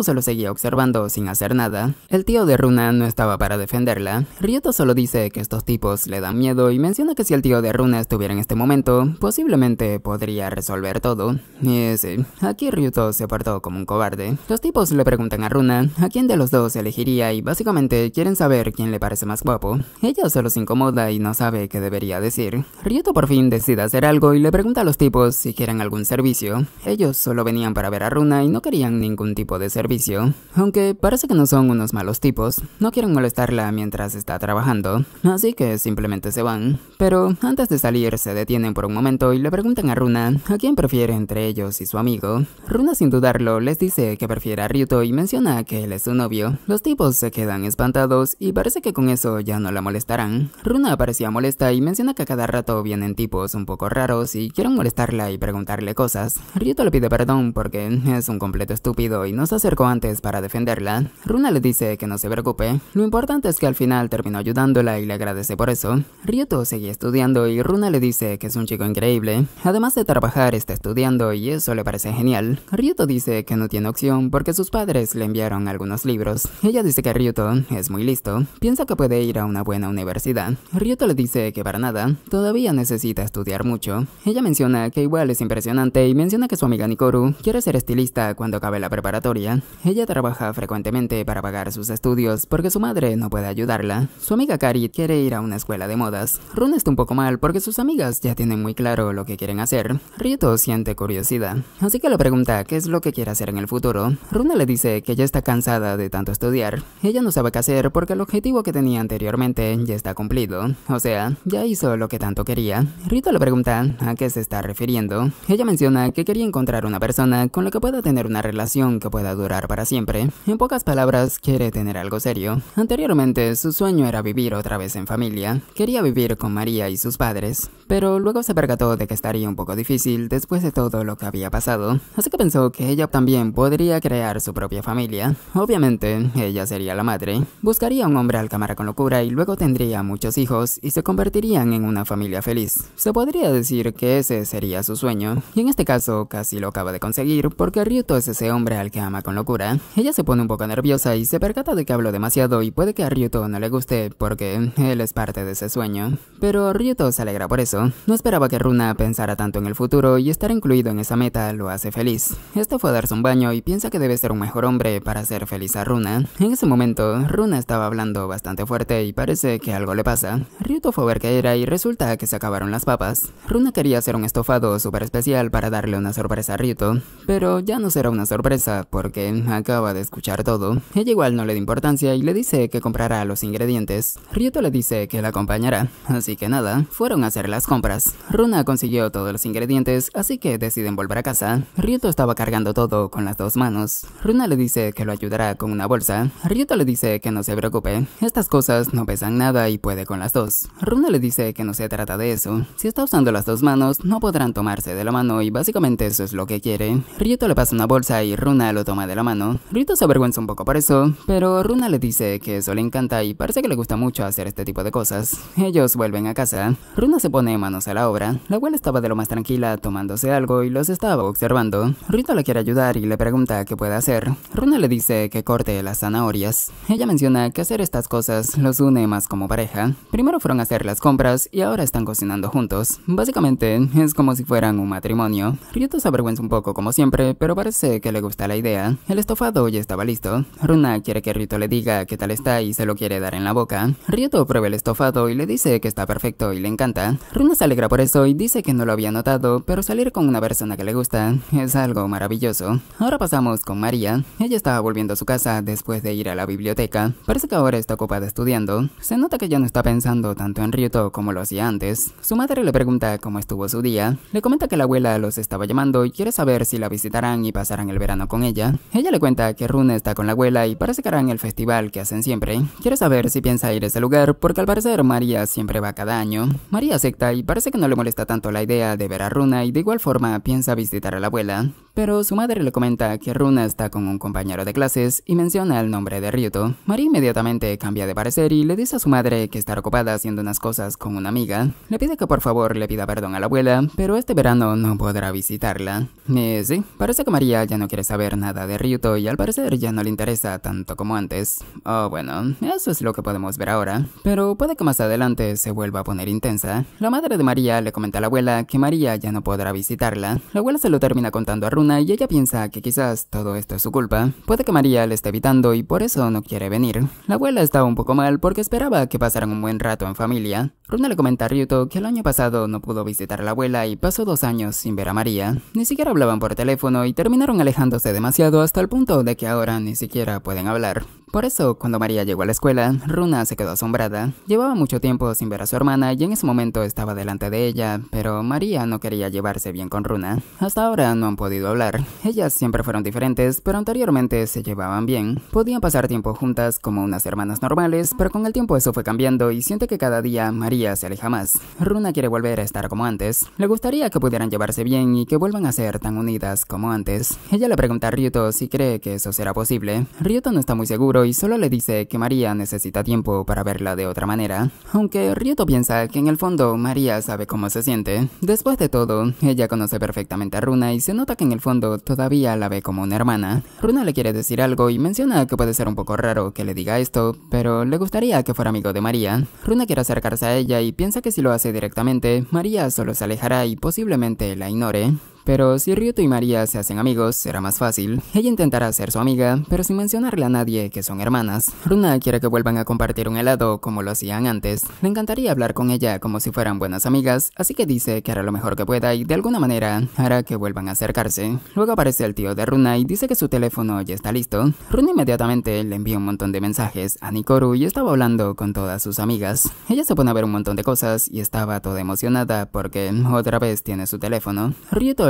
se los seguía observando sin hacer nada. El tío de Runa no estaba para defenderla. Ryoto solo dice que estos tipos le dan miedo y menciona que si el tío de Runa estuviera en este momento, posiblemente podría resolver todo. Y sí, aquí Ryuto se portó como un cobarde. Los tipos le preguntan a Runa a quién de los dos elegiría y básicamente quieren saber quién le parece más guapo. Ella se los incomoda y no sabe qué debería decir. Ryuto por fin decide hacer algo y le pregunta a los tipos si quieren algún servicio. Ellos solo venían para ver a Runa y no querían ningún tipo de servicio. Aunque parece que no son unos malos tipos, no quieren molestarla mientras está trabajando, así que simplemente se van. Pero antes de salir se detienen por un momento y le preguntan a Runa a quién prefiere entre ellos y su amigo. Runa sin dudarlo les dice que prefiere a Ryuto y menciona que él es su novio. Los tipos se quedan espantados y parece que con eso ya no la molestarán. Runa parecía molesta y menciona que a cada rato vienen tipos un poco raros y quieren molestarla y preguntarle cosas. Ryuto le pide perdón porque es un completo estúpido y no se acercó antes para defenderla. Runa le dice que no se preocupe, lo importante es que al final terminó ayudándola y le agradece por eso. Ryuto sigue estudiando y Runa le dice que es un chico increíble. Además de trabajar está estudiando y eso le parece genial. Ryuto dice que no tiene opción porque sus padres le enviaron algunos libros. Ella dice que Ryuto es muy listo, piensa que puede ir a una buena universidad. Ryuto le dice que para nada todavía necesita estudiar mucho. Ella menciona que igual es impresionante y menciona que su amiga Nikoru quiere ser estilista cuando acabe la preparatoria. Ella trabaja frecuentemente para pagar sus estudios porque su madre no puede ayudarla. Su amiga Kari quiere ir a una escuela de modas. Runa está un poco mal porque sus amigas ya tienen muy claro lo que quieren hacer. Rito siente curiosidad, así que le pregunta qué es lo que quiere hacer en el futuro. Runa le dice que ya está cansada de tanto estudiar. Ella no sabe qué hacer porque el objetivo que tenía anteriormente ya está cumplido. O sea, ya hizo lo que tanto quería. Rito le pregunta a qué se está refiriendo. Ella menciona que quería encontrar una persona con la que pueda tener una relación que pueda durar para siempre. En pocas palabras, quiere tener algo serio. Anteriormente, su sueño era vivir otra vez en familia. Quería vivir con María y sus padres, pero luego se percató de que estaría un poco difícil después de todo lo que había pasado, así que pensó que ella también podría crear su propia familia. Obviamente, ella sería la madre. Buscaría un hombre al cámara con locura y luego tendría muchos hijos y se convertirían en una familia feliz. Se podría decir que ese sería su sueño, y en este caso casi lo acaba de conseguir porque Ryuto es ese hombre al que ama con locura. Ella se pone un poco nerviosa y se percata de que hablo demasiado y puede que a Ryuto no le guste porque él es parte de ese sueño. Pero Ryuto se alegra por eso, no esperaba que Runa pensara tanto en el futuro y estar incluido en esa meta lo hace feliz. Este fue a darse un baño y piensa que debe ser un mejor hombre para hacer feliz a Runa. En ese momento, Runa estaba hablando bastante fuerte y parece que algo le pasa. Ryuto fue a ver qué era y Resulta que se acabaron las papas. Runa quería hacer un estofado súper especial para darle una sorpresa a Rito, pero ya no será una sorpresa porque acaba de escuchar todo. Ella igual no le da importancia y le dice que comprará los ingredientes. Rito le dice que la acompañará, así que nada, fueron a hacer las compras. Runa consiguió todos los ingredientes, así que deciden volver a casa. Rito estaba cargando todo con las dos manos. Runa le dice que lo ayudará con una bolsa. Rito le dice que no se preocupe, estas cosas no pesan nada y puede con las dos. Runa le dice que no se trata de eso. Si está usando las dos manos, no podrán tomarse de la mano y básicamente eso es lo que quiere. Rito le pasa una bolsa y Runa lo toma de la mano. Rito se avergüenza un poco por eso, pero Runa le dice que eso le encanta y parece que le gusta mucho hacer este tipo de cosas. Ellos vuelven a casa. Runa se pone manos a la obra. La abuela estaba de lo más tranquila tomándose algo y los estaba observando. Ryuto le quiere ayudar y le pregunta qué puede hacer. Runa le dice que corte las zanahorias. Ella menciona que hacer estas cosas los une más como pareja. Primero fueron a hacer las compras y ahora están cocinando juntos. Básicamente, es como si fueran un matrimonio. Ryuto se avergüenza un poco como siempre, pero parece que le gusta la idea. El estofado ya estaba listo. Runa quiere que Ryuto le diga qué tal está y se lo quiere dar en la boca. Ryuto prueba el estofado y le dice que está perfecto y le encanta. Runa se alegra por eso y dice que no lo había notado, pero salir con una persona que le gusta es algo maravilloso. Ahora pasamos con María. Ella estaba volviendo a su casa después de ir a la biblioteca. Parece que ahora está ocupada estudiando. Se nota que ya no está pensando tanto en Ryuto como lo hacía antes. Su madre le pregunta cómo estuvo su día, le comenta que la abuela los estaba llamando y quiere saber si la visitarán y pasarán el verano con ella. Ella le cuenta que Runa está con la abuela y parece que harán el festival que hacen siempre. Quiere saber si piensa ir a ese lugar porque al parecer María siempre va cada año. María acepta y parece que no le molesta tanto la idea de ver a Runa y de igual forma piensa visitar a la abuela pero su madre le comenta que Runa está con un compañero de clases y menciona el nombre de Ryuto. María inmediatamente cambia de parecer y le dice a su madre que está ocupada haciendo unas cosas con una amiga. Le pide que por favor le pida perdón a la abuela, pero este verano no podrá visitarla. Y eh, sí, parece que María ya no quiere saber nada de Ryuto y al parecer ya no le interesa tanto como antes. Oh, bueno, eso es lo que podemos ver ahora, pero puede que más adelante se vuelva a poner intensa. La madre de María le comenta a la abuela que María ya no podrá visitarla. La abuela se lo termina contando a Runa y ella piensa que quizás todo esto es su culpa. Puede que María le esté evitando y por eso no quiere venir. La abuela estaba un poco mal porque esperaba que pasaran un buen rato en familia. Runa le comenta a Ryuto que el año pasado no pudo visitar a la abuela y pasó dos años sin ver a María. Ni siquiera hablaban por teléfono y terminaron alejándose demasiado hasta el punto de que ahora ni siquiera pueden hablar. Por eso, cuando María llegó a la escuela, Runa se quedó asombrada. Llevaba mucho tiempo sin ver a su hermana y en ese momento estaba delante de ella, pero María no quería llevarse bien con Runa. Hasta ahora no han podido hablar. Ellas siempre fueron diferentes, pero anteriormente se llevaban bien. Podían pasar tiempo juntas como unas hermanas normales, pero con el tiempo eso fue cambiando y siente que cada día María se aleja más. Runa quiere volver a estar como antes. Le gustaría que pudieran llevarse bien y que vuelvan a ser tan unidas como antes. Ella le pregunta a Ryuto si cree que eso será posible. Ryuto no está muy seguro y solo le dice que María necesita tiempo para verla de otra manera, aunque Rieto piensa que en el fondo María sabe cómo se siente. Después de todo, ella conoce perfectamente a Runa y se nota que en el fondo todavía la ve como una hermana. Runa le quiere decir algo y menciona que puede ser un poco raro que le diga esto, pero le gustaría que fuera amigo de María. Runa quiere acercarse a ella y piensa que si lo hace directamente, María solo se alejará y posiblemente la ignore. Pero si Ryuto y María se hacen amigos, será más fácil. Ella intentará ser su amiga, pero sin mencionarle a nadie que son hermanas. Runa quiere que vuelvan a compartir un helado como lo hacían antes. Le encantaría hablar con ella como si fueran buenas amigas, así que dice que hará lo mejor que pueda y de alguna manera hará que vuelvan a acercarse. Luego aparece el tío de Runa y dice que su teléfono ya está listo. Runa inmediatamente le envía un montón de mensajes a Nikoru y estaba hablando con todas sus amigas. Ella se pone a ver un montón de cosas y estaba toda emocionada porque otra vez tiene su teléfono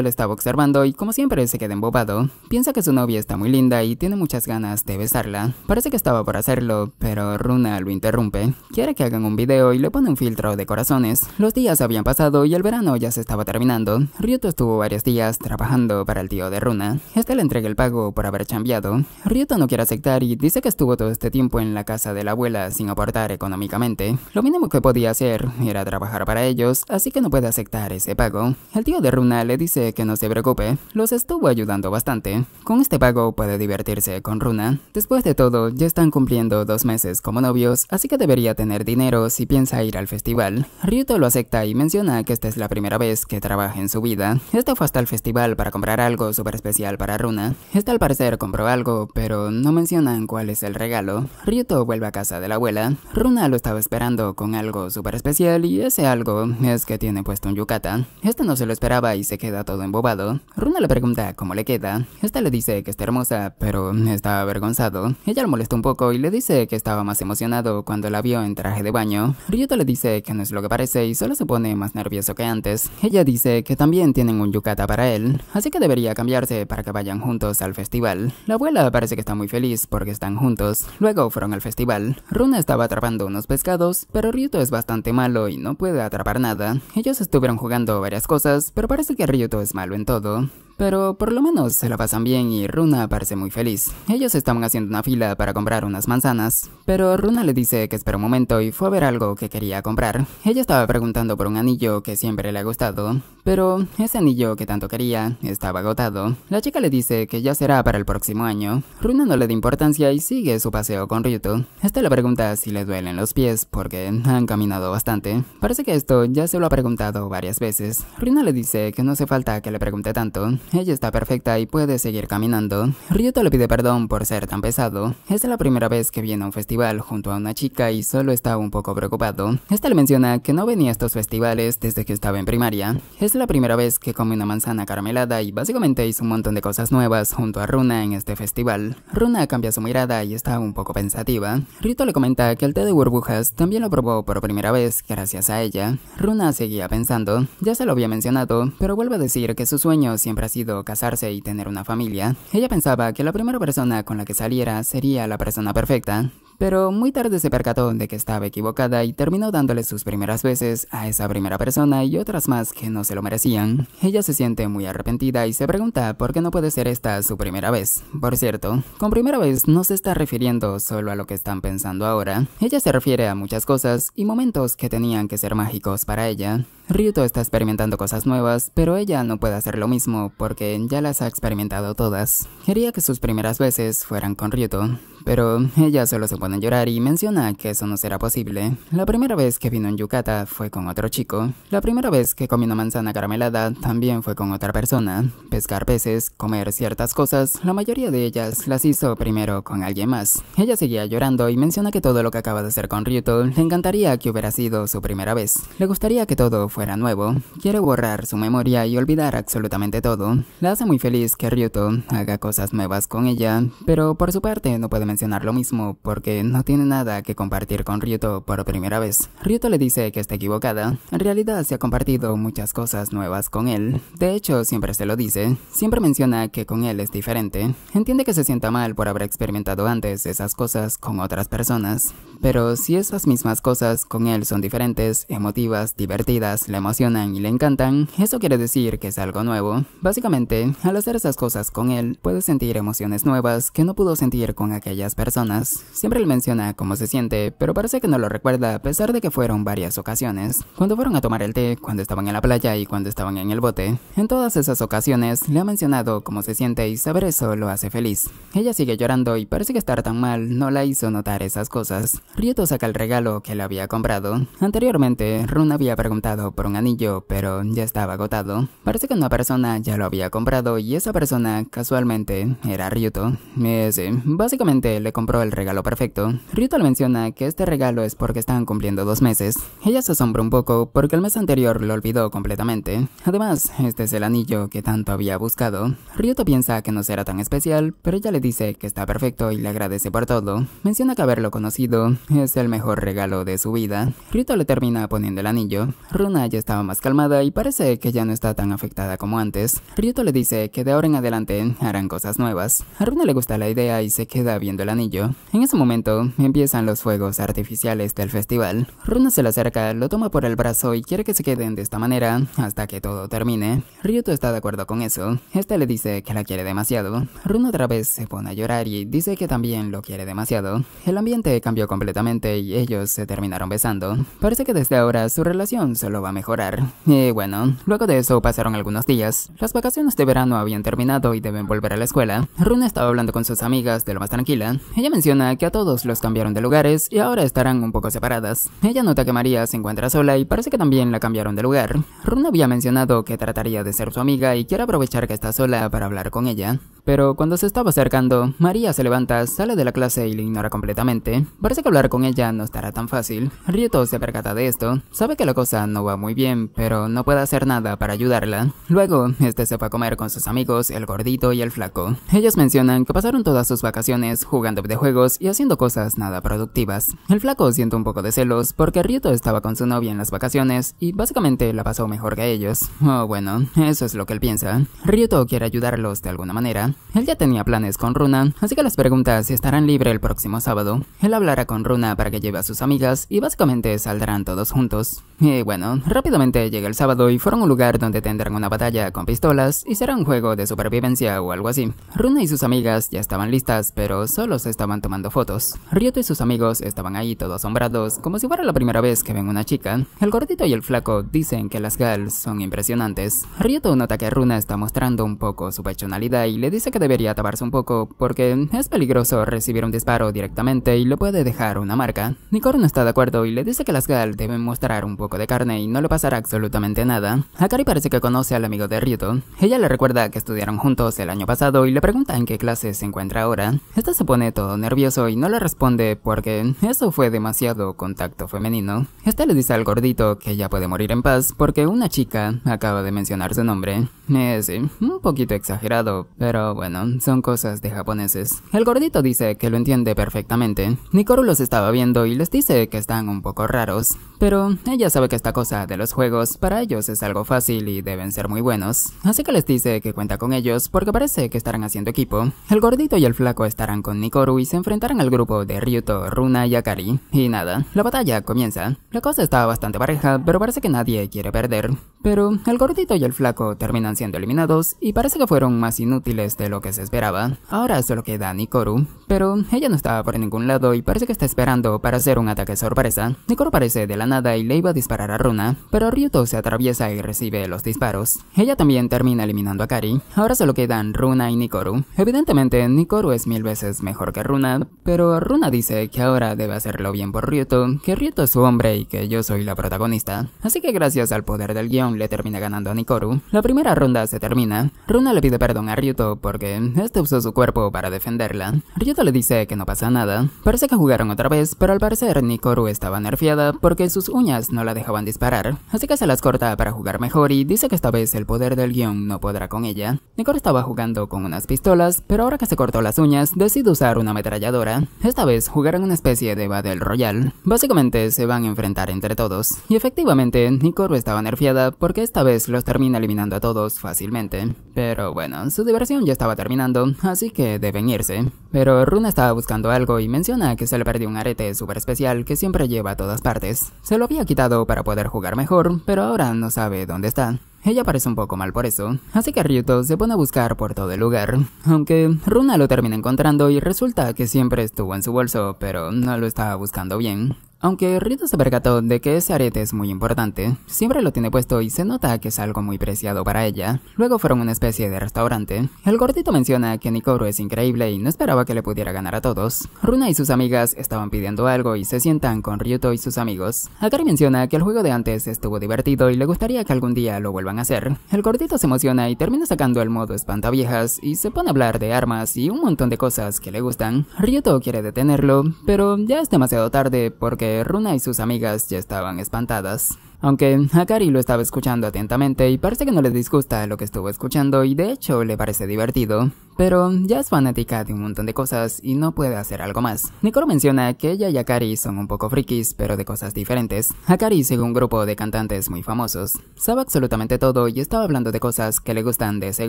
lo estaba observando y como siempre se queda embobado. Piensa que su novia está muy linda y tiene muchas ganas de besarla. Parece que estaba por hacerlo, pero Runa lo interrumpe. Quiere que hagan un video y le pone un filtro de corazones. Los días habían pasado y el verano ya se estaba terminando. Ryuto estuvo varios días trabajando para el tío de Runa. Este le entrega el pago por haber chambeado. Ryuto no quiere aceptar y dice que estuvo todo este tiempo en la casa de la abuela sin aportar económicamente. Lo mínimo que podía hacer era trabajar para ellos, así que no puede aceptar ese pago. El tío de Runa le dice que no se preocupe, los estuvo ayudando bastante. Con este pago puede divertirse con Runa. Después de todo, ya están cumpliendo dos meses como novios, así que debería tener dinero si piensa ir al festival. Ryuto lo acepta y menciona que esta es la primera vez que trabaja en su vida. Este fue hasta el festival para comprar algo súper especial para Runa. Este al parecer compró algo, pero no mencionan cuál es el regalo. Ryuto vuelve a casa de la abuela. Runa lo estaba esperando con algo súper especial y ese algo es que tiene puesto un yukata. Este no se lo esperaba y se queda todo embobado, Runa le pregunta cómo le queda. Esta le dice que está hermosa, pero está avergonzado. Ella lo molesta un poco y le dice que estaba más emocionado cuando la vio en traje de baño. Ryuto le dice que no es lo que parece y solo se pone más nervioso que antes. Ella dice que también tienen un yukata para él, así que debería cambiarse para que vayan juntos al festival. La abuela parece que está muy feliz porque están juntos. Luego fueron al festival. Runa estaba atrapando unos pescados, pero Ryuto es bastante malo y no puede atrapar nada. Ellos estuvieron jugando varias cosas, pero parece que Ryuto es malo en todo, pero por lo menos se la pasan bien y Runa parece muy feliz. Ellos estaban haciendo una fila para comprar unas manzanas, pero Runa le dice que espera un momento y fue a ver algo que quería comprar. Ella estaba preguntando por un anillo que siempre le ha gustado, pero ese anillo que tanto quería estaba agotado. La chica le dice que ya será para el próximo año. Runa no le da importancia y sigue su paseo con Ryuto. Este le pregunta si le duelen los pies porque han caminado bastante. Parece que esto ya se lo ha preguntado varias veces. Runa le dice que no hace falta que le pregunte tanto. Ella está perfecta y puede seguir caminando. Ryuto le pide perdón por ser tan pesado. Es la primera vez que viene a un festival junto a una chica y solo está un poco preocupado. Esta le menciona que no venía a estos festivales desde que estaba en primaria. Es la primera vez que come una manzana caramelada y básicamente hizo un montón de cosas nuevas junto a Runa en este festival. Runa cambia su mirada y está un poco pensativa. Ryuto le comenta que el té de burbujas también lo probó por primera vez gracias a ella. Runa seguía pensando, ya se lo había mencionado, pero vuelve a decir que su sueño siempre ha sido casarse y tener una familia, ella pensaba que la primera persona con la que saliera sería la persona perfecta, pero muy tarde se percató de que estaba equivocada y terminó dándole sus primeras veces a esa primera persona y otras más que no se lo merecían. Ella se siente muy arrepentida y se pregunta por qué no puede ser esta su primera vez. Por cierto, con primera vez no se está refiriendo solo a lo que están pensando ahora. Ella se refiere a muchas cosas y momentos que tenían que ser mágicos para ella. Ryuto está experimentando cosas nuevas, pero ella no puede hacer lo mismo porque ya las ha experimentado todas. Quería que sus primeras veces fueran con Ryuto, pero ella solo se pone a llorar y menciona que eso no será posible. La primera vez que vino en Yukata fue con otro chico. La primera vez que comió una manzana caramelada también fue con otra persona. Pescar peces, comer ciertas cosas, la mayoría de ellas las hizo primero con alguien más. Ella seguía llorando y menciona que todo lo que acaba de hacer con Ryuto le encantaría que hubiera sido su primera vez. Le gustaría que todo fuera era nuevo, quiere borrar su memoria y olvidar absolutamente todo. La hace muy feliz que Ryuto haga cosas nuevas con ella, pero por su parte no puede mencionar lo mismo porque no tiene nada que compartir con Ryuto por primera vez. Ryuto le dice que está equivocada, en realidad se ha compartido muchas cosas nuevas con él, de hecho siempre se lo dice, siempre menciona que con él es diferente, entiende que se sienta mal por haber experimentado antes esas cosas con otras personas, pero si esas mismas cosas con él son diferentes, emotivas, divertidas, le emocionan y le encantan, eso quiere decir que es algo nuevo. Básicamente, al hacer esas cosas con él, puede sentir emociones nuevas que no pudo sentir con aquellas personas. Siempre le menciona cómo se siente, pero parece que no lo recuerda a pesar de que fueron varias ocasiones. Cuando fueron a tomar el té, cuando estaban en la playa y cuando estaban en el bote. En todas esas ocasiones, le ha mencionado cómo se siente y saber eso lo hace feliz. Ella sigue llorando y parece que estar tan mal no la hizo notar esas cosas. Ryuto saca el regalo que le había comprado. Anteriormente, Run había preguntado por un anillo, pero ya estaba agotado. Parece que una persona ya lo había comprado y esa persona, casualmente, era Ryuto. Ese, eh, básicamente, le compró el regalo perfecto. Ryuto le menciona que este regalo es porque están cumpliendo dos meses. Ella se asombra un poco porque el mes anterior lo olvidó completamente. Además, este es el anillo que tanto había buscado. Ryuto piensa que no será tan especial, pero ella le dice que está perfecto y le agradece por todo. Menciona que haberlo conocido es el mejor regalo de su vida, Rito le termina poniendo el anillo. Runa ya estaba más calmada y parece que ya no está tan afectada como antes. Rito le dice que de ahora en adelante harán cosas nuevas. A Runa le gusta la idea y se queda viendo el anillo. En ese momento empiezan los fuegos artificiales del festival. Runa se le acerca, lo toma por el brazo y quiere que se queden de esta manera hasta que todo termine. Ryuto está de acuerdo con eso. Este le dice que la quiere demasiado. Runa otra vez se pone a llorar y dice que también lo quiere demasiado. El ambiente cambió completamente completamente y ellos se terminaron besando. Parece que desde ahora su relación solo va a mejorar. Y bueno, luego de eso pasaron algunos días. Las vacaciones de verano habían terminado y deben volver a la escuela. Rune estaba hablando con sus amigas de lo más tranquila. Ella menciona que a todos los cambiaron de lugares y ahora estarán un poco separadas. Ella nota que María se encuentra sola y parece que también la cambiaron de lugar. Rune había mencionado que trataría de ser su amiga y quiere aprovechar que está sola para hablar con ella. Pero cuando se estaba acercando, María se levanta, sale de la clase y la ignora completamente. Parece que con ella no estará tan fácil. Rieto se percata de esto, sabe que la cosa no va muy bien, pero no puede hacer nada para ayudarla. Luego, este se fue a comer con sus amigos, el gordito y el flaco. Ellos mencionan que pasaron todas sus vacaciones jugando videojuegos y haciendo cosas nada productivas. El flaco siente un poco de celos porque Rito estaba con su novia en las vacaciones y básicamente la pasó mejor que ellos. Oh, bueno, eso es lo que él piensa. Rieto quiere ayudarlos de alguna manera. Él ya tenía planes con Runa, así que les pregunta si estarán libres el próximo sábado. Él hablará con Runa para que lleve a sus amigas y básicamente saldrán todos juntos. Y bueno, rápidamente llega el sábado y fueron a un lugar donde tendrán una batalla con pistolas y será un juego de supervivencia o algo así. Runa y sus amigas ya estaban listas, pero solo se estaban tomando fotos. Ryoto y sus amigos estaban ahí todos asombrados, como si fuera la primera vez que ven una chica. El gordito y el flaco dicen que las gals son impresionantes. Ryoto nota que Runa está mostrando un poco su pechonalidad y le dice que debería taparse un poco porque es peligroso recibir un disparo directamente y lo puede dejar una marca. Nikoru no está de acuerdo y le dice que las Gal deben mostrar un poco de carne y no le pasará absolutamente nada. Akari parece que conoce al amigo de Ryuto. Ella le recuerda que estudiaron juntos el año pasado y le pregunta en qué clase se encuentra ahora. Esta se pone todo nervioso y no le responde porque eso fue demasiado contacto femenino. Esta le dice al gordito que ya puede morir en paz porque una chica acaba de mencionar su nombre. Eh, sí, un poquito exagerado, pero bueno, son cosas de japoneses. El gordito dice que lo entiende perfectamente. Nikoru los estaba viendo y les dice que están un poco raros. Pero ella sabe que esta cosa de los juegos para ellos es algo fácil y deben ser muy buenos. Así que les dice que cuenta con ellos porque parece que estarán haciendo equipo. El gordito y el flaco estarán con Nikoru y se enfrentarán al grupo de Ryuto, Runa y Akari. Y nada, la batalla comienza. La cosa está bastante pareja, pero parece que nadie quiere perder. Pero el gordito y el flaco terminan siendo eliminados y parece que fueron más inútiles de lo que se esperaba. Ahora solo queda Nikoru, pero ella no está por ningún lado y parece que está esperando para hacer un ataque sorpresa. Nikoru parece de la nada y le iba a disparar a Runa, pero Ryuto se atraviesa y recibe los disparos. Ella también termina eliminando a Kari, ahora solo quedan Runa y Nikoru. Evidentemente Nikoru es mil veces mejor que Runa, pero Runa dice que ahora debe hacerlo bien por Ryuto, que Ryuto es su hombre y que yo soy la protagonista. Así que gracias al poder del guión le termina ganando a Nikoru. La primera ronda se termina, Runa le pide perdón a Ryuto porque este usó su cuerpo para defenderla. Ryuto le dice que no pasa nada, parece que jugaron otra vez, pero al parecer Nikoru estaba nerfeada porque su sus uñas no la dejaban disparar, así que se las corta para jugar mejor y dice que esta vez el poder del guión no podrá con ella. Nicole estaba jugando con unas pistolas, pero ahora que se cortó las uñas, decide usar una ametralladora. Esta vez jugarán una especie de Battle Royale. Básicamente se van a enfrentar entre todos, y efectivamente Nicole estaba nerfiada porque esta vez los termina eliminando a todos fácilmente. Pero bueno, su diversión ya estaba terminando, así que deben irse. Pero Runa estaba buscando algo y menciona que se le perdió un arete súper especial que siempre lleva a todas partes. Se lo había quitado para poder jugar mejor, pero ahora no sabe dónde está. Ella parece un poco mal por eso, así que Ryuto se pone a buscar por todo el lugar, aunque Runa lo termina encontrando y resulta que siempre estuvo en su bolso, pero no lo estaba buscando bien. Aunque Ryuto se percató de que ese arete es muy importante, siempre lo tiene puesto y se nota que es algo muy preciado para ella. Luego fueron una especie de restaurante. El gordito menciona que Nikoro es increíble y no esperaba que le pudiera ganar a todos. Runa y sus amigas estaban pidiendo algo y se sientan con Ryuto y sus amigos. Akari menciona que el juego de antes estuvo divertido y le gustaría que algún día lo vuelvan a hacer. El gordito se emociona y termina sacando el modo espantaviejas y se pone a hablar de armas y un montón de cosas que le gustan. Ryuto quiere detenerlo, pero ya es demasiado tarde porque Runa y sus amigas ya estaban espantadas. Aunque Akari lo estaba escuchando atentamente y parece que no le disgusta lo que estuvo escuchando y de hecho le parece divertido. Pero ya es fanática de un montón de cosas y no puede hacer algo más. Nicoro menciona que ella y Akari son un poco frikis, pero de cosas diferentes. Akari sigue un grupo de cantantes muy famosos. Sabe absolutamente todo y estaba hablando de cosas que le gustan de ese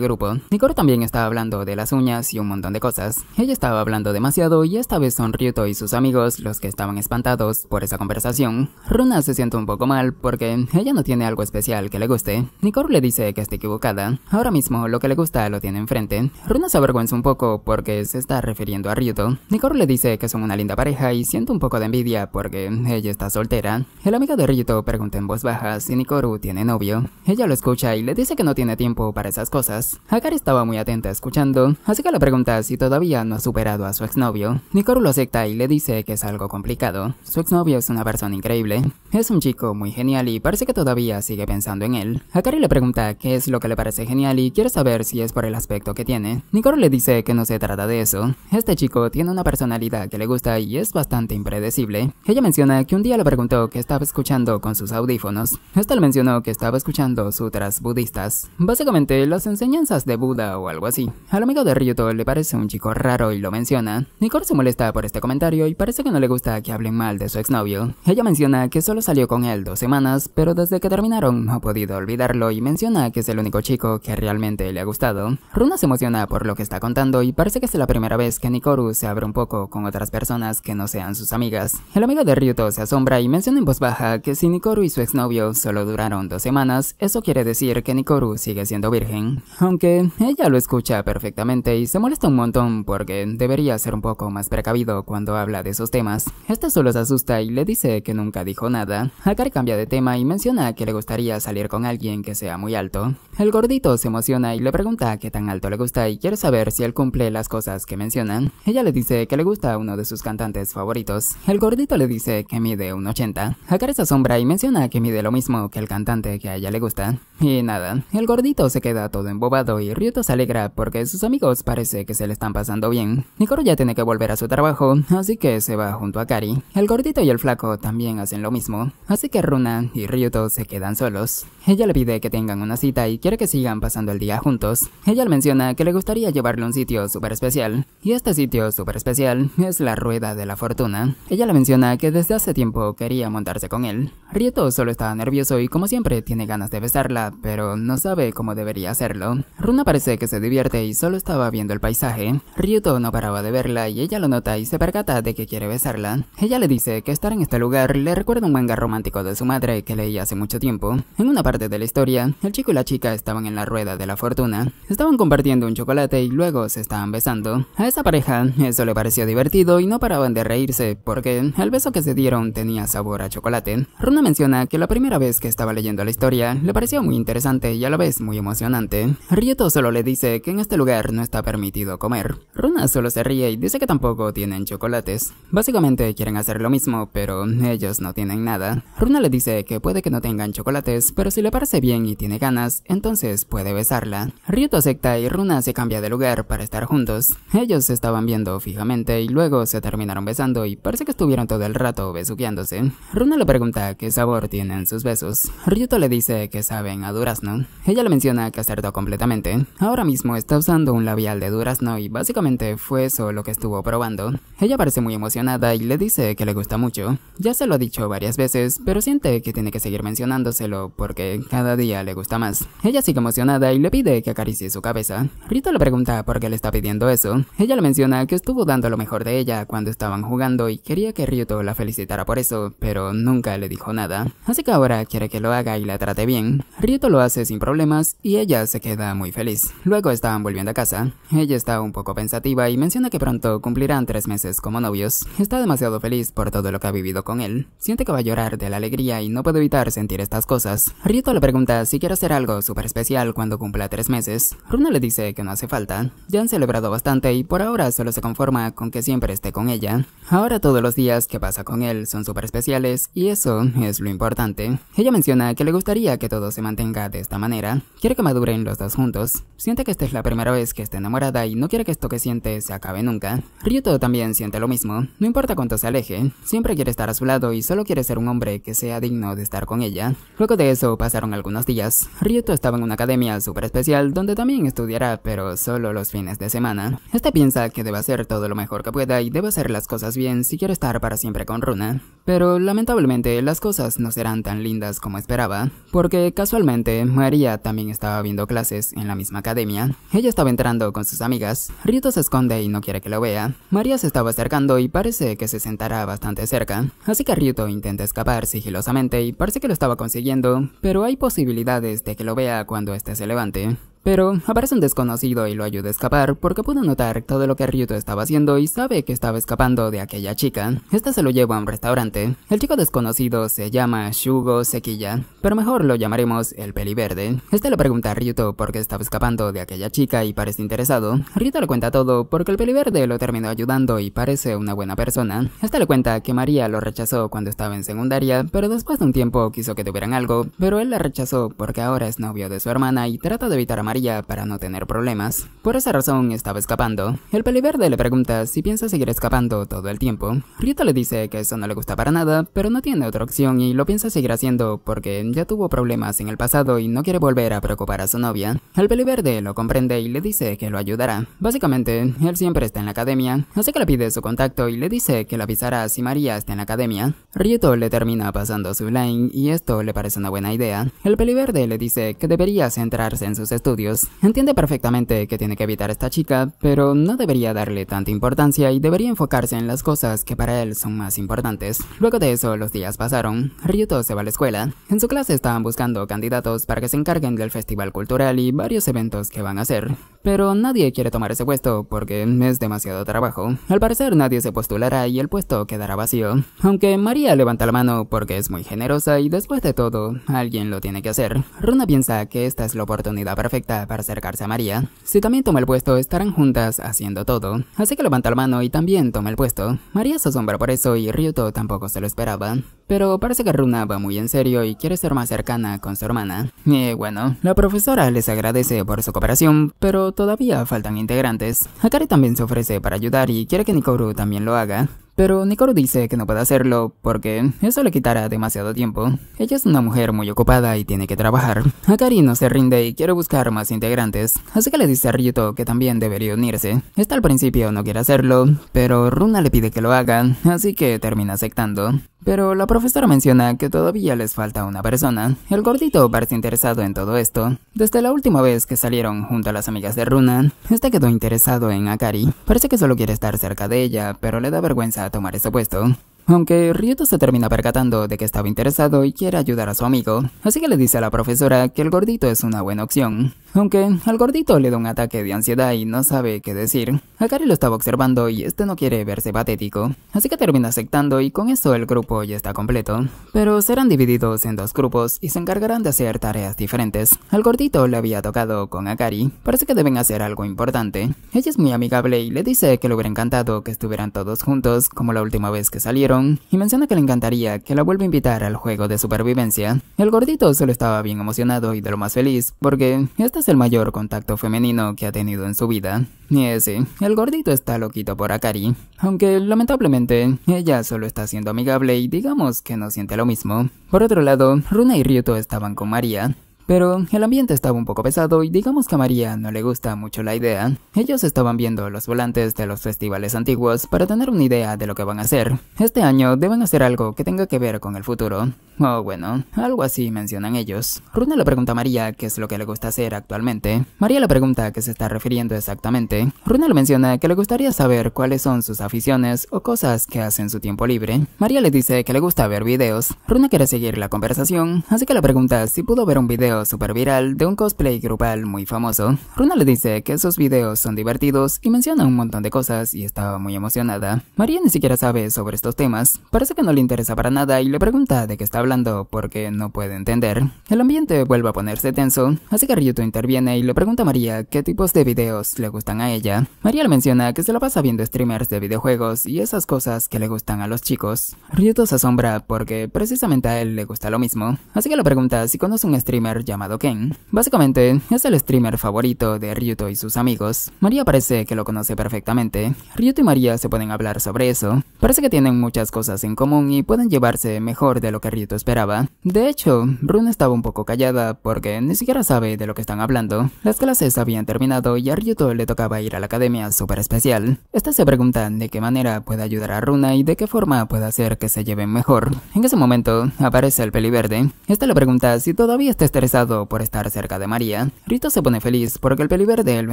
grupo. Nikoro también estaba hablando de las uñas y un montón de cosas. Ella estaba hablando demasiado y esta vez son Ryuto y sus amigos los que estaban espantados por esa conversación. Runa se siente un poco mal porque ella no tiene algo especial que le guste. Nikoru le dice que está equivocada. Ahora mismo lo que le gusta lo tiene enfrente. Runa se avergüenza un poco porque se está refiriendo a Ryuto. Nikoru le dice que son una linda pareja y siente un poco de envidia porque ella está soltera. El amigo de Ryuto pregunta en voz baja si Nikoru tiene novio. Ella lo escucha y le dice que no tiene tiempo para esas cosas. Akari estaba muy atenta escuchando, así que le pregunta si todavía no ha superado a su exnovio. Nikoru lo acepta y le dice que es algo complicado. Su exnovio es una persona increíble. Es un chico muy genial y y parece que todavía sigue pensando en él. Akari le pregunta qué es lo que le parece genial y quiere saber si es por el aspecto que tiene. Nikoro le dice que no se trata de eso. Este chico tiene una personalidad que le gusta y es bastante impredecible. Ella menciona que un día le preguntó qué estaba escuchando con sus audífonos. Esta le mencionó que estaba escuchando sutras budistas. Básicamente las enseñanzas de Buda o algo así. Al amigo de Ryuto le parece un chico raro y lo menciona. Nikoro se molesta por este comentario y parece que no le gusta que hablen mal de su exnovio. Ella menciona que solo salió con él dos semanas pero desde que terminaron no ha podido olvidarlo y menciona que es el único chico que realmente le ha gustado. Runa se emociona por lo que está contando y parece que es la primera vez que Nikoru se abre un poco con otras personas que no sean sus amigas. El amigo de Ryuto se asombra y menciona en voz baja que si Nikoru y su exnovio solo duraron dos semanas, eso quiere decir que Nikoru sigue siendo virgen. Aunque ella lo escucha perfectamente y se molesta un montón porque debería ser un poco más precavido cuando habla de esos temas. Este solo se asusta y le dice que nunca dijo nada. Akari cambia de tema y menciona que le gustaría salir con alguien que sea muy alto. El gordito se emociona y le pregunta qué tan alto le gusta y quiere saber si él cumple las cosas que mencionan. Ella le dice que le gusta uno de sus cantantes favoritos. El gordito le dice que mide 1,80. Akari se asombra y menciona que mide lo mismo que el cantante que a ella le gusta. Y nada, el gordito se queda todo embobado y Ryuto se alegra porque sus amigos parece que se le están pasando bien. Nikoro ya tiene que volver a su trabajo, así que se va junto a kari El gordito y el flaco también hacen lo mismo, así que Runa y y Ryuto se quedan solos. Ella le pide que tengan una cita y quiere que sigan pasando el día juntos. Ella le menciona que le gustaría llevarle a un sitio súper especial, y este sitio súper especial es la Rueda de la Fortuna. Ella le menciona que desde hace tiempo quería montarse con él. Ryuto solo estaba nervioso y como siempre tiene ganas de besarla, pero no sabe cómo debería hacerlo. Runa parece que se divierte y solo estaba viendo el paisaje. Ryuto no paraba de verla y ella lo nota y se percata de que quiere besarla. Ella le dice que estar en este lugar le recuerda un manga romántico de su madre que leí hace mucho tiempo, en una parte de la historia, el chico y la chica estaban en la rueda de la fortuna, estaban compartiendo un chocolate y luego se estaban besando. A esa pareja eso le pareció divertido y no paraban de reírse porque el beso que se dieron tenía sabor a chocolate. Runa menciona que la primera vez que estaba leyendo la historia le parecía muy interesante y a la vez muy emocionante. Rieto solo le dice que en este lugar no está permitido comer. Runa solo se ríe y dice que tampoco tienen chocolates. Básicamente quieren hacer lo mismo, pero ellos no tienen nada. Runa le dice que puede que no tengan chocolates, pero si le parece bien y tiene ganas, entonces puede besarla. Ryuto acepta y Runa se cambia de lugar para estar juntos. Ellos se estaban viendo fijamente y luego se terminaron besando y parece que estuvieron todo el rato besuqueándose. Runa le pregunta qué sabor tienen sus besos. Ryuto le dice que saben a durazno. Ella le menciona que acertó completamente. Ahora mismo está usando un labial de durazno y básicamente fue eso lo que estuvo probando. Ella parece muy emocionada y le dice que le gusta mucho. Ya se lo ha dicho varias veces, pero siente que tiene tiene que seguir mencionándoselo porque cada día le gusta más. Ella sigue emocionada y le pide que acaricie su cabeza. Rito le pregunta por qué le está pidiendo eso. Ella le menciona que estuvo dando lo mejor de ella cuando estaban jugando y quería que Ryuto la felicitara por eso, pero nunca le dijo nada. Así que ahora quiere que lo haga y la trate bien. Ryuto lo hace sin problemas y ella se queda muy feliz. Luego estaban volviendo a casa. Ella está un poco pensativa y menciona que pronto cumplirán tres meses como novios. Está demasiado feliz por todo lo que ha vivido con él. Siente que va a llorar de la alegría y no puede de evitar sentir estas cosas. Rito le pregunta si quiere hacer algo súper especial cuando cumpla tres meses. Runa le dice que no hace falta. Ya han celebrado bastante y por ahora solo se conforma con que siempre esté con ella. Ahora todos los días que pasa con él son súper especiales y eso es lo importante. Ella menciona que le gustaría que todo se mantenga de esta manera. Quiere que maduren los dos juntos. Siente que esta es la primera vez que está enamorada y no quiere que esto que siente se acabe nunca. Ryuto también siente lo mismo. No importa cuánto se aleje, siempre quiere estar a su lado y solo quiere ser un hombre que sea digno de estar con ella. Luego de eso pasaron algunos días. Ryuto estaba en una academia súper especial donde también estudiará, pero solo los fines de semana. Este piensa que debe hacer todo lo mejor que pueda y debe hacer las cosas bien si quiere estar para siempre con Runa. Pero lamentablemente las cosas no serán tan lindas como esperaba, porque casualmente María también estaba viendo clases en la misma academia. Ella estaba entrando con sus amigas. Ryuto se esconde y no quiere que lo vea. María se estaba acercando y parece que se sentará bastante cerca, así que Ryuto intenta escapar sigilosamente y parece que lo estaba consiguiendo, pero hay posibilidades de que lo vea cuando este se levante. Pero aparece un desconocido y lo ayuda a escapar porque pudo notar todo lo que Ryuto estaba haciendo y sabe que estaba escapando de aquella chica. Esta se lo lleva a un restaurante. El chico desconocido se llama Shugo Sequilla, pero mejor lo llamaremos el peliverde. Este le pregunta a Ryuto por qué estaba escapando de aquella chica y parece interesado. Ryuto le cuenta todo porque el peliverde lo terminó ayudando y parece una buena persona. Este le cuenta que María lo rechazó cuando estaba en secundaria, pero después de un tiempo quiso que tuvieran algo, pero él la rechazó porque ahora es novio de su hermana y trata de evitar a María para no tener problemas. Por esa razón estaba escapando. El peliverde le pregunta si piensa seguir escapando todo el tiempo. rieto le dice que eso no le gusta para nada, pero no tiene otra opción y lo piensa seguir haciendo porque ya tuvo problemas en el pasado y no quiere volver a preocupar a su novia. El peliverde lo comprende y le dice que lo ayudará. Básicamente, él siempre está en la academia, así que le pide su contacto y le dice que le avisará si María está en la academia. Rieto le termina pasando su line y esto le parece una buena idea. El peliverde le dice que debería centrarse en sus estudios Entiende perfectamente que tiene que evitar a esta chica, pero no debería darle tanta importancia y debería enfocarse en las cosas que para él son más importantes. Luego de eso, los días pasaron. Ryuto se va a la escuela. En su clase estaban buscando candidatos para que se encarguen del festival cultural y varios eventos que van a hacer pero nadie quiere tomar ese puesto porque es demasiado trabajo. Al parecer nadie se postulará y el puesto quedará vacío, aunque María levanta la mano porque es muy generosa y después de todo, alguien lo tiene que hacer. Runa piensa que esta es la oportunidad perfecta para acercarse a María. Si también toma el puesto, estarán juntas haciendo todo, así que levanta la mano y también toma el puesto. María se asombra por eso y Ryuto tampoco se lo esperaba pero parece que Runa va muy en serio y quiere ser más cercana con su hermana. Y eh, bueno, la profesora les agradece por su cooperación, pero todavía faltan integrantes. Akari también se ofrece para ayudar y quiere que Nikoru también lo haga. Pero Nikoru dice que no puede hacerlo porque eso le quitará demasiado tiempo. Ella es una mujer muy ocupada y tiene que trabajar. Akari no se rinde y quiere buscar más integrantes, así que le dice a Ryuto que también debería unirse. Esta al principio no quiere hacerlo, pero Runa le pide que lo haga, así que termina aceptando. Pero la profesora menciona que todavía les falta una persona. El gordito parece interesado en todo esto. Desde la última vez que salieron junto a las amigas de Runa, este quedó interesado en Akari. Parece que solo quiere estar cerca de ella, pero le da vergüenza tomar ese puesto. Aunque Ryuto se termina percatando de que estaba interesado y quiere ayudar a su amigo, así que le dice a la profesora que el gordito es una buena opción. Aunque al gordito le da un ataque de ansiedad y no sabe qué decir, Akari lo estaba observando y este no quiere verse patético, así que termina aceptando y con eso el grupo ya está completo. Pero serán divididos en dos grupos y se encargarán de hacer tareas diferentes. Al gordito le había tocado con Akari, parece que deben hacer algo importante. Ella es muy amigable y le dice que le hubiera encantado que estuvieran todos juntos como la última vez que salieron y menciona que le encantaría que la vuelva a invitar al juego de supervivencia. El gordito solo estaba bien emocionado y de lo más feliz porque esta el mayor contacto femenino que ha tenido en su vida. Y ese, el gordito está loquito por Akari, aunque lamentablemente ella solo está siendo amigable y digamos que no siente lo mismo. Por otro lado, Runa y Ryuto estaban con María, pero el ambiente estaba un poco pesado y digamos que a María no le gusta mucho la idea. Ellos estaban viendo los volantes de los festivales antiguos para tener una idea de lo que van a hacer. Este año deben hacer algo que tenga que ver con el futuro. O bueno, algo así mencionan ellos. Runa le pregunta a María qué es lo que le gusta hacer actualmente. María le pregunta a qué se está refiriendo exactamente. Runa le menciona que le gustaría saber cuáles son sus aficiones o cosas que hacen su tiempo libre. María le dice que le gusta ver videos. Runa quiere seguir la conversación, así que le pregunta si pudo ver un video super viral de un cosplay grupal muy famoso, Runa le dice que sus videos son divertidos y menciona un montón de cosas y estaba muy emocionada. María ni siquiera sabe sobre estos temas, parece que no le interesa para nada y le pregunta de qué está hablando porque no puede entender. El ambiente vuelve a ponerse tenso, así que Ryuto interviene y le pregunta a María qué tipos de videos le gustan a ella. María le menciona que se la pasa viendo streamers de videojuegos y esas cosas que le gustan a los chicos. Ryuto se asombra porque precisamente a él le gusta lo mismo, así que le pregunta si conoce un streamer llamado Ken. Básicamente, es el streamer favorito de Ryuto y sus amigos. María parece que lo conoce perfectamente. Ryuto y María se pueden hablar sobre eso. Parece que tienen muchas cosas en común y pueden llevarse mejor de lo que Ryuto esperaba. De hecho, Runa estaba un poco callada porque ni siquiera sabe de lo que están hablando. Las clases habían terminado y a Ryuto le tocaba ir a la academia super especial. Esta se pregunta de qué manera puede ayudar a Runa y de qué forma puede hacer que se lleven mejor. En ese momento, aparece el peliverde. Esta le pregunta si todavía está estresado por estar cerca de María, Rito se pone feliz porque el peliverde lo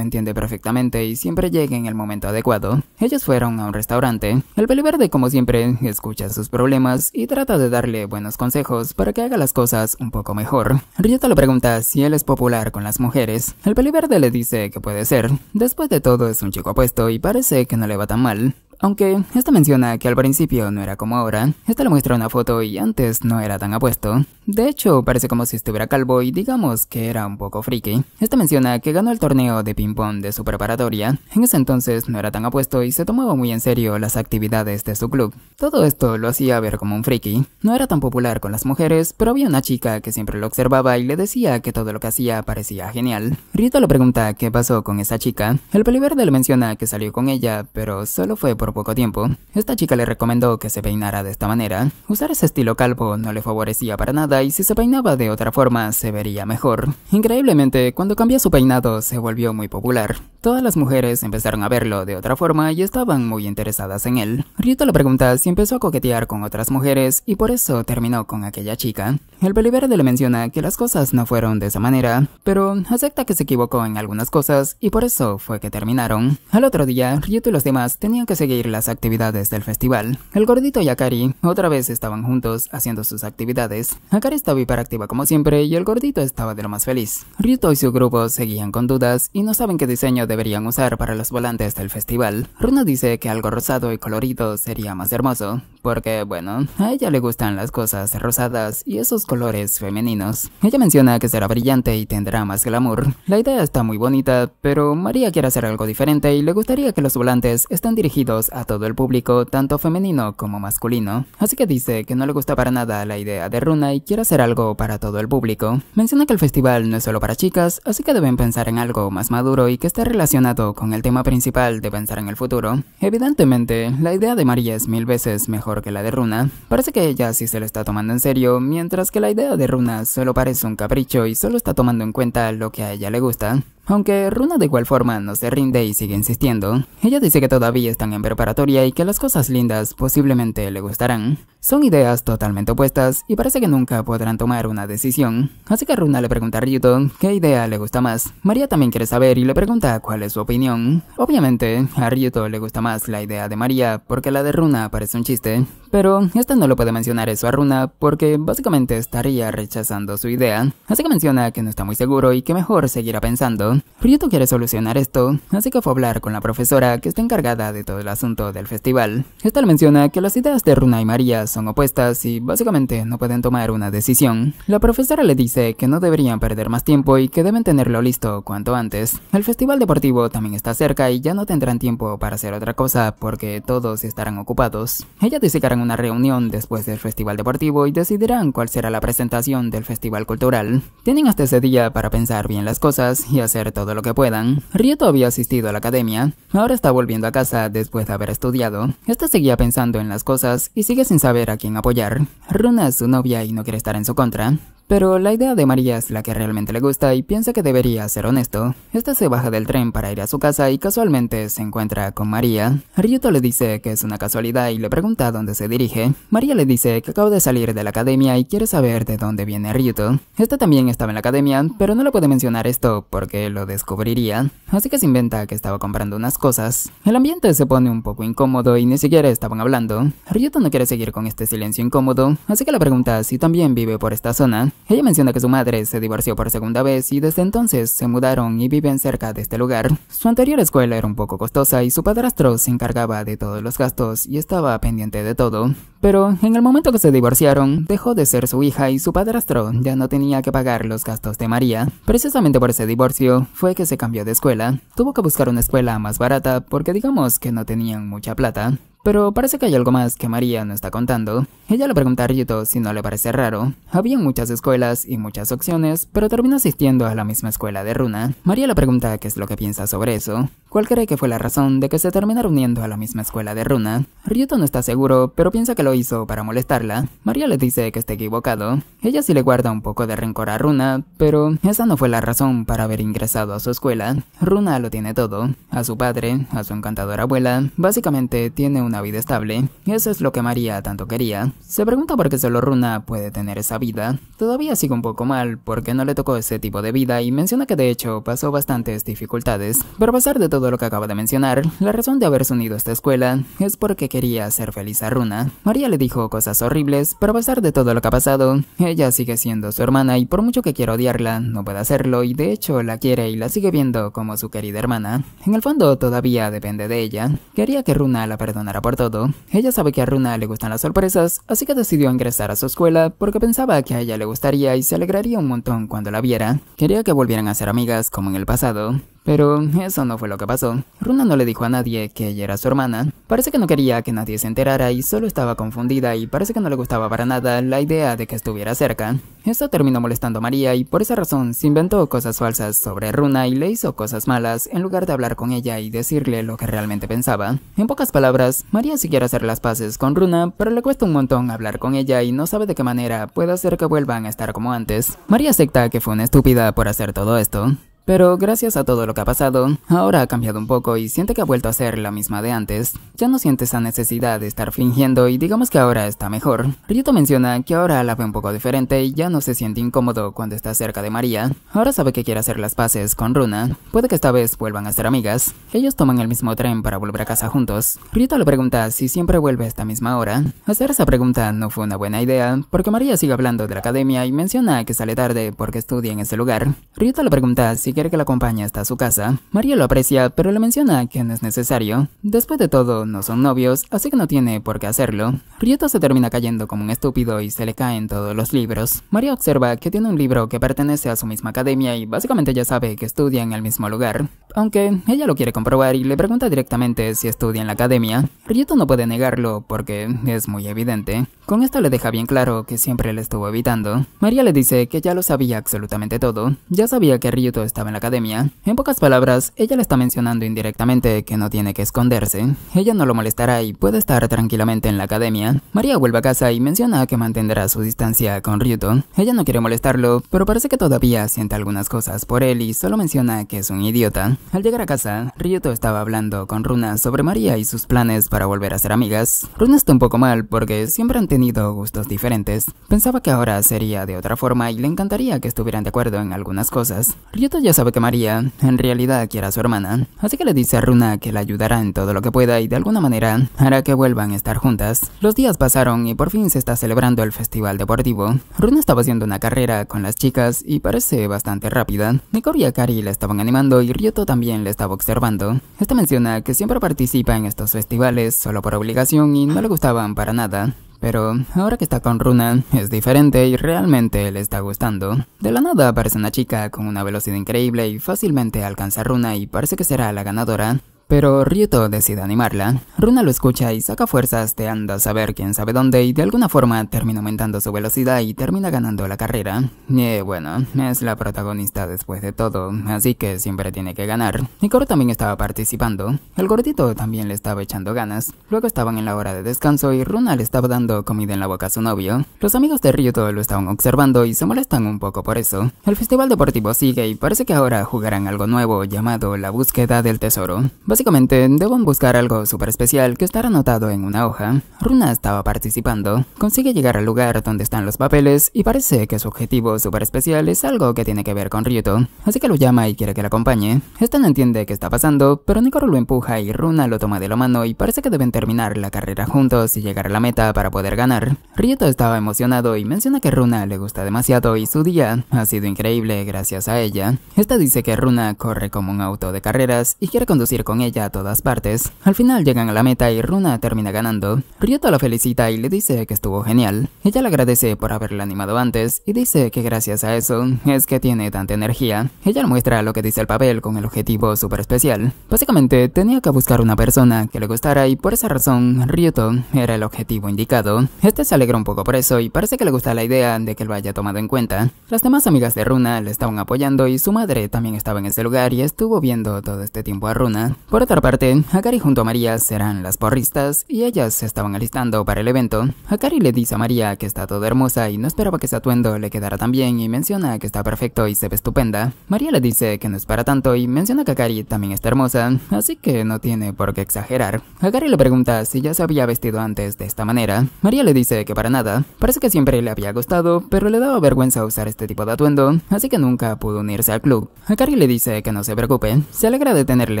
entiende perfectamente y siempre llega en el momento adecuado. Ellos fueron a un restaurante. El peliverde, como siempre, escucha sus problemas y trata de darle buenos consejos para que haga las cosas un poco mejor. Rito le pregunta si él es popular con las mujeres. El peliverde le dice que puede ser. Después de todo es un chico apuesto y parece que no le va tan mal. Aunque esta menciona que al principio no era como ahora, esta le muestra una foto y antes no era tan apuesto. De hecho, parece como si estuviera calvo y digamos que era un poco friki. Esta menciona que ganó el torneo de ping-pong de su preparatoria. En ese entonces no era tan apuesto y se tomaba muy en serio las actividades de su club. Todo esto lo hacía ver como un friki. No era tan popular con las mujeres, pero había una chica que siempre lo observaba y le decía que todo lo que hacía parecía genial. Rita le pregunta qué pasó con esa chica. El peliverde le menciona que salió con ella, pero solo fue por poco tiempo, esta chica le recomendó que se peinara de esta manera. Usar ese estilo calvo no le favorecía para nada y si se peinaba de otra forma se vería mejor. Increíblemente, cuando cambió su peinado se volvió muy popular. Todas las mujeres empezaron a verlo de otra forma y estaban muy interesadas en él. Ryuto le pregunta si empezó a coquetear con otras mujeres y por eso terminó con aquella chica. El peliverde le menciona que las cosas no fueron de esa manera, pero acepta que se equivocó en algunas cosas y por eso fue que terminaron. Al otro día, Ryuto y los demás tenían que seguir las actividades del festival, el gordito y Akari otra vez estaban juntos haciendo sus actividades. Akari estaba hiperactiva como siempre y el gordito estaba de lo más feliz. Ryuto y su grupo seguían con dudas y no saben qué diseño deberían usar para los volantes del festival. Runa dice que algo rosado y colorido sería más hermoso, porque bueno, a ella le gustan las cosas rosadas y esos colores femeninos. Ella menciona que será brillante y tendrá más glamour. La idea está muy bonita, pero María quiere hacer algo diferente y le gustaría que los volantes estén dirigidos a a todo el público, tanto femenino como masculino, así que dice que no le gusta para nada la idea de Runa y quiere hacer algo para todo el público. Menciona que el festival no es solo para chicas, así que deben pensar en algo más maduro y que esté relacionado con el tema principal de pensar en el futuro. Evidentemente, la idea de María es mil veces mejor que la de Runa, parece que ella sí se lo está tomando en serio, mientras que la idea de Runa solo parece un capricho y solo está tomando en cuenta lo que a ella le gusta. Aunque Runa de igual forma no se rinde y sigue insistiendo, ella dice que todavía están en preparatoria y que las cosas lindas posiblemente le gustarán. Son ideas totalmente opuestas y parece que nunca podrán tomar una decisión, así que Runa le pregunta a Ryuto qué idea le gusta más. María también quiere saber y le pregunta cuál es su opinión. Obviamente, a Ryuto le gusta más la idea de María porque la de Runa parece un chiste, pero esta no lo puede mencionar eso a Runa porque básicamente estaría rechazando su idea, así que menciona que no está muy seguro y que mejor seguirá pensando. Prieto quiere solucionar esto, así que fue a hablar con la profesora que está encargada de todo el asunto del festival. Esta le menciona que las ideas de Runa y María son opuestas y básicamente no pueden tomar una decisión. La profesora le dice que no deberían perder más tiempo y que deben tenerlo listo cuanto antes. El festival deportivo también está cerca y ya no tendrán tiempo para hacer otra cosa porque todos estarán ocupados. Ella dice que harán una reunión después del festival deportivo y decidirán cuál será la presentación del festival cultural. Tienen hasta ese día para pensar bien las cosas y hacer todo lo que puedan. Rieto había asistido a la academia, ahora está volviendo a casa después de haber estudiado. Esta seguía pensando en las cosas y sigue sin saber a quién apoyar. Runa es su novia y no quiere estar en su contra. Pero la idea de María es la que realmente le gusta y piensa que debería ser honesto. Este se baja del tren para ir a su casa y casualmente se encuentra con María. Ryuto le dice que es una casualidad y le pregunta dónde se dirige. María le dice que acaba de salir de la academia y quiere saber de dónde viene Ryuto. Este también estaba en la academia, pero no le puede mencionar esto porque lo descubriría. Así que se inventa que estaba comprando unas cosas. El ambiente se pone un poco incómodo y ni siquiera estaban hablando. Ryuto no quiere seguir con este silencio incómodo, así que le pregunta si también vive por esta zona. Ella menciona que su madre se divorció por segunda vez y desde entonces se mudaron y viven cerca de este lugar. Su anterior escuela era un poco costosa y su padrastro se encargaba de todos los gastos y estaba pendiente de todo. Pero en el momento que se divorciaron, dejó de ser su hija y su padrastro ya no tenía que pagar los gastos de María. Precisamente por ese divorcio fue que se cambió de escuela. Tuvo que buscar una escuela más barata porque digamos que no tenían mucha plata. Pero parece que hay algo más que María no está contando. Ella le pregunta a Ryuto si no le parece raro. Había muchas escuelas y muchas opciones, pero terminó asistiendo a la misma escuela de Runa. María le pregunta qué es lo que piensa sobre eso. ¿Cuál cree que fue la razón de que se terminara uniendo a la misma escuela de Runa? Ryuto no está seguro, pero piensa que lo hizo para molestarla. María le dice que está equivocado. Ella sí le guarda un poco de rencor a Runa, pero esa no fue la razón para haber ingresado a su escuela. Runa lo tiene todo. A su padre, a su encantadora abuela, básicamente tiene un una vida estable, eso es lo que María tanto quería. Se pregunta por qué solo Runa puede tener esa vida. Todavía sigue un poco mal porque no le tocó ese tipo de vida y menciona que de hecho pasó bastantes dificultades. Pero a pesar de todo lo que acaba de mencionar, la razón de haberse unido a esta escuela es porque quería hacer feliz a Runa. María le dijo cosas horribles, pero a pesar de todo lo que ha pasado, ella sigue siendo su hermana y por mucho que quiera odiarla, no puede hacerlo y de hecho la quiere y la sigue viendo como su querida hermana. En el fondo todavía depende de ella. Quería que Runa la perdonara por todo. Ella sabe que a Runa le gustan las sorpresas, así que decidió ingresar a su escuela porque pensaba que a ella le gustaría y se alegraría un montón cuando la viera. Quería que volvieran a ser amigas como en el pasado, pero eso no fue lo que pasó. Runa no le dijo a nadie que ella era su hermana. Parece que no quería que nadie se enterara y solo estaba confundida y parece que no le gustaba para nada la idea de que estuviera cerca. Eso terminó molestando a María y por esa razón se inventó cosas falsas sobre Runa y le hizo cosas malas en lugar de hablar con ella y decirle lo que realmente pensaba. En pocas palabras, María sí quiere hacer las paces con Runa, pero le cuesta un montón hablar con ella y no sabe de qué manera puede hacer que vuelvan a estar como antes. María acepta que fue una estúpida por hacer todo esto. Pero gracias a todo lo que ha pasado, ahora ha cambiado un poco y siente que ha vuelto a ser la misma de antes. Ya no siente esa necesidad de estar fingiendo y digamos que ahora está mejor. Ryuto menciona que ahora la ve un poco diferente y ya no se siente incómodo cuando está cerca de María. Ahora sabe que quiere hacer las paces con Runa. Puede que esta vez vuelvan a ser amigas. Ellos toman el mismo tren para volver a casa juntos. Ryuto le pregunta si siempre vuelve a esta misma hora. Hacer esa pregunta no fue una buena idea porque María sigue hablando de la academia y menciona que sale tarde porque estudia en ese lugar. Rito le pregunta si que la acompaña hasta su casa. María lo aprecia, pero le menciona que no es necesario. Después de todo, no son novios, así que no tiene por qué hacerlo. Ryuto se termina cayendo como un estúpido y se le caen todos los libros. María observa que tiene un libro que pertenece a su misma academia y básicamente ya sabe que estudia en el mismo lugar. Aunque ella lo quiere comprobar y le pregunta directamente si estudia en la academia. Ryuto no puede negarlo porque es muy evidente. Con esto le deja bien claro que siempre le estuvo evitando. María le dice que ya lo sabía absolutamente todo. Ya sabía que Ryuto está en la academia. En pocas palabras, ella le está mencionando indirectamente que no tiene que esconderse. Ella no lo molestará y puede estar tranquilamente en la academia. María vuelve a casa y menciona que mantendrá su distancia con Ryuto. Ella no quiere molestarlo, pero parece que todavía siente algunas cosas por él y solo menciona que es un idiota. Al llegar a casa, Ryuto estaba hablando con Runa sobre María y sus planes para volver a ser amigas. Runa está un poco mal porque siempre han tenido gustos diferentes. Pensaba que ahora sería de otra forma y le encantaría que estuvieran de acuerdo en algunas cosas. Ryuto ya sabe que María en realidad quiere a su hermana, así que le dice a Runa que la ayudará en todo lo que pueda y de alguna manera hará que vuelvan a estar juntas. Los días pasaron y por fin se está celebrando el festival deportivo. Runa estaba haciendo una carrera con las chicas y parece bastante rápida. Nikor y Akari la estaban animando y Ryoto también la estaba observando. Esta menciona que siempre participa en estos festivales solo por obligación y no le gustaban para nada. Pero ahora que está con Runa es diferente y realmente le está gustando. De la nada aparece una chica con una velocidad increíble y fácilmente alcanza a Runa y parece que será la ganadora. Pero Ryuto decide animarla. Runa lo escucha y saca fuerzas de anda a saber quién sabe dónde y de alguna forma termina aumentando su velocidad y termina ganando la carrera. Y eh, bueno, es la protagonista después de todo, así que siempre tiene que ganar. Nikoro también estaba participando. El gordito también le estaba echando ganas. Luego estaban en la hora de descanso y Runa le estaba dando comida en la boca a su novio. Los amigos de Ryuto lo estaban observando y se molestan un poco por eso. El festival deportivo sigue y parece que ahora jugarán algo nuevo llamado la búsqueda del tesoro. Básicamente, deben buscar algo súper especial que estará anotado en una hoja. Runa estaba participando, consigue llegar al lugar donde están los papeles y parece que su objetivo súper especial es algo que tiene que ver con Ryuto, así que lo llama y quiere que la acompañe. Esta no entiende qué está pasando, pero Nicoro lo empuja y Runa lo toma de la mano y parece que deben terminar la carrera juntos y llegar a la meta para poder ganar. Ryuto estaba emocionado y menciona que Runa le gusta demasiado y su día ha sido increíble gracias a ella. Esta dice que Runa corre como un auto de carreras y quiere conducir con ella a todas partes. Al final llegan a la meta y Runa termina ganando. Ryoto la felicita y le dice que estuvo genial. Ella le agradece por haberla animado antes y dice que gracias a eso es que tiene tanta energía. Ella le muestra lo que dice el papel con el objetivo super especial. Básicamente tenía que buscar una persona que le gustara y por esa razón Ryoto era el objetivo indicado. Este se alegra un poco por eso y parece que le gusta la idea de que lo haya tomado en cuenta. Las demás amigas de Runa le estaban apoyando y su madre también estaba en ese lugar y estuvo viendo todo este tiempo a Runa. Por por otra parte, Akari junto a María serán las porristas y ellas se estaban alistando para el evento. Akari le dice a María que está toda hermosa y no esperaba que ese atuendo le quedara tan bien y menciona que está perfecto y se ve estupenda. María le dice que no es para tanto y menciona que Akari también está hermosa, así que no tiene por qué exagerar. Akari le pregunta si ya se había vestido antes de esta manera. María le dice que para nada, parece que siempre le había gustado, pero le daba vergüenza usar este tipo de atuendo, así que nunca pudo unirse al club. Akari le dice que no se preocupe, se alegra de tenerle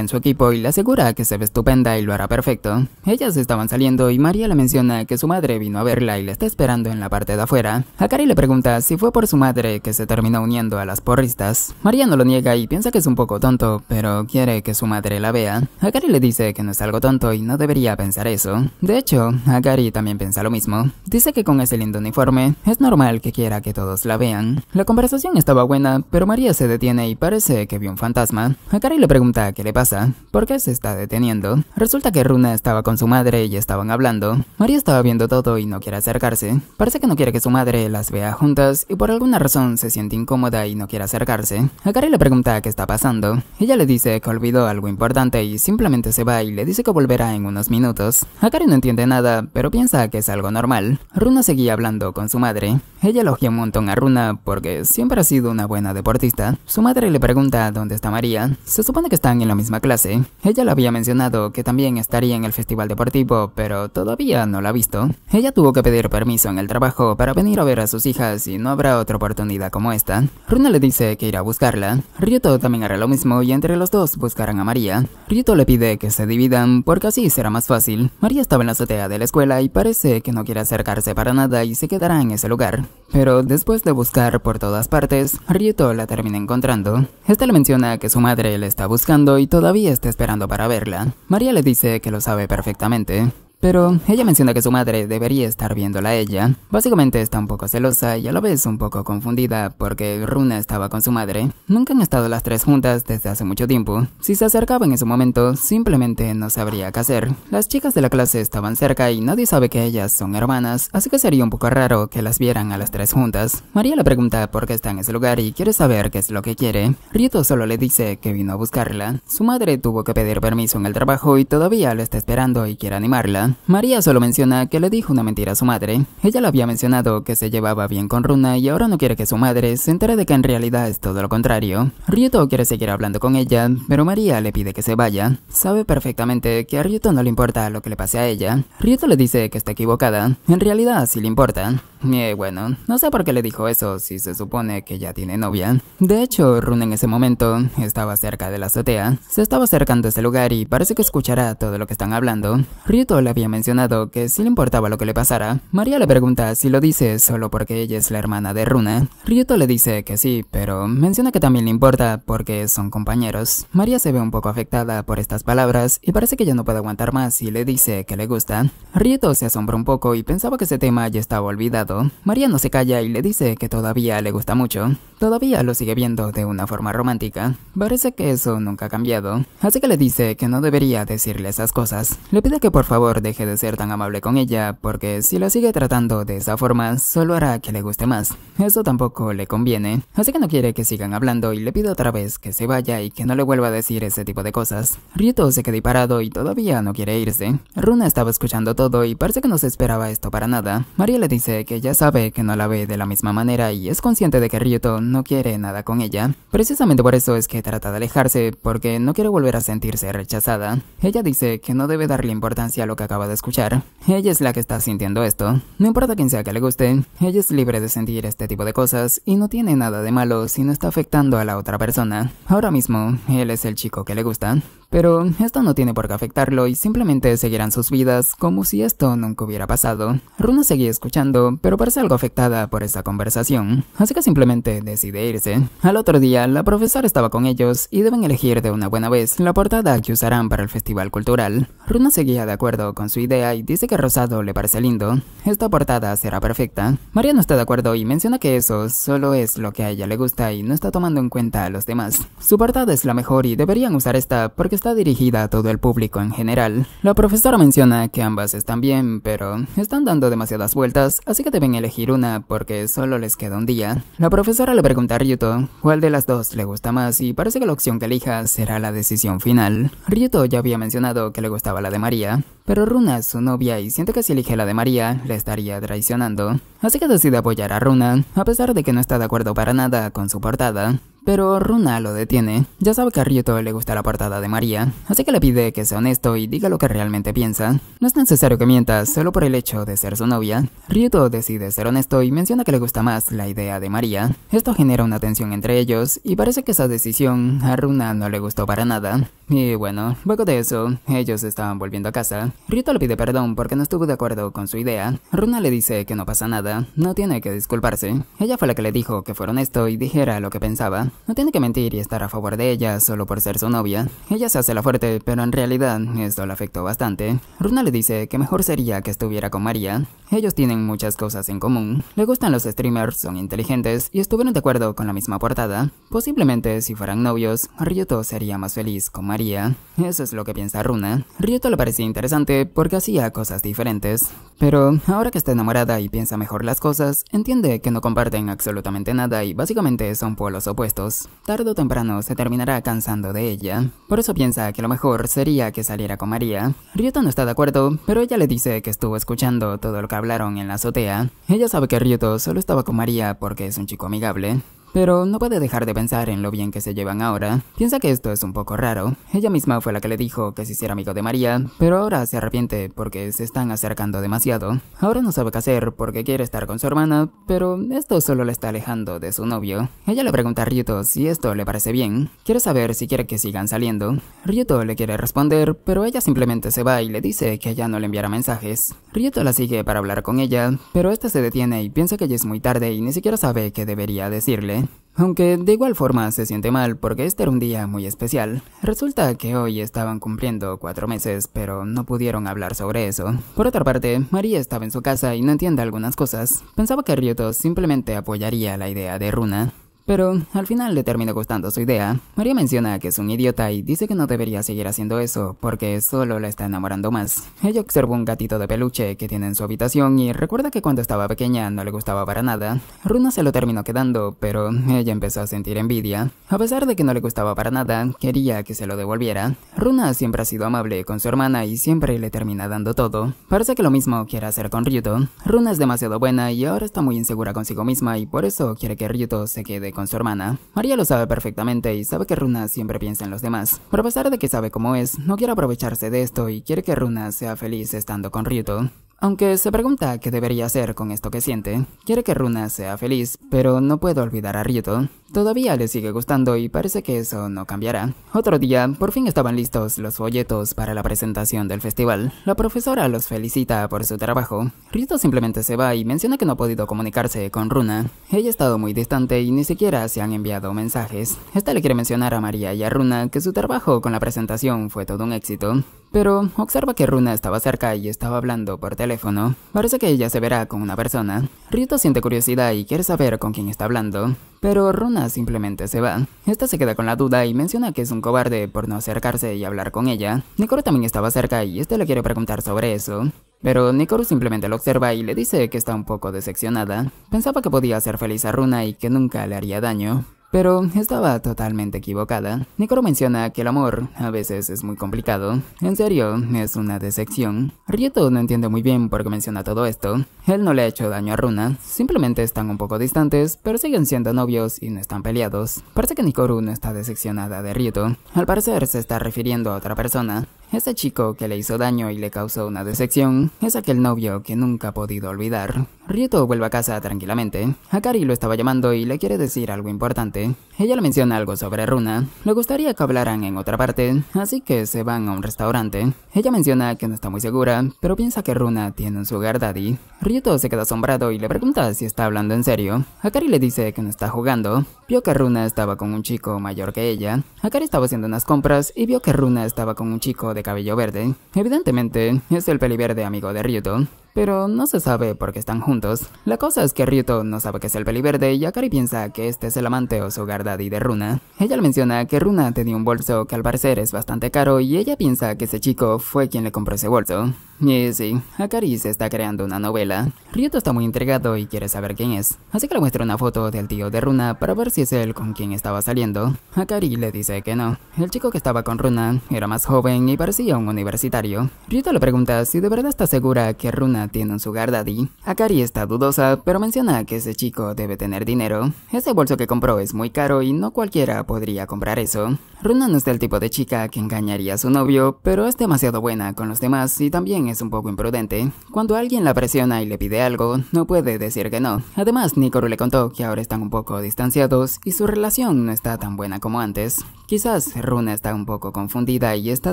en su equipo y la asegura que se ve estupenda y lo hará perfecto. Ellas estaban saliendo y María le menciona que su madre vino a verla y la está esperando en la parte de afuera. Akari le pregunta si fue por su madre que se terminó uniendo a las porristas. María no lo niega y piensa que es un poco tonto, pero quiere que su madre la vea. Akari le dice que no es algo tonto y no debería pensar eso. De hecho, Akari también piensa lo mismo. Dice que con ese lindo uniforme es normal que quiera que todos la vean. La conversación estaba buena, pero María se detiene y parece que vio un fantasma. Akari le pregunta qué le pasa, qué? se está deteniendo? Resulta que Runa estaba con su madre y estaban hablando. María estaba viendo todo y no quiere acercarse. Parece que no quiere que su madre las vea juntas y por alguna razón se siente incómoda y no quiere acercarse. Akari le pregunta qué está pasando. Ella le dice que olvidó algo importante y simplemente se va y le dice que volverá en unos minutos. Akari no entiende nada, pero piensa que es algo normal. Runa seguía hablando con su madre. Ella elogia un montón a Runa porque siempre ha sido una buena deportista. Su madre le pregunta dónde está María. Se supone que están en la misma clase. Ella le había mencionado que también estaría en el festival deportivo, pero todavía no la ha visto. Ella tuvo que pedir permiso en el trabajo para venir a ver a sus hijas y no habrá otra oportunidad como esta. Runa le dice que irá a buscarla. Ryuto también hará lo mismo y entre los dos buscarán a María. Ryuto le pide que se dividan porque así será más fácil. María estaba en la azotea de la escuela y parece que no quiere acercarse para nada y se quedará en ese lugar. Pero después de buscar por todas partes, Ryuto la termina encontrando. Esta le menciona que su madre la está buscando y todavía está esperando para verla, María le dice que lo sabe perfectamente, pero ella menciona que su madre debería estar viéndola a ella. Básicamente está un poco celosa y a la vez un poco confundida porque Runa estaba con su madre. Nunca han estado las tres juntas desde hace mucho tiempo. Si se acercaba en ese momento, simplemente no sabría qué hacer. Las chicas de la clase estaban cerca y nadie sabe que ellas son hermanas, así que sería un poco raro que las vieran a las tres juntas. María le pregunta por qué está en ese lugar y quiere saber qué es lo que quiere. Rito solo le dice que vino a buscarla. Su madre tuvo que pedir permiso en el trabajo y todavía lo está esperando y quiere animarla. María solo menciona que le dijo una mentira a su madre. Ella le había mencionado que se llevaba bien con Runa y ahora no quiere que su madre se entere de que en realidad es todo lo contrario. Ryuto quiere seguir hablando con ella, pero María le pide que se vaya. Sabe perfectamente que a Ryuto no le importa lo que le pase a ella. Ryuto le dice que está equivocada. En realidad sí le importa. Y eh, bueno, no sé por qué le dijo eso si se supone que ya tiene novia. De hecho, Runa en ese momento estaba cerca de la azotea. Se estaba acercando a ese lugar y parece que escuchará todo lo que están hablando. Ryuto le había mencionado que si le importaba lo que le pasara, María le pregunta si lo dice solo porque ella es la hermana de Runa. Ryuto le dice que sí, pero menciona que también le importa porque son compañeros. María se ve un poco afectada por estas palabras y parece que ya no puede aguantar más y le dice que le gusta. Ryuto se asombra un poco y pensaba que ese tema ya estaba olvidado María no se calla y le dice que todavía le gusta mucho. Todavía lo sigue viendo de una forma romántica. Parece que eso nunca ha cambiado. Así que le dice que no debería decirle esas cosas. Le pide que por favor deje de ser tan amable con ella, porque si la sigue tratando de esa forma, solo hará que le guste más. Eso tampoco le conviene. Así que no quiere que sigan hablando y le pide otra vez que se vaya y que no le vuelva a decir ese tipo de cosas. Rito se queda parado y todavía no quiere irse. Runa estaba escuchando todo y parece que no se esperaba esto para nada. María le dice que ella sabe que no la ve de la misma manera y es consciente de que Ryuto no quiere nada con ella. Precisamente por eso es que trata de alejarse, porque no quiere volver a sentirse rechazada. Ella dice que no debe darle importancia a lo que acaba de escuchar. Ella es la que está sintiendo esto. No importa quién sea que le guste, ella es libre de sentir este tipo de cosas y no tiene nada de malo si no está afectando a la otra persona. Ahora mismo, él es el chico que le gusta, pero esto no tiene por qué afectarlo y simplemente seguirán sus vidas como si esto nunca hubiera pasado. Runa seguía escuchando, pero parece algo afectada por esta conversación, así que simplemente decide irse. Al otro día, la profesora estaba con ellos y deben elegir de una buena vez la portada que usarán para el festival cultural. Runa seguía de acuerdo con su idea y dice que rosado le parece lindo. Esta portada será perfecta. María no está de acuerdo y menciona que eso solo es lo que a ella le gusta y no está tomando en cuenta a los demás. Su portada es la mejor y deberían usar esta porque está dirigida a todo el público en general. La profesora menciona que ambas están bien, pero están dando demasiadas vueltas, así que deben elegir una porque solo les queda un día. La profesora le pregunta a Ryuto cuál de las dos le gusta más y parece que la opción que elija será la decisión final. Ryuto ya había mencionado que le gustaba la de María, pero Runa es su novia y siente que si elige la de María, le estaría traicionando. Así que decide apoyar a Runa, a pesar de que no está de acuerdo para nada con su portada. Pero Runa lo detiene, ya sabe que a Ryuto le gusta la portada de María, así que le pide que sea honesto y diga lo que realmente piensa. No es necesario que mientas, solo por el hecho de ser su novia. Ryuto decide ser honesto y menciona que le gusta más la idea de María. Esto genera una tensión entre ellos y parece que esa decisión a Runa no le gustó para nada. Y bueno, luego de eso, ellos estaban volviendo a casa. Ryuto le pide perdón porque no estuvo de acuerdo con su idea. Runa le dice que no pasa nada, no tiene que disculparse. Ella fue la que le dijo que fuera honesto y dijera lo que pensaba. No tiene que mentir y estar a favor de ella solo por ser su novia. Ella se hace la fuerte, pero en realidad esto la afectó bastante. Runa le dice que mejor sería que estuviera con María. Ellos tienen muchas cosas en común. Le gustan los streamers, son inteligentes y estuvieron de acuerdo con la misma portada. Posiblemente si fueran novios, Ryoto sería más feliz con María. Eso es lo que piensa Runa. Ryoto le parecía interesante porque hacía cosas diferentes. Pero ahora que está enamorada y piensa mejor las cosas, entiende que no comparten absolutamente nada y básicamente son polos opuestos. Tarde o temprano se terminará cansando de ella. Por eso piensa que lo mejor sería que saliera con María. Ryuto no está de acuerdo, pero ella le dice que estuvo escuchando todo lo que hablaron en la azotea. Ella sabe que Ryuto solo estaba con María porque es un chico amigable, pero no puede dejar de pensar en lo bien que se llevan ahora. Piensa que esto es un poco raro. Ella misma fue la que le dijo que se hiciera amigo de María, pero ahora se arrepiente porque se están acercando demasiado. Ahora no sabe qué hacer porque quiere estar con su hermana, pero esto solo la está alejando de su novio. Ella le pregunta a Ryuto si esto le parece bien. Quiere saber si quiere que sigan saliendo. Ryuto le quiere responder, pero ella simplemente se va y le dice que ya no le enviará mensajes. Ryuto la sigue para hablar con ella, pero esta se detiene y piensa que ya es muy tarde y ni siquiera sabe qué debería decirle. Aunque de igual forma se siente mal porque este era un día muy especial. Resulta que hoy estaban cumpliendo cuatro meses, pero no pudieron hablar sobre eso. Por otra parte, María estaba en su casa y no entiende algunas cosas. Pensaba que Ryuto simplemente apoyaría la idea de Runa, pero al final le terminó gustando su idea. María menciona que es un idiota y dice que no debería seguir haciendo eso porque solo la está enamorando más. Ella observa un gatito de peluche que tiene en su habitación y recuerda que cuando estaba pequeña no le gustaba para nada. Runa se lo terminó quedando, pero ella empezó a sentir envidia. A pesar de que no le gustaba para nada, quería que se lo devolviera. Runa siempre ha sido amable con su hermana y siempre le termina dando todo. Parece que lo mismo quiere hacer con Ryuto. Runa es demasiado buena y ahora está muy insegura consigo misma y por eso quiere que Ryuto se quede con con su hermana. María lo sabe perfectamente y sabe que Runa siempre piensa en los demás, pero a pesar de que sabe cómo es, no quiere aprovecharse de esto y quiere que Runa sea feliz estando con Ryuto. Aunque se pregunta qué debería hacer con esto que siente, quiere que Runa sea feliz, pero no puede olvidar a Ryuto. Todavía le sigue gustando y parece que eso no cambiará. Otro día, por fin estaban listos los folletos para la presentación del festival. La profesora los felicita por su trabajo. Ryuto simplemente se va y menciona que no ha podido comunicarse con Runa. Ella ha estado muy distante y ni siquiera se han enviado mensajes. Esta le quiere mencionar a María y a Runa que su trabajo con la presentación fue todo un éxito. Pero observa que Runa estaba cerca y estaba hablando por teléfono. Parece que ella se verá con una persona. Rito siente curiosidad y quiere saber con quién está hablando, pero Runa simplemente se va. Esta se queda con la duda y menciona que es un cobarde por no acercarse y hablar con ella. Nikoro también estaba cerca y este le quiere preguntar sobre eso. Pero Nikoru simplemente lo observa y le dice que está un poco decepcionada. Pensaba que podía hacer feliz a Runa y que nunca le haría daño, pero estaba totalmente equivocada. Nikoru menciona que el amor a veces es muy complicado. En serio, es una decepción. Ryuto no entiende muy bien por qué menciona todo esto. Él no le ha hecho daño a Runa, simplemente están un poco distantes, pero siguen siendo novios y no están peleados. Parece que Nikoru no está decepcionada de Ryuto. Al parecer se está refiriendo a otra persona. Ese chico que le hizo daño y le causó una decepción es aquel novio que nunca ha podido olvidar. Ryuto vuelve a casa tranquilamente. Akari lo estaba llamando y le quiere decir algo importante. Ella le menciona algo sobre Runa. Le gustaría que hablaran en otra parte, así que se van a un restaurante. Ella menciona que no está muy segura, pero piensa que Runa tiene un sugar daddy. Ryuto se queda asombrado y le pregunta si está hablando en serio. Akari le dice que no está jugando. Vio que Runa estaba con un chico mayor que ella. Akari estaba haciendo unas compras y vio que Runa estaba con un chico de cabello verde. Evidentemente, es el peliverde amigo de Ryuto pero no se sabe por qué están juntos. La cosa es que Ryuto no sabe que es el peliverde y Akari piensa que este es el amante o su guardadí de Runa. Ella le menciona que Runa tenía un bolso que al parecer es bastante caro y ella piensa que ese chico fue quien le compró ese bolso. Y sí, Akari se está creando una novela. Ryuto está muy intrigado y quiere saber quién es, así que le muestra una foto del tío de Runa para ver si es él con quien estaba saliendo. Akari le dice que no. El chico que estaba con Runa era más joven y parecía un universitario. Ryuto le pregunta si de verdad está segura que Runa tiene un sugar daddy. Akari está dudosa, pero menciona que ese chico debe tener dinero. Ese bolso que compró es muy caro y no cualquiera podría comprar eso. Runa no es el tipo de chica que engañaría a su novio, pero es demasiado buena con los demás y también es un poco imprudente. Cuando alguien la presiona y le pide algo, no puede decir que no. Además, Nikoru le contó que ahora están un poco distanciados y su relación no está tan buena como antes. Quizás Runa está un poco confundida y está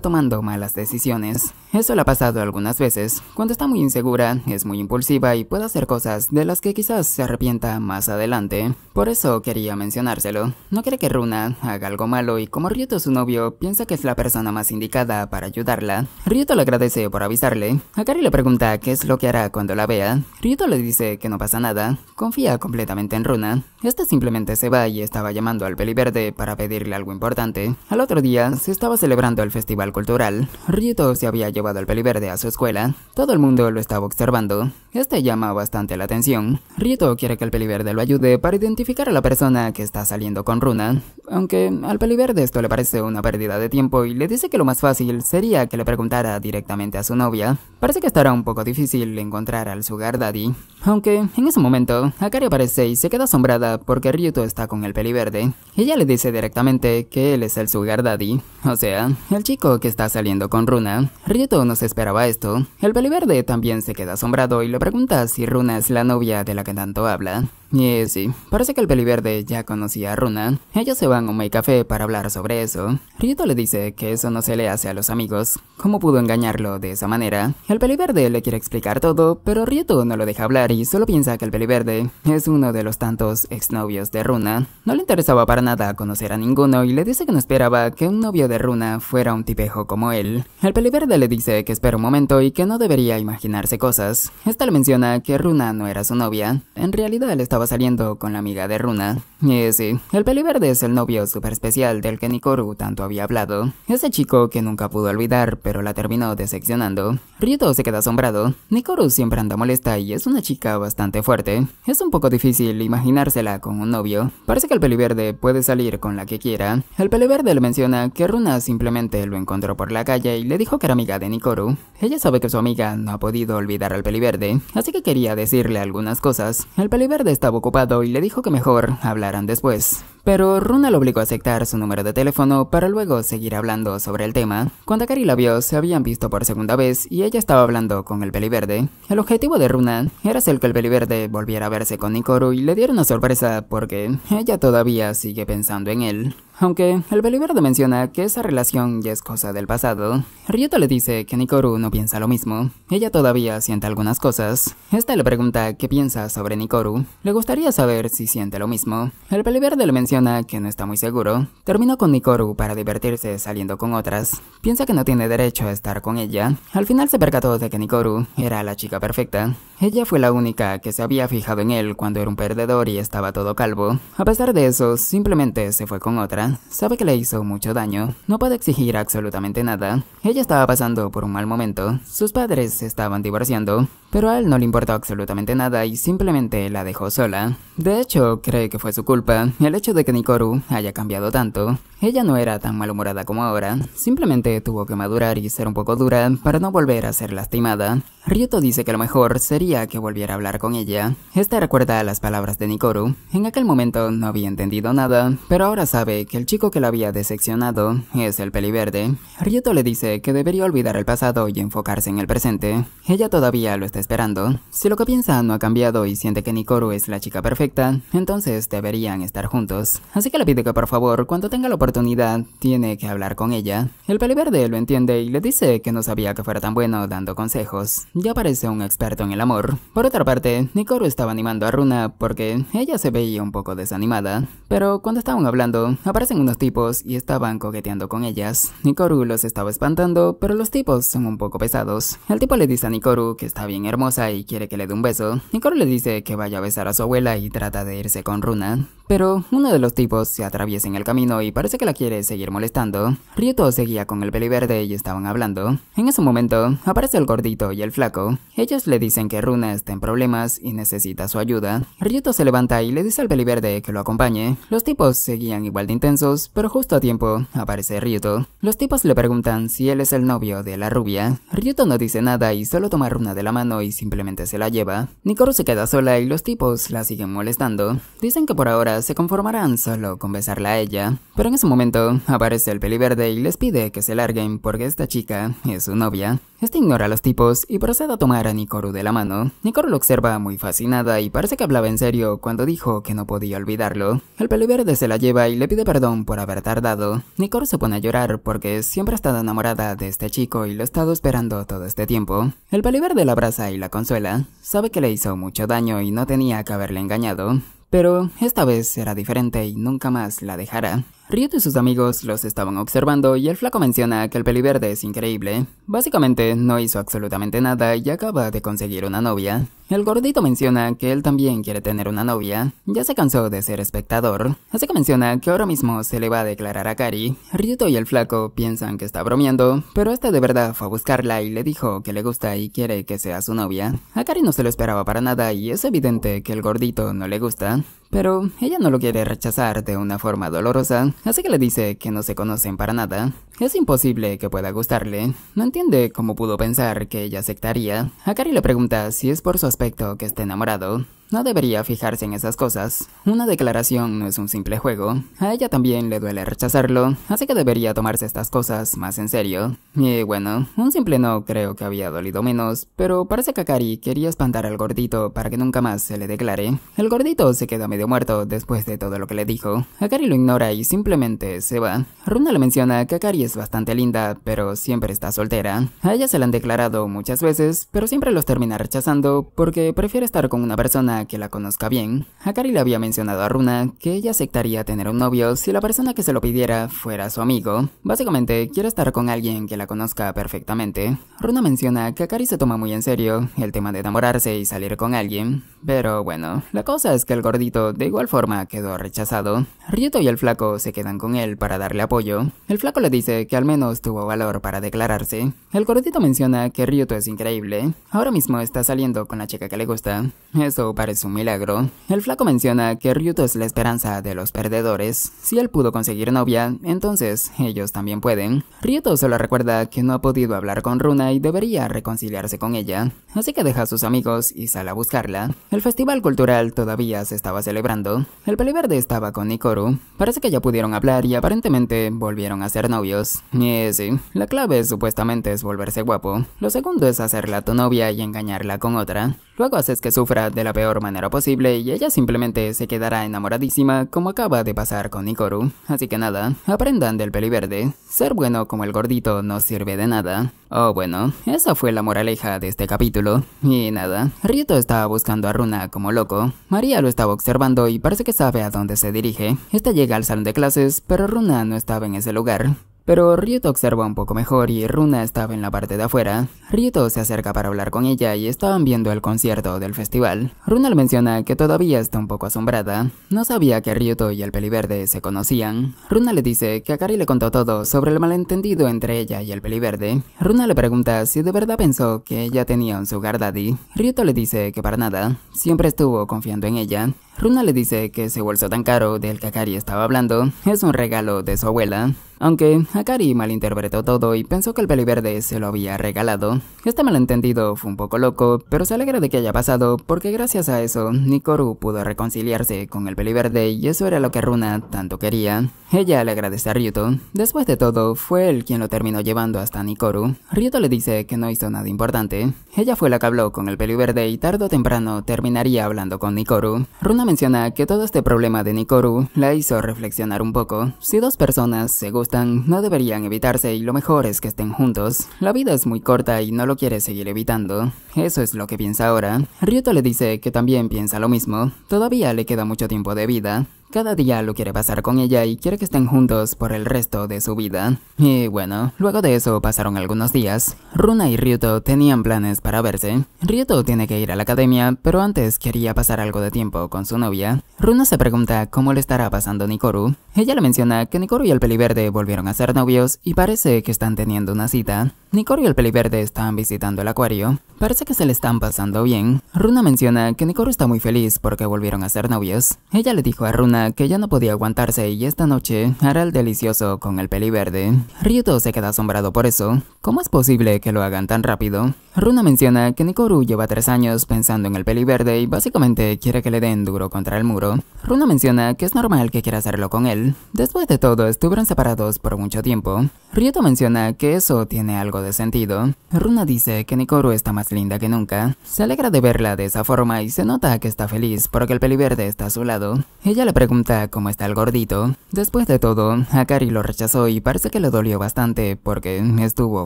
tomando malas decisiones. Eso le ha pasado algunas veces, cuando está muy insegura es muy impulsiva y puede hacer cosas de las que quizás se arrepienta más adelante. Por eso quería mencionárselo. No quiere que Runa haga algo malo y como Ryuto su novio, piensa que es la persona más indicada para ayudarla. Ryuto le agradece por avisarle. Akari le pregunta qué es lo que hará cuando la vea. Ryuto le dice que no pasa nada, confía completamente en Runa. Esta simplemente se va y estaba llamando al peliverde para pedirle algo importante. Al otro día se estaba celebrando el festival cultural. Ryuto se había llevado al peliverde a su escuela. Todo el mundo lo estaba observando. Este llama bastante la atención. Rito quiere que el peliverde lo ayude para identificar a la persona que está saliendo con Runa, aunque al peliverde esto le parece una pérdida de tiempo y le dice que lo más fácil sería que le preguntara directamente a su novia. Parece que estará un poco difícil encontrar al sugar daddy, aunque en ese momento Akari aparece y se queda asombrada porque Ryuto está con el peliverde. Ella le dice directamente que él es el sugar daddy, o sea, el chico que está saliendo con Runa. Ryuto no se esperaba esto. El peliverde también se queda asombrado y le pregunta si Runa es la novia de la que tanto habla. Y eh, sí, parece que el peliverde ya conocía a Runa. Ellos se van a un café para hablar sobre eso. Rieto le dice que eso no se le hace a los amigos. ¿Cómo pudo engañarlo de esa manera? El peliverde le quiere explicar todo, pero Rieto no lo deja hablar y solo piensa que el peliverde es uno de los tantos exnovios de Runa. No le interesaba para nada conocer a ninguno y le dice que no esperaba que un novio de Runa fuera un tipejo como él. El peliverde le dice que espera un momento y que no debería imaginarse cosas. Esta le menciona que Runa no era su novia. En realidad él estaba saliendo con la amiga de Runa. Y eh, sí, el peliverde es el novio súper especial del que Nikoru tanto había hablado. Ese chico que nunca pudo olvidar, pero la terminó decepcionando. Ryuto se queda asombrado. Nikoru siempre anda molesta y es una chica bastante fuerte. Es un poco difícil imaginársela con un novio. Parece que el peliverde puede salir con la que quiera. El peliverde le menciona que Runa simplemente lo encontró por la calle y le dijo que era amiga de Nikoru. Ella sabe que su amiga no ha podido olvidar al peliverde, así que quería decirle algunas cosas. El peliverde está estaba ocupado y le dijo que mejor hablaran después. Pero Runa lo obligó a aceptar su número de teléfono para luego seguir hablando sobre el tema. Cuando Kari la vio, se habían visto por segunda vez y ella estaba hablando con el peliverde. El objetivo de Runa era hacer que el peliverde volviera a verse con Nikoru y le diera una sorpresa porque ella todavía sigue pensando en él. Aunque el peliverde menciona que esa relación ya es cosa del pasado, Ryota le dice que Nikoru no piensa lo mismo. Ella todavía siente algunas cosas. Esta le pregunta qué piensa sobre Nikoru. Le gustaría saber si siente lo mismo. El peliverde le menciona que no está muy seguro. Terminó con Nikoru para divertirse saliendo con otras. Piensa que no tiene derecho a estar con ella. Al final se percató de que Nikoru era la chica perfecta. Ella fue la única que se había fijado en él cuando era un perdedor y estaba todo calvo. A pesar de eso, simplemente se fue con otra. Sabe que le hizo mucho daño, no puede exigir absolutamente nada. Ella estaba pasando por un mal momento, sus padres se estaban divorciando, pero a él no le importó absolutamente nada y simplemente la dejó sola. De hecho, cree que fue su culpa el hecho de que Nikoru haya cambiado tanto. Ella no era tan malhumorada como ahora, simplemente tuvo que madurar y ser un poco dura para no volver a ser lastimada. Ryuto dice que lo mejor sería que volviera a hablar con ella. Esta recuerda las palabras de Nikoru. En aquel momento no había entendido nada, pero ahora sabe que el chico que la había decepcionado es el peliverde. Ryuto le dice que debería olvidar el pasado y enfocarse en el presente. Ella todavía lo está esperando. Si lo que piensa no ha cambiado y siente que Nikoru es la chica perfecta, entonces deberían estar juntos. Así que le pide que por favor, cuando tenga la oportunidad, tiene que hablar con ella. El peliverde lo entiende y le dice que no sabía que fuera tan bueno dando consejos. Ya parece un experto en el amor por otra parte, Nikoru estaba animando a Runa porque ella se veía un poco desanimada, pero cuando estaban hablando, aparecen unos tipos y estaban coqueteando con ellas. Nikoru los estaba espantando, pero los tipos son un poco pesados. El tipo le dice a Nikoru que está bien hermosa y quiere que le dé un beso. Nikoru le dice que vaya a besar a su abuela y trata de irse con Runa. Pero uno de los tipos se atraviesa en el camino y parece que la quiere seguir molestando. Ryuto seguía con el peli verde y estaban hablando. En ese momento, aparece el gordito y el flaco. Ellos le dicen que Runa está en problemas y necesita su ayuda, Ryuto se levanta y le dice al peliverde que lo acompañe. Los tipos seguían igual de intensos, pero justo a tiempo aparece Ryuto. Los tipos le preguntan si él es el novio de la rubia. Ryuto no dice nada y solo toma Runa de la mano y simplemente se la lleva. Nikoro se queda sola y los tipos la siguen molestando. Dicen que por ahora se conformarán solo con besarla a ella. Pero en ese momento aparece el Peliverde y les pide que se larguen porque esta chica es su novia. Este ignora a los tipos y procede a tomar a Nikoru de la mano mano. lo observa muy fascinada y parece que hablaba en serio cuando dijo que no podía olvidarlo. El peliverde se la lleva y le pide perdón por haber tardado. Nicole se pone a llorar porque siempre ha estado enamorada de este chico y lo ha estado esperando todo este tiempo. El paliverde la abraza y la consuela. Sabe que le hizo mucho daño y no tenía que haberle engañado. Pero esta vez era diferente y nunca más la dejará. Ryuto y sus amigos los estaban observando y el flaco menciona que el peliverde es increíble. Básicamente no hizo absolutamente nada y acaba de conseguir una novia. El gordito menciona que él también quiere tener una novia, ya se cansó de ser espectador. Así que menciona que ahora mismo se le va a declarar a Kari. Ryuto y el flaco piensan que está bromeando, pero este de verdad fue a buscarla y le dijo que le gusta y quiere que sea su novia. A Kari no se lo esperaba para nada y es evidente que el gordito no le gusta pero ella no lo quiere rechazar de una forma dolorosa, así que le dice que no se conocen para nada. Es imposible que pueda gustarle, no entiende cómo pudo pensar que ella aceptaría. A le pregunta si es por su aspecto que está enamorado, no debería fijarse en esas cosas. Una declaración no es un simple juego. A ella también le duele rechazarlo, así que debería tomarse estas cosas más en serio. Y bueno, un simple no creo que había dolido menos, pero parece que Akari quería espantar al gordito para que nunca más se le declare. El gordito se queda medio muerto después de todo lo que le dijo. Akari lo ignora y simplemente se va. Runa le menciona que Akari es bastante linda, pero siempre está soltera. A ella se la han declarado muchas veces, pero siempre los termina rechazando porque prefiere estar con una persona que la conozca bien, Akari le había mencionado a Runa que ella aceptaría tener un novio si la persona que se lo pidiera fuera su amigo. Básicamente, quiere estar con alguien que la conozca perfectamente. Runa menciona que Akari se toma muy en serio el tema de enamorarse y salir con alguien, pero bueno, la cosa es que el gordito de igual forma quedó rechazado. Ryuto y el flaco se quedan con él para darle apoyo. El flaco le dice que al menos tuvo valor para declararse. El gordito menciona que Ryuto es increíble. Ahora mismo está saliendo con la chica que le gusta. Eso para es un milagro, el flaco menciona que Ryuto es la esperanza de los perdedores. Si él pudo conseguir novia, entonces ellos también pueden. Ryuto solo recuerda que no ha podido hablar con Runa y debería reconciliarse con ella, así que deja a sus amigos y sale a buscarla. El festival cultural todavía se estaba celebrando. El peliverde estaba con Nikoru. Parece que ya pudieron hablar y aparentemente volvieron a ser novios. Y sí, la clave supuestamente es volverse guapo. Lo segundo es hacerla tu novia y engañarla con otra. Luego haces que sufra de la peor manera posible y ella simplemente se quedará enamoradísima como acaba de pasar con Ikoru. Así que nada, aprendan del peliverde. Ser bueno como el gordito no sirve de nada. Oh bueno, esa fue la moraleja de este capítulo. Y nada, Rito estaba buscando a Runa como loco. María lo estaba observando y parece que sabe a dónde se dirige. Esta llega al salón de clases, pero Runa no estaba en ese lugar. Pero Ryuto observa un poco mejor y Runa estaba en la parte de afuera. Ryuto se acerca para hablar con ella y estaban viendo el concierto del festival. Runa le menciona que todavía está un poco asombrada. No sabía que Ryuto y el peliverde se conocían. Runa le dice que Akari le contó todo sobre el malentendido entre ella y el peliverde. Runa le pregunta si de verdad pensó que ella tenía un sugar daddy. Ryuto le dice que para nada, siempre estuvo confiando en ella. Runa le dice que ese bolso tan caro del que Akari estaba hablando es un regalo de su abuela. Aunque Akari malinterpretó todo y pensó que el verde se lo había regalado. Este malentendido fue un poco loco, pero se alegra de que haya pasado porque gracias a eso Nikoru pudo reconciliarse con el verde y eso era lo que Runa tanto quería. Ella le agradece a Ryuto. Después de todo, fue él quien lo terminó llevando hasta Nikoru. Ryuto le dice que no hizo nada importante. Ella fue la que habló con el verde y tarde o temprano terminaría hablando con Nikoru. Runa menciona que todo este problema de Nikoru la hizo reflexionar un poco. Si dos personas se gustan, no deberían evitarse y lo mejor es que estén juntos. La vida es muy corta y no lo quiere seguir evitando. Eso es lo que piensa ahora. Ryuto le dice que también piensa lo mismo. Todavía le queda mucho tiempo de vida. Cada día lo quiere pasar con ella y quiere que estén juntos por el resto de su vida. Y bueno, luego de eso pasaron algunos días. Runa y Ryuto tenían planes para verse. Ryuto tiene que ir a la academia, pero antes quería pasar algo de tiempo con su novia. Runa se pregunta cómo le estará pasando Nikoru. Ella le menciona que Nikoru y el peliverde volvieron a ser novios y parece que están teniendo una cita. Nikoru y el peliverde están visitando el acuario. Parece que se le están pasando bien. Runa menciona que Nikoru está muy feliz porque volvieron a ser novios. Ella le dijo a Runa que ya no podía aguantarse y esta noche hará el delicioso con el peliverde. Ryuto se queda asombrado por eso. ¿Cómo es posible que lo hagan tan rápido? Runa menciona que Nikoru lleva tres años pensando en el peliverde y básicamente quiere que le den duro contra el muro. Runa menciona que es normal que quiera hacerlo con él. Después de todo, estuvieron separados por mucho tiempo. Ryuto menciona que eso tiene algo de sentido. Runa dice que Nikoru está más linda que nunca. Se alegra de verla de esa forma y se nota que está feliz porque el peliverde está a su lado. Ella le pregunta pregunta cómo está el gordito. Después de todo, Akari lo rechazó y parece que le dolió bastante porque estuvo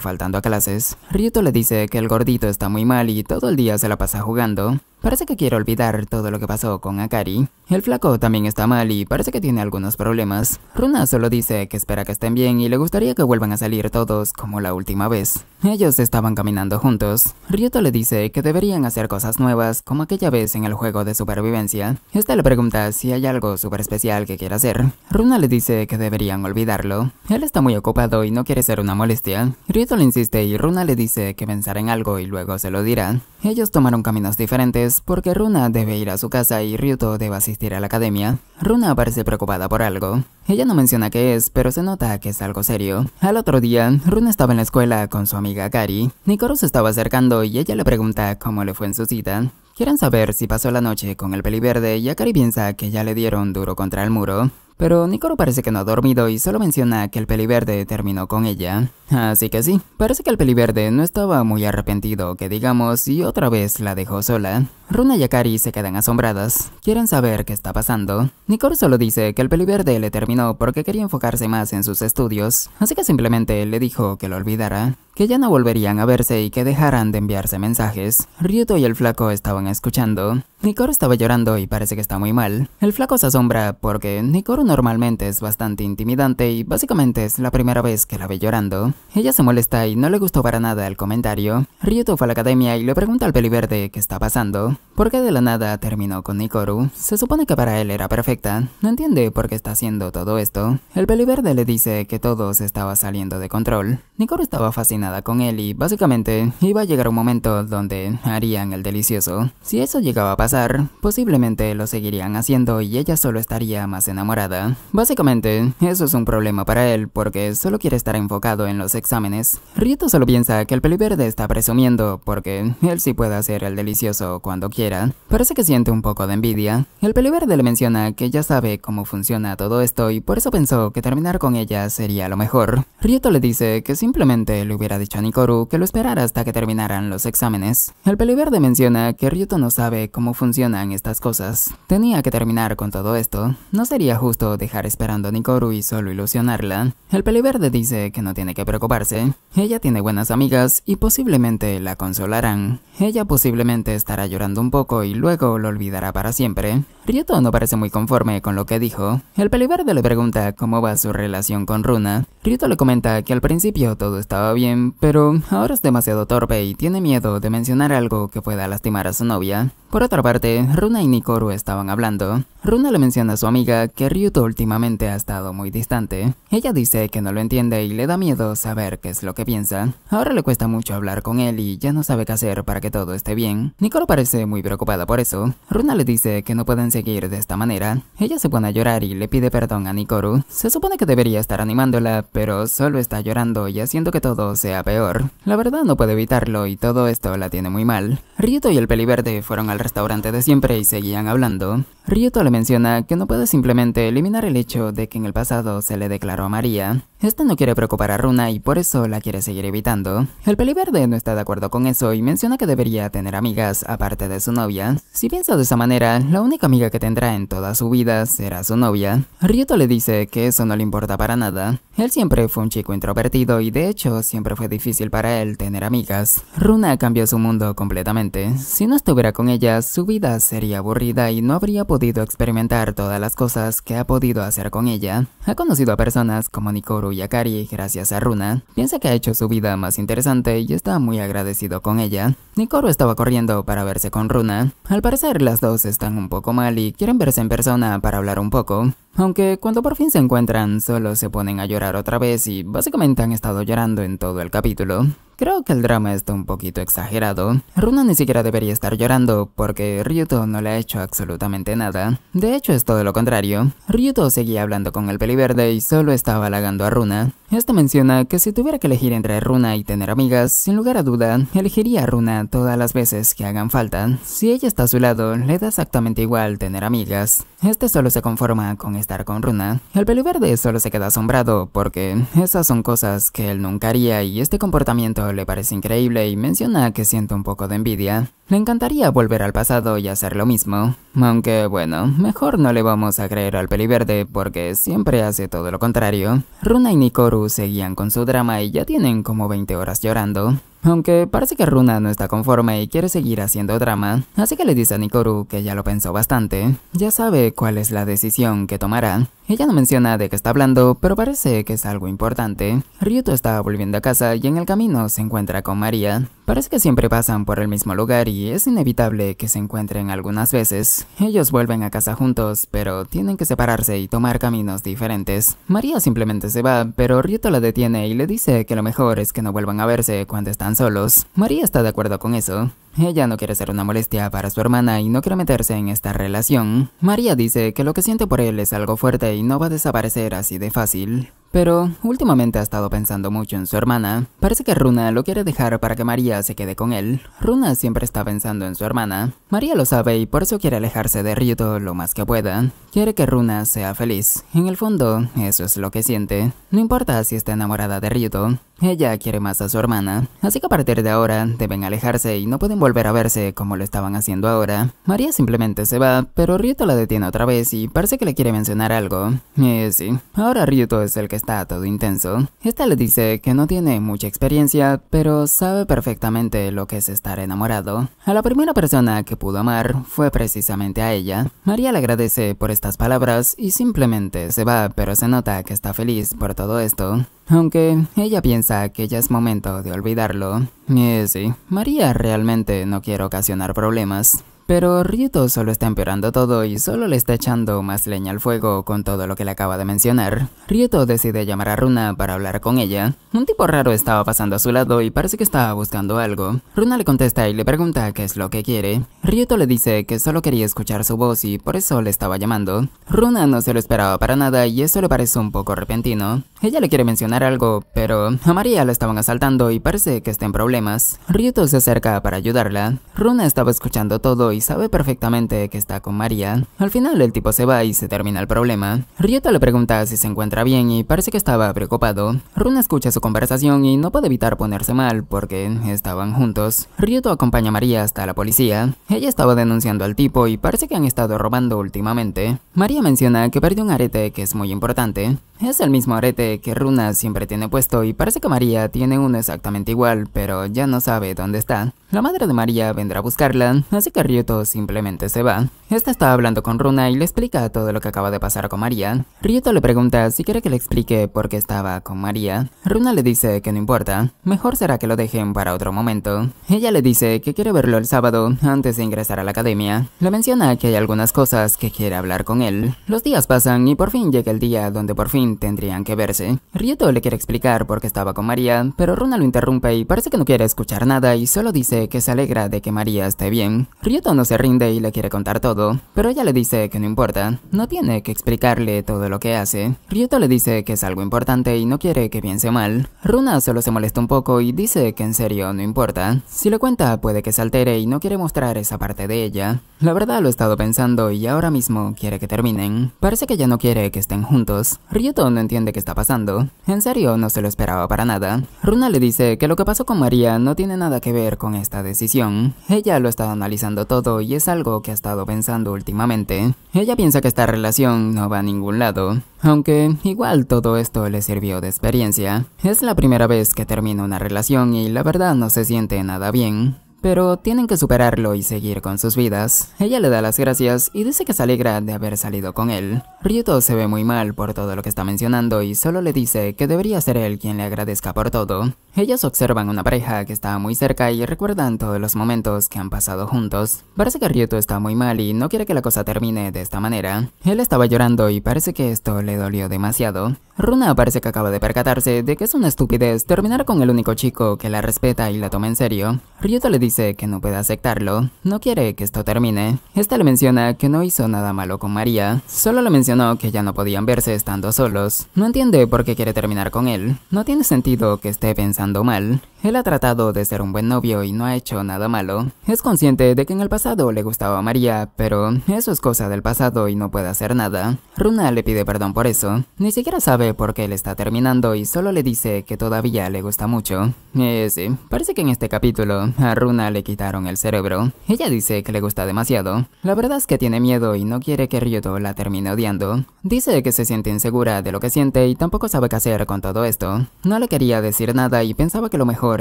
faltando a clases. Ryuto le dice que el gordito está muy mal y todo el día se la pasa jugando. Parece que quiere olvidar todo lo que pasó con Akari. El flaco también está mal y parece que tiene algunos problemas. Runa solo dice que espera que estén bien y le gustaría que vuelvan a salir todos como la última vez. Ellos estaban caminando juntos. Ryuto le dice que deberían hacer cosas nuevas como aquella vez en el juego de supervivencia. Esta le pregunta si hay algo super especial que quiere hacer. Runa le dice que deberían olvidarlo. Él está muy ocupado y no quiere ser una molestia. Ryuto le insiste y Runa le dice que pensará en algo y luego se lo dirá. Ellos tomaron caminos diferentes porque Runa debe ir a su casa y Ryuto debe asistir a la academia. Runa parece preocupada por algo. Ella no menciona qué es, pero se nota que es algo serio. Al otro día, Runa estaba en la escuela con su amiga Kari. Nikoro se estaba acercando y ella le pregunta cómo le fue en su cita. ¿Quieren saber si pasó la noche con el peliverde y a que ya le dieron duro contra el muro? Pero Nicoro parece que no ha dormido y solo menciona que el peliverde terminó con ella. Así que sí, parece que el peliverde no estaba muy arrepentido, que digamos, y otra vez la dejó sola. Runa y Akari se quedan asombradas, quieren saber qué está pasando. Nicoro solo dice que el peliverde le terminó porque quería enfocarse más en sus estudios, así que simplemente le dijo que lo olvidara, que ya no volverían a verse y que dejaran de enviarse mensajes. Ryuto y el flaco estaban escuchando. Nicoro estaba llorando y parece que está muy mal. El flaco se asombra porque no normalmente es bastante intimidante y básicamente es la primera vez que la ve llorando. Ella se molesta y no le gustó para nada el comentario. Ryuto fue a la academia y le pregunta al peliverde qué está pasando, por qué de la nada terminó con Nikoru. Se supone que para él era perfecta, no entiende por qué está haciendo todo esto. El peliverde le dice que todo se estaba saliendo de control. Nikoru estaba fascinada con él y básicamente iba a llegar un momento donde harían el delicioso. Si eso llegaba a pasar, posiblemente lo seguirían haciendo y ella solo estaría más enamorada. Básicamente, eso es un problema para él porque solo quiere estar enfocado en los exámenes. Rieto solo piensa que el verde está presumiendo porque él sí puede hacer el delicioso cuando quiera. Parece que siente un poco de envidia. El verde le menciona que ya sabe cómo funciona todo esto y por eso pensó que terminar con ella sería lo mejor. Rieto le dice que simplemente le hubiera dicho a Nikoru que lo esperara hasta que terminaran los exámenes. El verde menciona que Rieto no sabe cómo funcionan estas cosas. Tenía que terminar con todo esto. No sería justo dejar esperando a Nikoru y solo ilusionarla, el peliverde dice que no tiene que preocuparse. Ella tiene buenas amigas y posiblemente la consolarán. Ella posiblemente estará llorando un poco y luego lo olvidará para siempre. Ryoto no parece muy conforme con lo que dijo. El peliverde le pregunta cómo va su relación con Runa. Ryoto le comenta que al principio todo estaba bien, pero ahora es demasiado torpe y tiene miedo de mencionar algo que pueda lastimar a su novia. Por otra parte, Runa y Nikoru estaban hablando. Runa le menciona a su amiga que Ryu Ryuto últimamente ha estado muy distante. Ella dice que no lo entiende y le da miedo saber qué es lo que piensa. Ahora le cuesta mucho hablar con él y ya no sabe qué hacer para que todo esté bien. Nikoro parece muy preocupada por eso. Runa le dice que no pueden seguir de esta manera. Ella se pone a llorar y le pide perdón a Nikoru. Se supone que debería estar animándola, pero solo está llorando y haciendo que todo sea peor. La verdad no puede evitarlo y todo esto la tiene muy mal. Ryuto y el peliverde fueron al restaurante de siempre y seguían hablando. Ryuto le menciona que no puede simplemente eliminar el hecho de que en el pasado se le declaró a María esta no quiere preocupar a Runa y por eso la quiere seguir evitando. El peliverde no está de acuerdo con eso y menciona que debería tener amigas aparte de su novia. Si piensa de esa manera, la única amiga que tendrá en toda su vida será su novia. Ryuto le dice que eso no le importa para nada. Él siempre fue un chico introvertido y de hecho siempre fue difícil para él tener amigas. Runa cambió su mundo completamente. Si no estuviera con ella, su vida sería aburrida y no habría podido experimentar todas las cosas que ha podido hacer con ella. Ha conocido a personas como Nikoru Yakari, gracias a Runa, piensa que ha hecho su vida más interesante y está muy agradecido con ella. Nikoro estaba corriendo para verse con Runa. Al parecer las dos están un poco mal y quieren verse en persona para hablar un poco. Aunque cuando por fin se encuentran, solo se ponen a llorar otra vez y básicamente han estado llorando en todo el capítulo. Creo que el drama está un poquito exagerado. Runa ni siquiera debería estar llorando porque Ryuto no le ha hecho absolutamente nada. De hecho es todo lo contrario. Ryuto seguía hablando con el peliverde y solo estaba halagando a Runa. Esto menciona que si tuviera que elegir entre Runa y tener amigas, sin lugar a duda, elegiría a Runa todas las veces que hagan falta. Si ella está a su lado, le da exactamente igual tener amigas. Este solo se conforma con estar con Runa, el verde solo se queda asombrado porque esas son cosas que él nunca haría y este comportamiento le parece increíble y menciona que siente un poco de envidia. Le encantaría volver al pasado y hacer lo mismo, aunque bueno, mejor no le vamos a creer al peliverde porque siempre hace todo lo contrario. Runa y Nikoru seguían con su drama y ya tienen como 20 horas llorando. Aunque parece que Runa no está conforme y quiere seguir haciendo drama, así que le dice a Nikoru que ya lo pensó bastante, ya sabe cuál es la decisión que tomará. Ella no menciona de qué está hablando, pero parece que es algo importante. Ryuto está volviendo a casa y en el camino se encuentra con María, Parece que siempre pasan por el mismo lugar y es inevitable que se encuentren algunas veces. Ellos vuelven a casa juntos, pero tienen que separarse y tomar caminos diferentes. María simplemente se va, pero Ryuto la detiene y le dice que lo mejor es que no vuelvan a verse cuando están solos. María está de acuerdo con eso. Ella no quiere ser una molestia para su hermana y no quiere meterse en esta relación. María dice que lo que siente por él es algo fuerte y no va a desaparecer así de fácil. Pero últimamente ha estado pensando mucho en su hermana. Parece que Runa lo quiere dejar para que María se quede con él. Runa siempre está pensando en su hermana. María lo sabe y por eso quiere alejarse de Ryuto lo más que pueda. Quiere que Runa sea feliz. En el fondo, eso es lo que siente. No importa si está enamorada de Ryuto. Ella quiere más a su hermana, así que a partir de ahora deben alejarse y no pueden volver a verse como lo estaban haciendo ahora. María simplemente se va, pero Ryuto la detiene otra vez y parece que le quiere mencionar algo. Eh, sí, ahora Ryuto es el que está todo intenso. Esta le dice que no tiene mucha experiencia, pero sabe perfectamente lo que es estar enamorado. A la primera persona que pudo amar fue precisamente a ella. María le agradece por estas palabras y simplemente se va, pero se nota que está feliz por todo esto. Aunque ella piensa que ya es momento de olvidarlo. Y eh, sí, María realmente no quiere ocasionar problemas, pero Ryuto solo está empeorando todo y solo le está echando más leña al fuego con todo lo que le acaba de mencionar. Ryuto decide llamar a Runa para hablar con ella. Un tipo raro estaba pasando a su lado y parece que estaba buscando algo. Runa le contesta y le pregunta qué es lo que quiere. Ryuto le dice que solo quería escuchar su voz y por eso le estaba llamando. Runa no se lo esperaba para nada y eso le parece un poco repentino. Ella le quiere mencionar algo, pero a María la estaban asaltando y parece que está en problemas. Ryuto se acerca para ayudarla. Runa estaba escuchando todo y sabe perfectamente que está con María. Al final el tipo se va y se termina el problema. Ryota le pregunta si se encuentra bien y parece que estaba preocupado. Runa escucha su conversación y no puede evitar ponerse mal porque estaban juntos. rioto acompaña a María hasta la policía. Ella estaba denunciando al tipo y parece que han estado robando últimamente. María menciona que perdió un arete que es muy importante. Es el mismo arete que Runa siempre tiene puesto y parece que María tiene uno exactamente igual, pero ya no sabe dónde está. La madre de María vendrá a buscarla, así que Ryota simplemente se va. Esta está hablando con Runa y le explica todo lo que acaba de pasar con María. Rieto le pregunta si quiere que le explique por qué estaba con María. Runa le dice que no importa, mejor será que lo dejen para otro momento. Ella le dice que quiere verlo el sábado antes de ingresar a la academia. Le menciona que hay algunas cosas que quiere hablar con él. Los días pasan y por fin llega el día donde por fin tendrían que verse. Rieto le quiere explicar por qué estaba con María, pero Runa lo interrumpe y parece que no quiere escuchar nada y solo dice que se alegra de que María esté bien no se rinde y le quiere contar todo, pero ella le dice que no importa, no tiene que explicarle todo lo que hace. Ryuto le dice que es algo importante y no quiere que piense mal. Runa solo se molesta un poco y dice que en serio no importa. Si le cuenta puede que se altere y no quiere mostrar esa parte de ella. La verdad lo he estado pensando y ahora mismo quiere que terminen. Parece que ya no quiere que estén juntos. Ryuto no entiende qué está pasando. En serio no se lo esperaba para nada. Runa le dice que lo que pasó con María no tiene nada que ver con esta decisión. Ella lo está analizando todo y es algo que ha estado pensando últimamente. Ella piensa que esta relación no va a ningún lado, aunque igual todo esto le sirvió de experiencia. Es la primera vez que termina una relación y la verdad no se siente nada bien pero tienen que superarlo y seguir con sus vidas. Ella le da las gracias y dice que se alegra de haber salido con él. Ryuto se ve muy mal por todo lo que está mencionando y solo le dice que debería ser él quien le agradezca por todo. Ellos observan una pareja que está muy cerca y recuerdan todos los momentos que han pasado juntos. Parece que Ryuto está muy mal y no quiere que la cosa termine de esta manera. Él estaba llorando y parece que esto le dolió demasiado. Runa parece que acaba de percatarse de que es una estupidez terminar con el único chico que la respeta y la toma en serio. Ryuto le dice dice que no puede aceptarlo, no quiere que esto termine. Esta le menciona que no hizo nada malo con María, solo le mencionó que ya no podían verse estando solos. No entiende por qué quiere terminar con él, no tiene sentido que esté pensando mal. Él ha tratado de ser un buen novio y no ha hecho nada malo. Es consciente de que en el pasado le gustaba a María, pero eso es cosa del pasado y no puede hacer nada. Runa le pide perdón por eso, ni siquiera sabe por qué le está terminando y solo le dice que todavía le gusta mucho. Eh, sí, parece que en este capítulo a Runa le quitaron el cerebro. Ella dice que le gusta demasiado. La verdad es que tiene miedo y no quiere que Ryuto la termine odiando. Dice que se siente insegura de lo que siente y tampoco sabe qué hacer con todo esto. No le quería decir nada y pensaba que lo mejor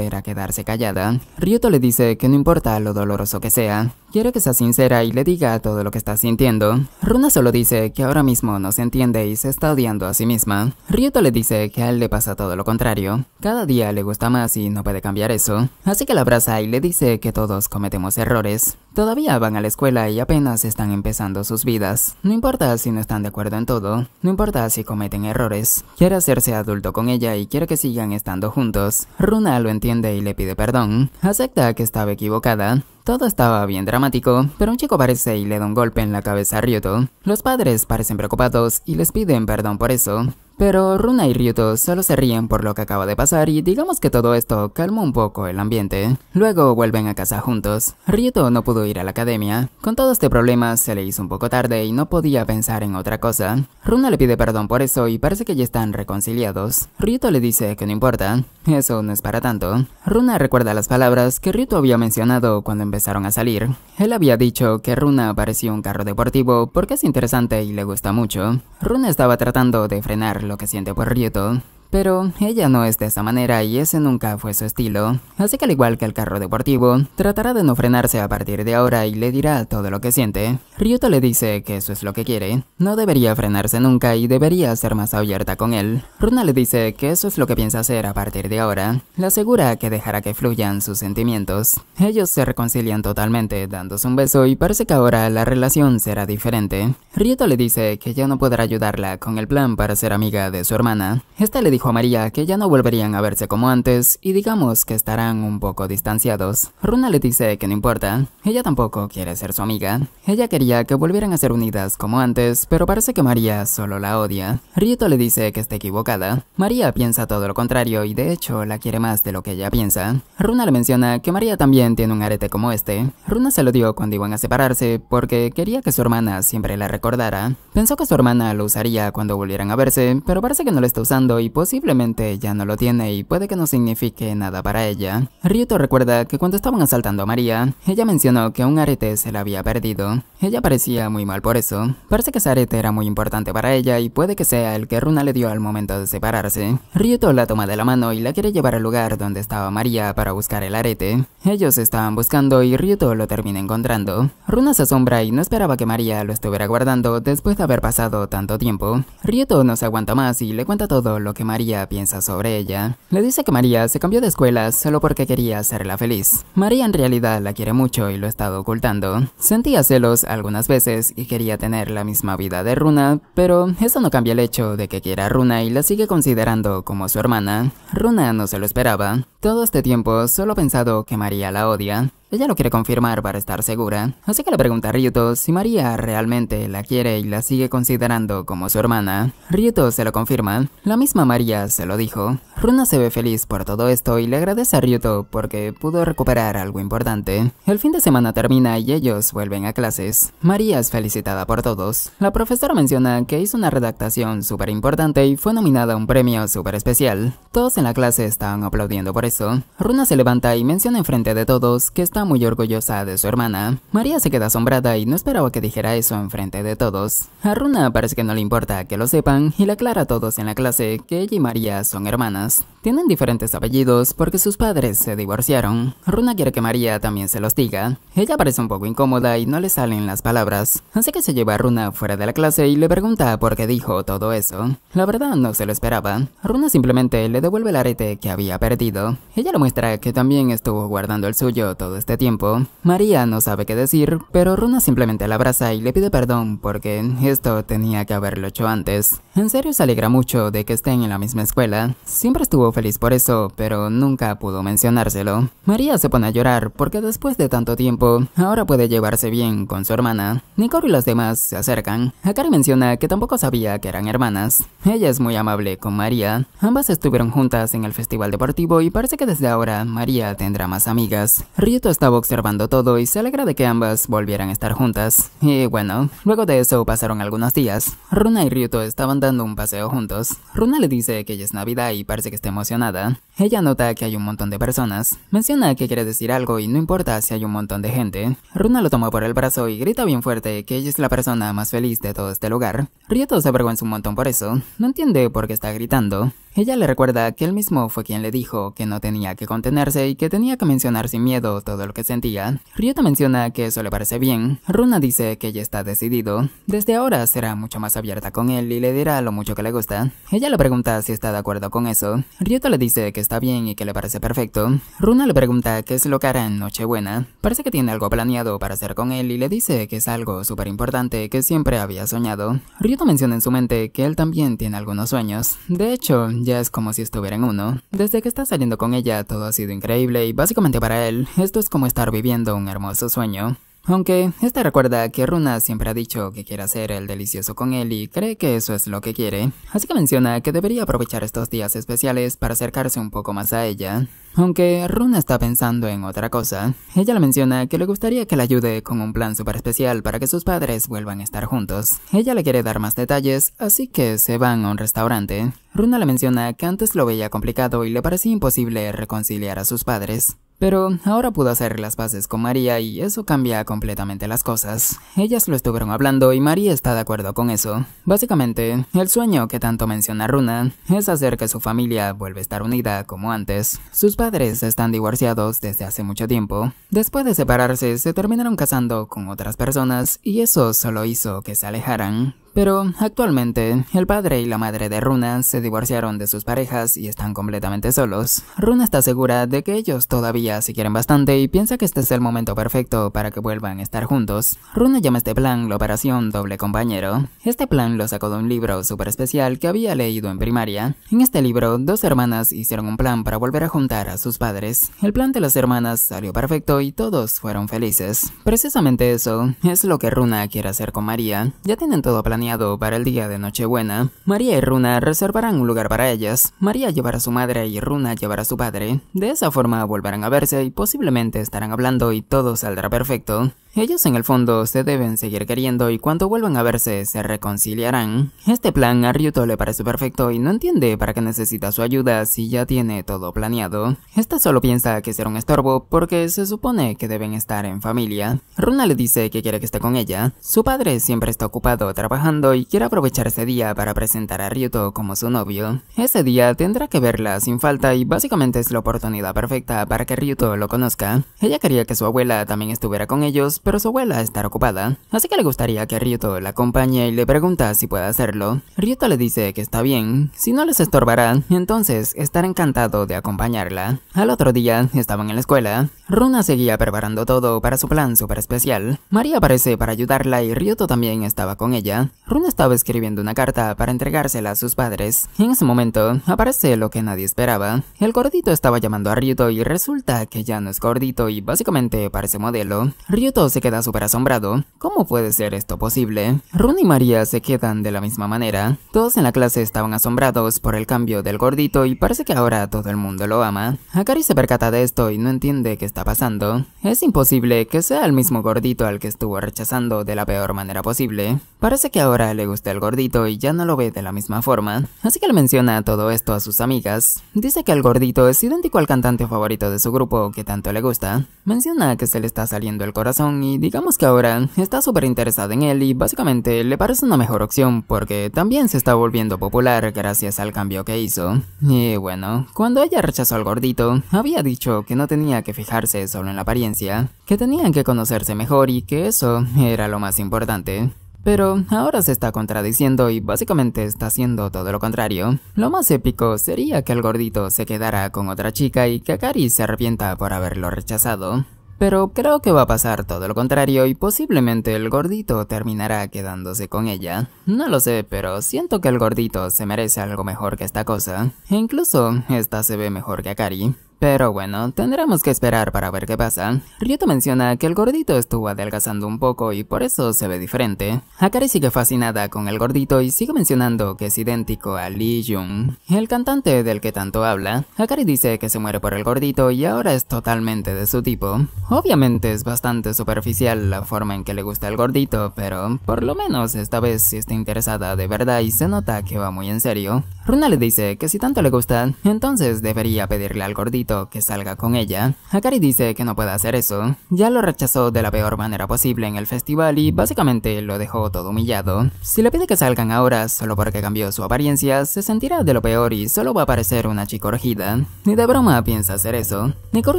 era quedarse callada. Ryuto le dice que no importa lo doloroso que sea, quiere que sea sincera y le diga todo lo que está sintiendo. Runa solo dice que ahora mismo no se entiende y se está odiando a sí misma. Ryuto le dice que a él le pasa todo lo contrario. Cada día le gusta más y no puede cambiar eso. Así que la abraza y le dice que todos cometemos errores. Todavía van a la escuela y apenas están empezando sus vidas. No importa si no están de acuerdo en todo, no importa si cometen errores. Quiere hacerse adulto con ella y quiere que sigan estando juntos. Runa lo entiende y le pide perdón. Acepta que estaba equivocada. Todo estaba bien dramático, pero un chico aparece y le da un golpe en la cabeza a Ryoto. Los padres parecen preocupados y les piden perdón por eso. Pero Runa y Ryuto solo se ríen por lo que acaba de pasar y digamos que todo esto calmó un poco el ambiente. Luego vuelven a casa juntos. Ryuto no pudo ir a la academia. Con todo este problema se le hizo un poco tarde y no podía pensar en otra cosa. Runa le pide perdón por eso y parece que ya están reconciliados. Ryuto le dice que no importa, eso no es para tanto. Runa recuerda las palabras que Ryuto había mencionado cuando empezaron a salir. Él había dicho que Runa parecía un carro deportivo porque es interesante y le gusta mucho. Runa estaba tratando de frenarlo lo que siente por pues, Perrito. Pero ella no es de esa manera y ese nunca fue su estilo. Así que al igual que el carro deportivo, tratará de no frenarse a partir de ahora y le dirá todo lo que siente. Ryuto le dice que eso es lo que quiere. No debería frenarse nunca y debería ser más abierta con él. Runa le dice que eso es lo que piensa hacer a partir de ahora. Le asegura que dejará que fluyan sus sentimientos. Ellos se reconcilian totalmente dándose un beso y parece que ahora la relación será diferente. Ryuto le dice que ya no podrá ayudarla con el plan para ser amiga de su hermana. Esta le dice dijo a María que ya no volverían a verse como antes y digamos que estarán un poco distanciados. Runa le dice que no importa, ella tampoco quiere ser su amiga. Ella quería que volvieran a ser unidas como antes, pero parece que María solo la odia. Rieto le dice que está equivocada. María piensa todo lo contrario y de hecho la quiere más de lo que ella piensa. Runa le menciona que María también tiene un arete como este. Runa se lo dio cuando iban a separarse porque quería que su hermana siempre la recordara. Pensó que su hermana lo usaría cuando volvieran a verse, pero parece que no lo está usando y pues posiblemente ella no lo tiene y puede que no signifique nada para ella. Ryuto recuerda que cuando estaban asaltando a María, ella mencionó que un arete se la había perdido. Ella parecía muy mal por eso. Parece que ese arete era muy importante para ella y puede que sea el que Runa le dio al momento de separarse. Ryuto la toma de la mano y la quiere llevar al lugar donde estaba María para buscar el arete. Ellos estaban buscando y Ryuto lo termina encontrando. Runa se asombra y no esperaba que María lo estuviera guardando después de haber pasado tanto tiempo. Ryuto no se aguanta más y le cuenta todo lo que María María piensa sobre ella. Le dice que María se cambió de escuela solo porque quería hacerla feliz. María en realidad la quiere mucho y lo ha estado ocultando. Sentía celos algunas veces y quería tener la misma vida de Runa, pero eso no cambia el hecho de que quiera a Runa y la sigue considerando como su hermana. Runa no se lo esperaba. Todo este tiempo solo ha pensado que María la odia. Ella lo quiere confirmar para estar segura, así que le pregunta a Ryuto si María realmente la quiere y la sigue considerando como su hermana. Ryuto se lo confirma, la misma María se lo dijo. Runa se ve feliz por todo esto y le agradece a Ryuto porque pudo recuperar algo importante. El fin de semana termina y ellos vuelven a clases. María es felicitada por todos. La profesora menciona que hizo una redactación súper importante y fue nominada a un premio súper especial. Todos en la clase están aplaudiendo por eso. Runa se levanta y menciona enfrente de todos que está muy orgullosa de su hermana. María se queda asombrada y no esperaba que dijera eso enfrente de todos. A Runa parece que no le importa que lo sepan y le aclara a todos en la clase que ella y María son hermanas. Tienen diferentes apellidos porque sus padres se divorciaron. Runa quiere que María también se los diga. Ella parece un poco incómoda y no le salen las palabras, así que se lleva a Runa fuera de la clase y le pregunta por qué dijo todo eso. La verdad no se lo esperaba. Runa simplemente le devuelve el arete que había perdido. Ella le muestra que también estuvo guardando el suyo todo este este tiempo. María no sabe qué decir, pero Runa simplemente la abraza y le pide perdón porque esto tenía que haberlo hecho antes. En serio se alegra mucho de que estén en la misma escuela. Siempre estuvo feliz por eso, pero nunca pudo mencionárselo. María se pone a llorar porque después de tanto tiempo, ahora puede llevarse bien con su hermana. Nicole y las demás se acercan. Akari menciona que tampoco sabía que eran hermanas. Ella es muy amable con María. Ambas estuvieron juntas en el festival deportivo y parece que desde ahora María tendrá más amigas. Ryuto estaba observando todo y se alegra de que ambas volvieran a estar juntas. Y bueno, luego de eso pasaron algunos días. Runa y Ryuto estaban dando un paseo juntos. Runa le dice que ya es Navidad y parece que está emocionada. Ella nota que hay un montón de personas. Menciona que quiere decir algo y no importa si hay un montón de gente. Runa lo toma por el brazo y grita bien fuerte que ella es la persona más feliz de todo este lugar. Ryuto se avergüenza un montón por eso. No entiende por qué está gritando. Ella le recuerda que él mismo fue quien le dijo que no tenía que contenerse y que tenía que mencionar sin miedo todo lo que sentía. Ryota menciona que eso le parece bien. Runa dice que ya está decidido. Desde ahora será mucho más abierta con él y le dirá lo mucho que le gusta. Ella le pregunta si está de acuerdo con eso. Ryota le dice que está bien y que le parece perfecto. Runa le pregunta qué es lo que hará en Nochebuena. Parece que tiene algo planeado para hacer con él y le dice que es algo súper importante que siempre había soñado. Ryota menciona en su mente que él también tiene algunos sueños. De hecho, ya es como si estuviera en uno. Desde que está saliendo con ella todo ha sido increíble y básicamente para él esto es como estar viviendo un hermoso sueño. Aunque esta recuerda que Runa siempre ha dicho que quiere hacer el delicioso con él y cree que eso es lo que quiere, así que menciona que debería aprovechar estos días especiales para acercarse un poco más a ella. Aunque Runa está pensando en otra cosa, ella le menciona que le gustaría que la ayude con un plan super especial para que sus padres vuelvan a estar juntos. Ella le quiere dar más detalles, así que se van a un restaurante. Runa le menciona que antes lo veía complicado y le parecía imposible reconciliar a sus padres. Pero ahora pudo hacer las paces con María y eso cambia completamente las cosas. Ellas lo estuvieron hablando y María está de acuerdo con eso. Básicamente, el sueño que tanto menciona Runa es hacer que su familia vuelva a estar unida como antes. Sus padres están divorciados desde hace mucho tiempo. Después de separarse, se terminaron casando con otras personas y eso solo hizo que se alejaran. Pero actualmente, el padre y la madre de Runa se divorciaron de sus parejas y están completamente solos. Runa está segura de que ellos todavía se quieren bastante y piensa que este es el momento perfecto para que vuelvan a estar juntos. Runa llama este plan la operación doble compañero. Este plan lo sacó de un libro súper especial que había leído en primaria. En este libro, dos hermanas hicieron un plan para volver a juntar a sus padres. El plan de las hermanas salió perfecto y todos fueron felices. Precisamente eso es lo que Runa quiere hacer con María. Ya tienen todo planeado para el día de Nochebuena, María y Runa reservarán un lugar para ellas. María llevará a su madre y Runa llevará a su padre. De esa forma volverán a verse y posiblemente estarán hablando y todo saldrá perfecto. Ellos en el fondo se deben seguir queriendo y cuando vuelvan a verse se reconciliarán. Este plan a Ryuto le parece perfecto y no entiende para qué necesita su ayuda si ya tiene todo planeado. Esta solo piensa que será un estorbo porque se supone que deben estar en familia. Runa le dice que quiere que esté con ella. Su padre siempre está ocupado trabajando y quiere aprovechar ese día para presentar a Ryuto como su novio. Ese día tendrá que verla sin falta y básicamente es la oportunidad perfecta para que Ryuto lo conozca. Ella quería que su abuela también estuviera con ellos pero su abuela está ocupada, así que le gustaría que Ryuto la acompañe y le pregunta si puede hacerlo. Ryuto le dice que está bien, si no les estorbará, entonces estará encantado de acompañarla. Al otro día, estaban en la escuela. Runa seguía preparando todo para su plan super especial. María aparece para ayudarla y Ryuto también estaba con ella. Runa estaba escribiendo una carta para entregársela a sus padres. en ese momento, aparece lo que nadie esperaba. El gordito estaba llamando a Ryuto y resulta que ya no es gordito y básicamente parece modelo. Ryuto se queda súper asombrado. ¿Cómo puede ser esto posible? Rune y María se quedan de la misma manera. Todos en la clase estaban asombrados por el cambio del gordito y parece que ahora todo el mundo lo ama. Akari se percata de esto y no entiende qué está pasando. Es imposible que sea el mismo gordito al que estuvo rechazando de la peor manera posible. Parece que ahora le gusta el gordito y ya no lo ve de la misma forma. Así que le menciona todo esto a sus amigas. Dice que el gordito es idéntico al cantante favorito de su grupo que tanto le gusta. Menciona que se le está saliendo el corazón y digamos que ahora está súper interesada en él y básicamente le parece una mejor opción porque también se está volviendo popular gracias al cambio que hizo. Y bueno, cuando ella rechazó al gordito, había dicho que no tenía que fijarse solo en la apariencia, que tenían que conocerse mejor y que eso era lo más importante. Pero ahora se está contradiciendo y básicamente está haciendo todo lo contrario. Lo más épico sería que el gordito se quedara con otra chica y que Akari se arrepienta por haberlo rechazado. Pero creo que va a pasar todo lo contrario y posiblemente el gordito terminará quedándose con ella. No lo sé, pero siento que el gordito se merece algo mejor que esta cosa. E incluso esta se ve mejor que Akari. Pero bueno, tendremos que esperar para ver qué pasa. Ryoto menciona que el gordito estuvo adelgazando un poco y por eso se ve diferente. Akari sigue fascinada con el gordito y sigue mencionando que es idéntico a Lee Jung, el cantante del que tanto habla. Akari dice que se muere por el gordito y ahora es totalmente de su tipo. Obviamente es bastante superficial la forma en que le gusta el gordito, pero por lo menos esta vez sí está interesada de verdad y se nota que va muy en serio. Runa le dice que si tanto le gusta, entonces debería pedirle al gordito que salga con ella. Akari dice que no puede hacer eso, ya lo rechazó de la peor manera posible en el festival y básicamente lo dejó todo humillado. Si le pide que salgan ahora solo porque cambió su apariencia, se sentirá de lo peor y solo va a parecer una chica orgida. Ni de broma piensa hacer eso. Nikoru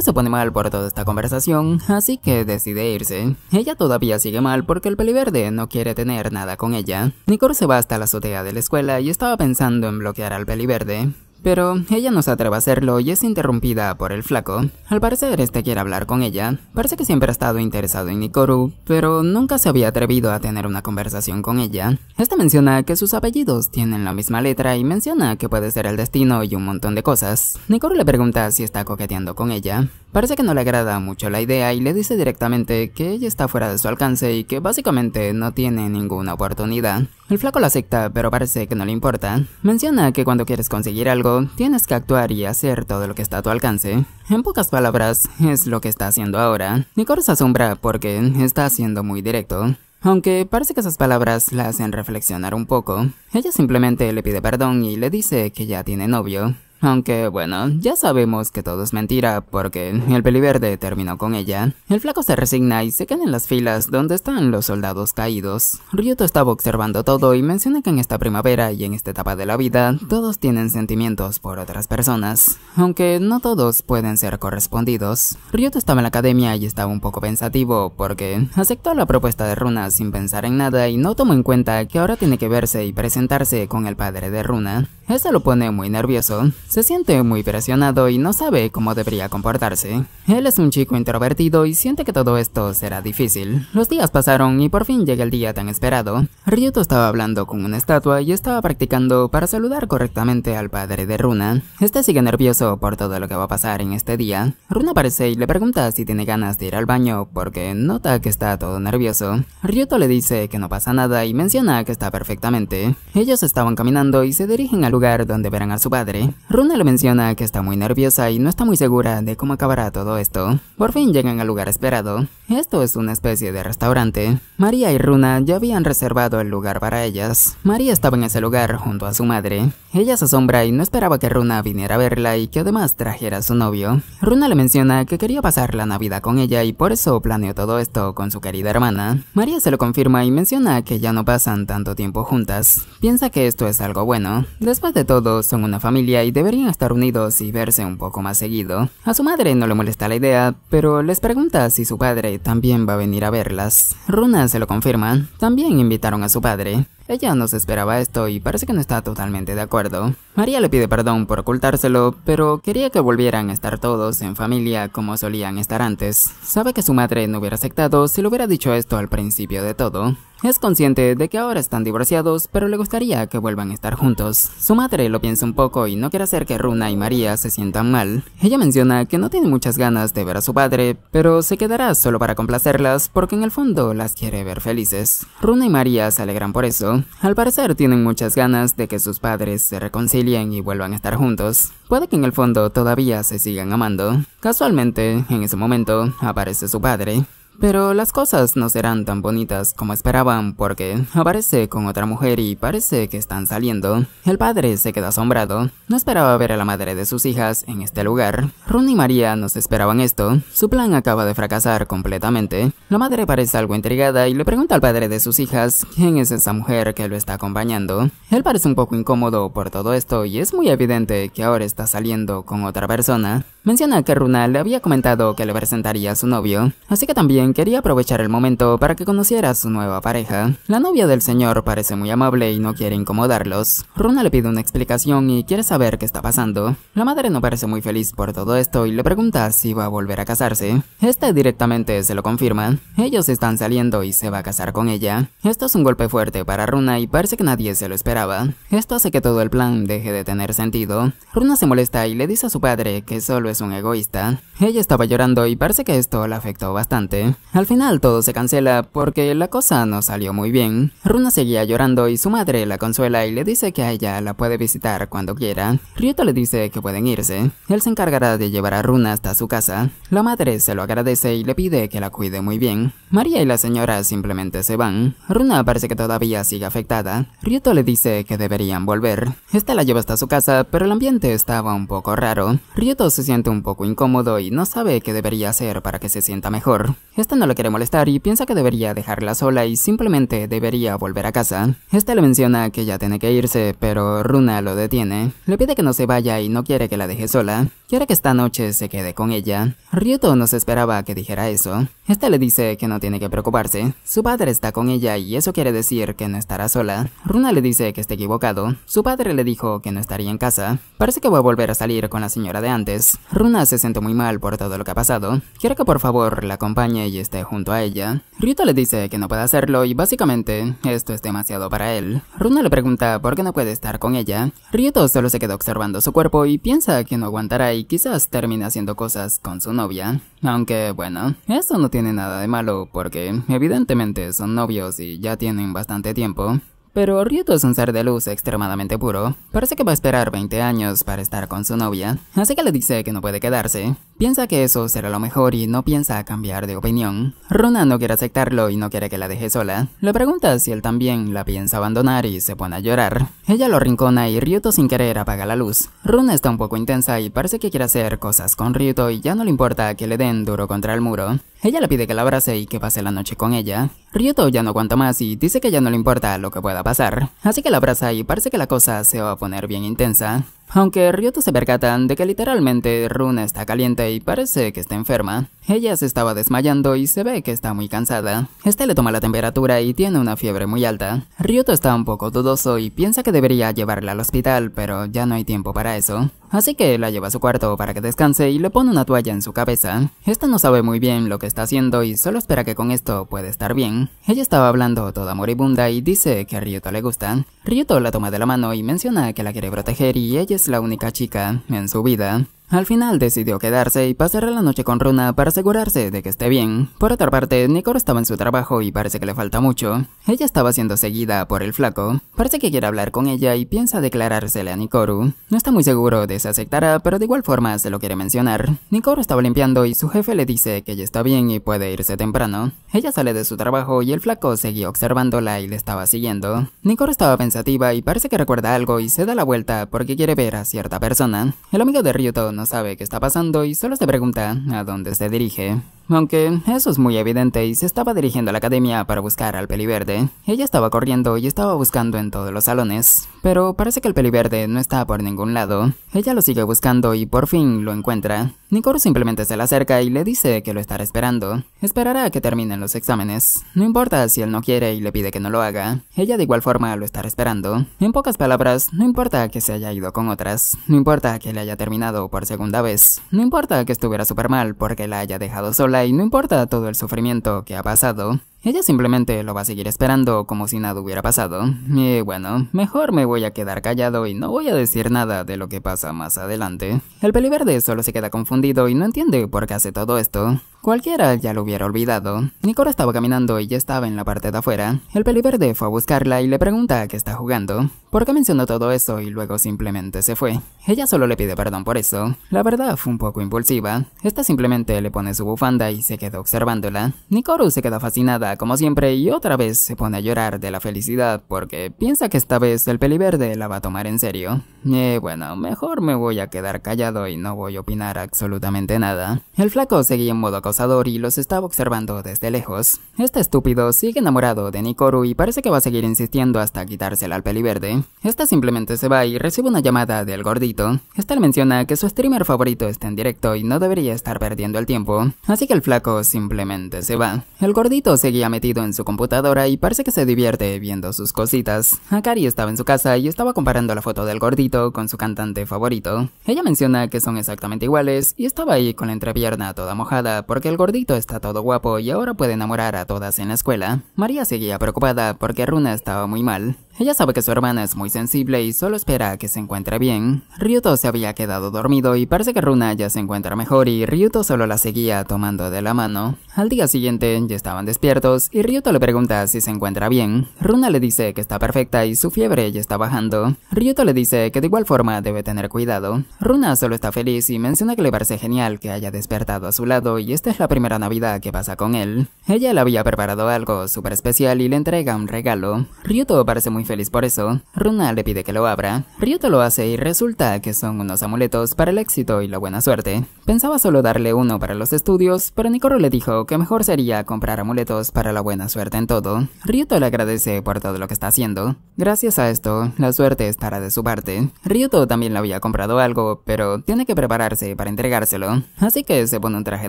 se pone mal por toda esta conversación, así que decide irse. Ella todavía sigue mal porque el peliverde no quiere tener nada con ella. Nikoru se va hasta la azotea de la escuela y estaba pensando en bloquear al peliverde, pero ella no se atreve a hacerlo y es interrumpida por el flaco. Al parecer este quiere hablar con ella. Parece que siempre ha estado interesado en Nikoru, pero nunca se había atrevido a tener una conversación con ella. Esta menciona que sus apellidos tienen la misma letra y menciona que puede ser el destino y un montón de cosas. Nikoru le pregunta si está coqueteando con ella. Parece que no le agrada mucho la idea y le dice directamente que ella está fuera de su alcance y que básicamente no tiene ninguna oportunidad. El flaco la acepta, pero parece que no le importa. Menciona que cuando quieres conseguir algo tienes que actuar y hacer todo lo que está a tu alcance. En pocas palabras, es lo que está haciendo ahora. Nicor se asombra porque está siendo muy directo. Aunque parece que esas palabras la hacen reflexionar un poco, ella simplemente le pide perdón y le dice que ya tiene novio. Aunque bueno, ya sabemos que todo es mentira porque el peliverde terminó con ella. El flaco se resigna y se queda en las filas donde están los soldados caídos. Ryuto estaba observando todo y menciona que en esta primavera y en esta etapa de la vida todos tienen sentimientos por otras personas, aunque no todos pueden ser correspondidos. Ryuto estaba en la academia y estaba un poco pensativo porque aceptó la propuesta de Runa sin pensar en nada y no tomó en cuenta que ahora tiene que verse y presentarse con el padre de Runa. Eso lo pone muy nervioso. Se siente muy presionado y no sabe cómo debería comportarse. Él es un chico introvertido y siente que todo esto será difícil. Los días pasaron y por fin llega el día tan esperado. Ryuto estaba hablando con una estatua y estaba practicando para saludar correctamente al padre de Runa. Este sigue nervioso por todo lo que va a pasar en este día. Runa aparece y le pregunta si tiene ganas de ir al baño porque nota que está todo nervioso. Ryuto le dice que no pasa nada y menciona que está perfectamente. Ellos estaban caminando y se dirigen al lugar donde verán a su padre. Runa le menciona que está muy nerviosa y no está muy segura de cómo acabará todo esto. Por fin llegan al lugar esperado. Esto es una especie de restaurante. María y Runa ya habían reservado el lugar para ellas. María estaba en ese lugar junto a su madre. Ella se asombra y no esperaba que Runa viniera a verla y que además trajera a su novio. Runa le menciona que quería pasar la Navidad con ella y por eso planeó todo esto con su querida hermana. María se lo confirma y menciona que ya no pasan tanto tiempo juntas. Piensa que esto es algo bueno. Después de todo, son una familia y deben estar unidos y verse un poco más seguido. A su madre no le molesta la idea, pero les pregunta si su padre también va a venir a verlas. Runa se lo confirma, también invitaron a su padre. Ella no se esperaba esto y parece que no está totalmente de acuerdo. María le pide perdón por ocultárselo, pero quería que volvieran a estar todos en familia como solían estar antes. Sabe que su madre no hubiera aceptado si le hubiera dicho esto al principio de todo. Es consciente de que ahora están divorciados, pero le gustaría que vuelvan a estar juntos. Su madre lo piensa un poco y no quiere hacer que Runa y María se sientan mal. Ella menciona que no tiene muchas ganas de ver a su padre, pero se quedará solo para complacerlas porque en el fondo las quiere ver felices. Runa y María se alegran por eso. Al parecer tienen muchas ganas de que sus padres se reconcilien y vuelvan a estar juntos. Puede que en el fondo todavía se sigan amando. Casualmente, en ese momento, aparece su padre. Pero las cosas no serán tan bonitas como esperaban porque aparece con otra mujer y parece que están saliendo. El padre se queda asombrado, no esperaba ver a la madre de sus hijas en este lugar. Runa y María no esperaban esto, su plan acaba de fracasar completamente. La madre parece algo intrigada y le pregunta al padre de sus hijas quién es esa mujer que lo está acompañando. Él parece un poco incómodo por todo esto y es muy evidente que ahora está saliendo con otra persona. Menciona que Runa le había comentado que le presentaría a su novio, así que también quería aprovechar el momento para que conociera a su nueva pareja. La novia del señor parece muy amable y no quiere incomodarlos. Runa le pide una explicación y quiere saber qué está pasando. La madre no parece muy feliz por todo esto y le pregunta si va a volver a casarse. Este directamente se lo confirma. Ellos están saliendo y se va a casar con ella. Esto es un golpe fuerte para Runa y parece que nadie se lo esperaba. Esto hace que todo el plan deje de tener sentido. Runa se molesta y le dice a su padre que solo es un egoísta. Ella estaba llorando y parece que esto la afectó bastante. Al final todo se cancela porque la cosa no salió muy bien. Runa seguía llorando y su madre la consuela y le dice que a ella la puede visitar cuando quiera. Ryoto le dice que pueden irse. Él se encargará de llevar a Runa hasta su casa. La madre se lo agradece y le pide que la cuide muy bien. María y la señora simplemente se van. Runa parece que todavía sigue afectada. Ryuto le dice que deberían volver. Esta la lleva hasta su casa, pero el ambiente estaba un poco raro. Ryuto se siente un poco incómodo y no sabe qué debería hacer para que se sienta mejor. Esta no la quiere molestar y piensa que debería dejarla sola y simplemente debería volver a casa. Esta le menciona que ya tiene que irse, pero Runa lo detiene. Le pide que no se vaya y no quiere que la deje sola. Quiere que esta noche se quede con ella. Ryuto no se esperaba que dijera eso. Esta le dice que no tiene que preocuparse. Su padre está con ella y eso quiere decir que no estará sola. Runa le dice que está equivocado. Su padre le dijo que no estaría en casa. Parece que va a volver a salir con la señora de antes. Runa se siente muy mal por todo lo que ha pasado. Quiere que por favor la acompañe y esté junto a ella. Ryuto le dice que no puede hacerlo y básicamente esto es demasiado para él. Runa le pregunta por qué no puede estar con ella. Ryuto solo se queda observando su cuerpo y piensa que no aguantará y quizás termine haciendo cosas con su novia. Aunque bueno, eso no tiene nada de malo porque evidentemente son novios y ya tienen bastante tiempo, pero Ryuto es un ser de luz extremadamente puro. Parece que va a esperar 20 años para estar con su novia, así que le dice que no puede quedarse. Piensa que eso será lo mejor y no piensa cambiar de opinión. Runa no quiere aceptarlo y no quiere que la deje sola. Le pregunta si él también la piensa abandonar y se pone a llorar. Ella lo rincona y Ryuto sin querer apaga la luz. Runa está un poco intensa y parece que quiere hacer cosas con Ryuto y ya no le importa que le den duro contra el muro. Ella le pide que la abrace y que pase la noche con ella. Ryuto ya no aguanta más y dice que ya no le importa lo que pueda pasar. Así que la abraza y parece que la cosa se va a poner bien intensa. Aunque Ryoto se percatan de que literalmente Runa está caliente y parece que está enferma. Ella se estaba desmayando y se ve que está muy cansada. Este le toma la temperatura y tiene una fiebre muy alta. Ryoto está un poco dudoso y piensa que debería llevarla al hospital, pero ya no hay tiempo para eso. Así que la lleva a su cuarto para que descanse y le pone una toalla en su cabeza. Esta no sabe muy bien lo que está haciendo y solo espera que con esto pueda estar bien. Ella estaba hablando toda moribunda y dice que a le gusta. Ryoto la toma de la mano y menciona que la quiere proteger y ella es la única chica en su vida al final decidió quedarse y pasar la noche con Runa para asegurarse de que esté bien. Por otra parte, Nikoro estaba en su trabajo y parece que le falta mucho. Ella estaba siendo seguida por el flaco. Parece que quiere hablar con ella y piensa declarársele a Nikoru. No está muy seguro de si aceptará, pero de igual forma se lo quiere mencionar. Nikoru estaba limpiando y su jefe le dice que ella está bien y puede irse temprano. Ella sale de su trabajo y el flaco seguía observándola y le estaba siguiendo. Nikoru estaba pensativa y parece que recuerda algo y se da la vuelta porque quiere ver a cierta persona. El amigo de Ryuto no no sabe qué está pasando y solo se pregunta a dónde se dirige. Aunque eso es muy evidente y se estaba dirigiendo a la academia para buscar al peliverde. Ella estaba corriendo y estaba buscando en todos los salones, pero parece que el peliverde no está por ningún lado. Ella lo sigue buscando y por fin lo encuentra. Nikoro simplemente se le acerca y le dice que lo estará esperando. Esperará a que terminen los exámenes. No importa si él no quiere y le pide que no lo haga. Ella de igual forma lo estará esperando. En pocas palabras, no importa que se haya ido con otras. No importa que le haya terminado por segunda vez. No importa que estuviera súper mal porque la haya dejado sola y no importa todo el sufrimiento que ha pasado, ella simplemente lo va a seguir esperando como si nada hubiera pasado. Y bueno, mejor me voy a quedar callado y no voy a decir nada de lo que pasa más adelante. El peliverde solo se queda confundido y no entiende por qué hace todo esto. Cualquiera ya lo hubiera olvidado. Nicora estaba caminando y ya estaba en la parte de afuera. El peliverde fue a buscarla y le pregunta qué está jugando. ¿Por qué mencionó todo eso y luego simplemente se fue? Ella solo le pide perdón por eso. La verdad fue un poco impulsiva. Esta simplemente le pone su bufanda y se queda observándola. Nicoru se queda fascinada como siempre y otra vez se pone a llorar de la felicidad porque piensa que esta vez el peliverde la va a tomar en serio. Eh, bueno, mejor me voy a quedar callado y no voy a opinar absolutamente nada. El flaco seguía en modo acosador y los estaba observando desde lejos. Este estúpido sigue enamorado de Nikoru y parece que va a seguir insistiendo hasta quitársela al peli verde. Esta simplemente se va y recibe una llamada del gordito. Esta le menciona que su streamer favorito está en directo y no debería estar perdiendo el tiempo, así que el flaco simplemente se va. El gordito seguía metido en su computadora y parece que se divierte viendo sus cositas. Akari estaba en su casa y estaba comparando la foto del gordito con su cantante favorito. Ella menciona que son exactamente iguales y estaba ahí con la entrepierna toda mojada porque el gordito está todo guapo y ahora puede enamorar a todas en la escuela. María seguía preocupada porque Runa estaba muy mal. Ella sabe que su hermana es muy sensible y solo espera que se encuentre bien. Ryuto se había quedado dormido y parece que Runa ya se encuentra mejor y Ryuto solo la seguía tomando de la mano. Al día siguiente ya estaban despiertos y Ryuto le pregunta si se encuentra bien. Runa le dice que está perfecta y su fiebre ya está bajando. Ryuto le dice que de igual forma debe tener cuidado. Runa solo está feliz y menciona que le parece genial que haya despertado a su lado y esta es la primera Navidad que pasa con él. Ella le había preparado algo súper especial y le entrega un regalo. Ryuto parece muy infeliz feliz por eso. Runa le pide que lo abra, Ryuto lo hace y resulta que son unos amuletos para el éxito y la buena suerte. Pensaba solo darle uno para los estudios, pero Nikoro le dijo que mejor sería comprar amuletos para la buena suerte en todo. Ryuto le agradece por todo lo que está haciendo. Gracias a esto, la suerte estará de su parte. Ryuto también le había comprado algo, pero tiene que prepararse para entregárselo. Así que se pone un traje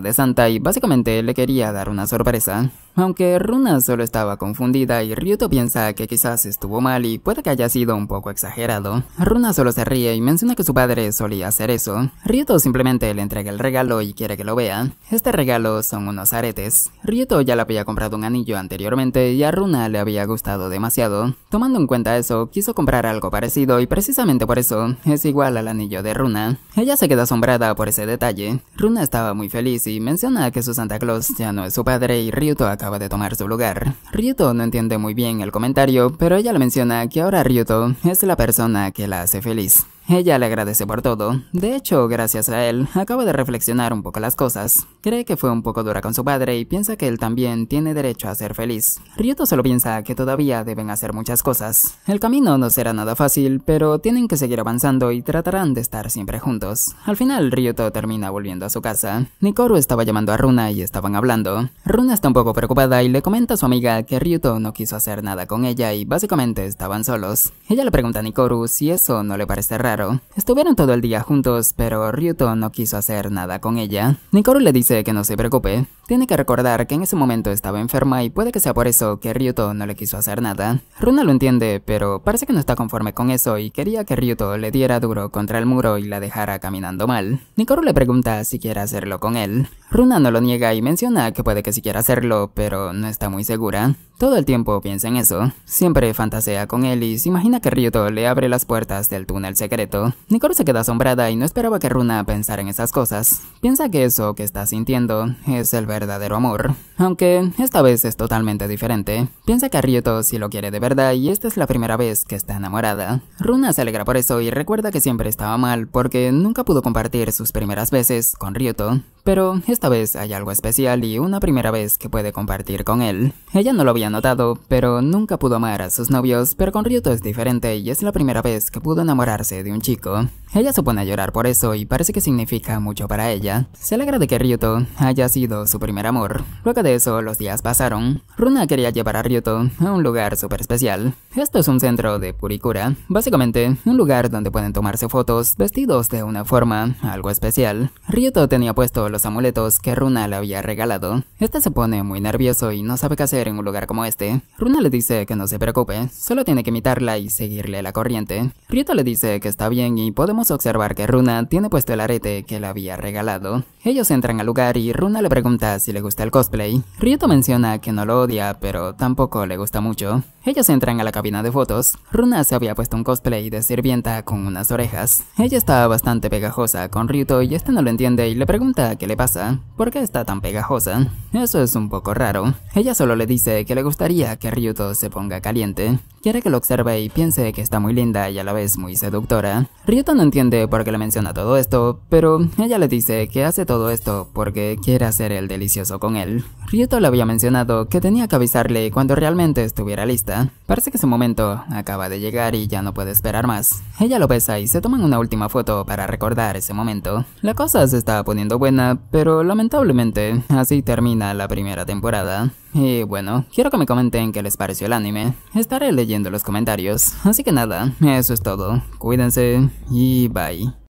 de santa y básicamente le quería dar una sorpresa. Aunque Runa solo estaba confundida y Ryuto piensa que quizás estuvo y puede que haya sido un poco exagerado. Runa solo se ríe y menciona que su padre solía hacer eso. Ryuto simplemente le entrega el regalo y quiere que lo vea. Este regalo son unos aretes. Ryuto ya le había comprado un anillo anteriormente y a Runa le había gustado demasiado. Tomando en cuenta eso, quiso comprar algo parecido y precisamente por eso es igual al anillo de Runa. Ella se queda asombrada por ese detalle. Runa estaba muy feliz y menciona que su Santa Claus ya no es su padre y Ryuto acaba de tomar su lugar. Ryuto no entiende muy bien el comentario, pero ella le menciona que ahora Ryuto es la persona que la hace feliz. Ella le agradece por todo. De hecho, gracias a él, acaba de reflexionar un poco las cosas. Cree que fue un poco dura con su padre y piensa que él también tiene derecho a ser feliz. Ryoto solo piensa que todavía deben hacer muchas cosas. El camino no será nada fácil, pero tienen que seguir avanzando y tratarán de estar siempre juntos. Al final, Ryuto termina volviendo a su casa. Nikoru estaba llamando a Runa y estaban hablando. Runa está un poco preocupada y le comenta a su amiga que Ryuto no quiso hacer nada con ella y básicamente estaban solos. Ella le pregunta a Nikoru si eso no le parece raro estuvieron todo el día juntos, pero Ryuto no quiso hacer nada con ella. Nikoru le dice que no se preocupe. Tiene que recordar que en ese momento estaba enferma y puede que sea por eso que Ryuto no le quiso hacer nada. Runa lo entiende, pero parece que no está conforme con eso y quería que Ryuto le diera duro contra el muro y la dejara caminando mal. Nikoru le pregunta si quiere hacerlo con él. Runa no lo niega y menciona que puede que sí quiera hacerlo, pero no está muy segura. Todo el tiempo piensa en eso, siempre fantasea con él y se imagina que Ryuto le abre las puertas del túnel secreto. Nicole se queda asombrada y no esperaba que Runa pensara en esas cosas. Piensa que eso que está sintiendo es el verdadero amor, aunque esta vez es totalmente diferente. Piensa que Ryuto sí lo quiere de verdad y esta es la primera vez que está enamorada. Runa se alegra por eso y recuerda que siempre estaba mal porque nunca pudo compartir sus primeras veces con Ryuto, pero esta vez hay algo especial y una primera vez que puede compartir con él. Ella no lo había notado, pero nunca pudo amar a sus novios, pero con Ryuto es diferente y es la primera vez que pudo enamorarse de un chico. Ella se pone a llorar por eso y parece que significa mucho para ella. Se alegra de que Ryuto haya sido su primer amor. Luego de eso, los días pasaron. Runa quería llevar a Ryuto a un lugar súper especial. Esto es un centro de puricura. básicamente un lugar donde pueden tomarse fotos vestidos de una forma algo especial. Ryuto tenía puesto los amuletos que Runa le había regalado. Este se pone muy nervioso y no sabe qué hacer en un lugar como este. Runa le dice que no se preocupe, solo tiene que imitarla y seguirle la corriente. Ryuto le dice que está bien y podemos observar que Runa tiene puesto el arete que le había regalado. Ellos entran al lugar y Runa le pregunta si le gusta el cosplay. Ryuto menciona que no lo odia, pero tampoco le gusta mucho. Ellos entran a la cabina de fotos. Runa se había puesto un cosplay de sirvienta con unas orejas. Ella está bastante pegajosa con Ryuto y este no lo entiende y le pregunta qué le pasa, por qué está tan pegajosa. Eso es un poco raro. Ella solo le dice que le gustaría que Ryuto se ponga caliente. Quiere que lo observe y piense que está muy linda y a la vez muy seductora. Ryuto no entiende por qué le menciona todo esto, pero ella le dice que hace todo esto porque quiere hacer el delicioso con él. Ryuto le había mencionado que tenía que avisarle cuando realmente estuviera lista. Parece que su momento acaba de llegar y ya no puede esperar más. Ella lo besa y se toman una última foto para recordar ese momento. La cosa se está poniendo buena, pero lamentablemente así termina la primera temporada. Y bueno, quiero que me comenten qué les pareció el anime. Estaré leyendo los comentarios. Así que nada, eso es todo. Cuídense y bye.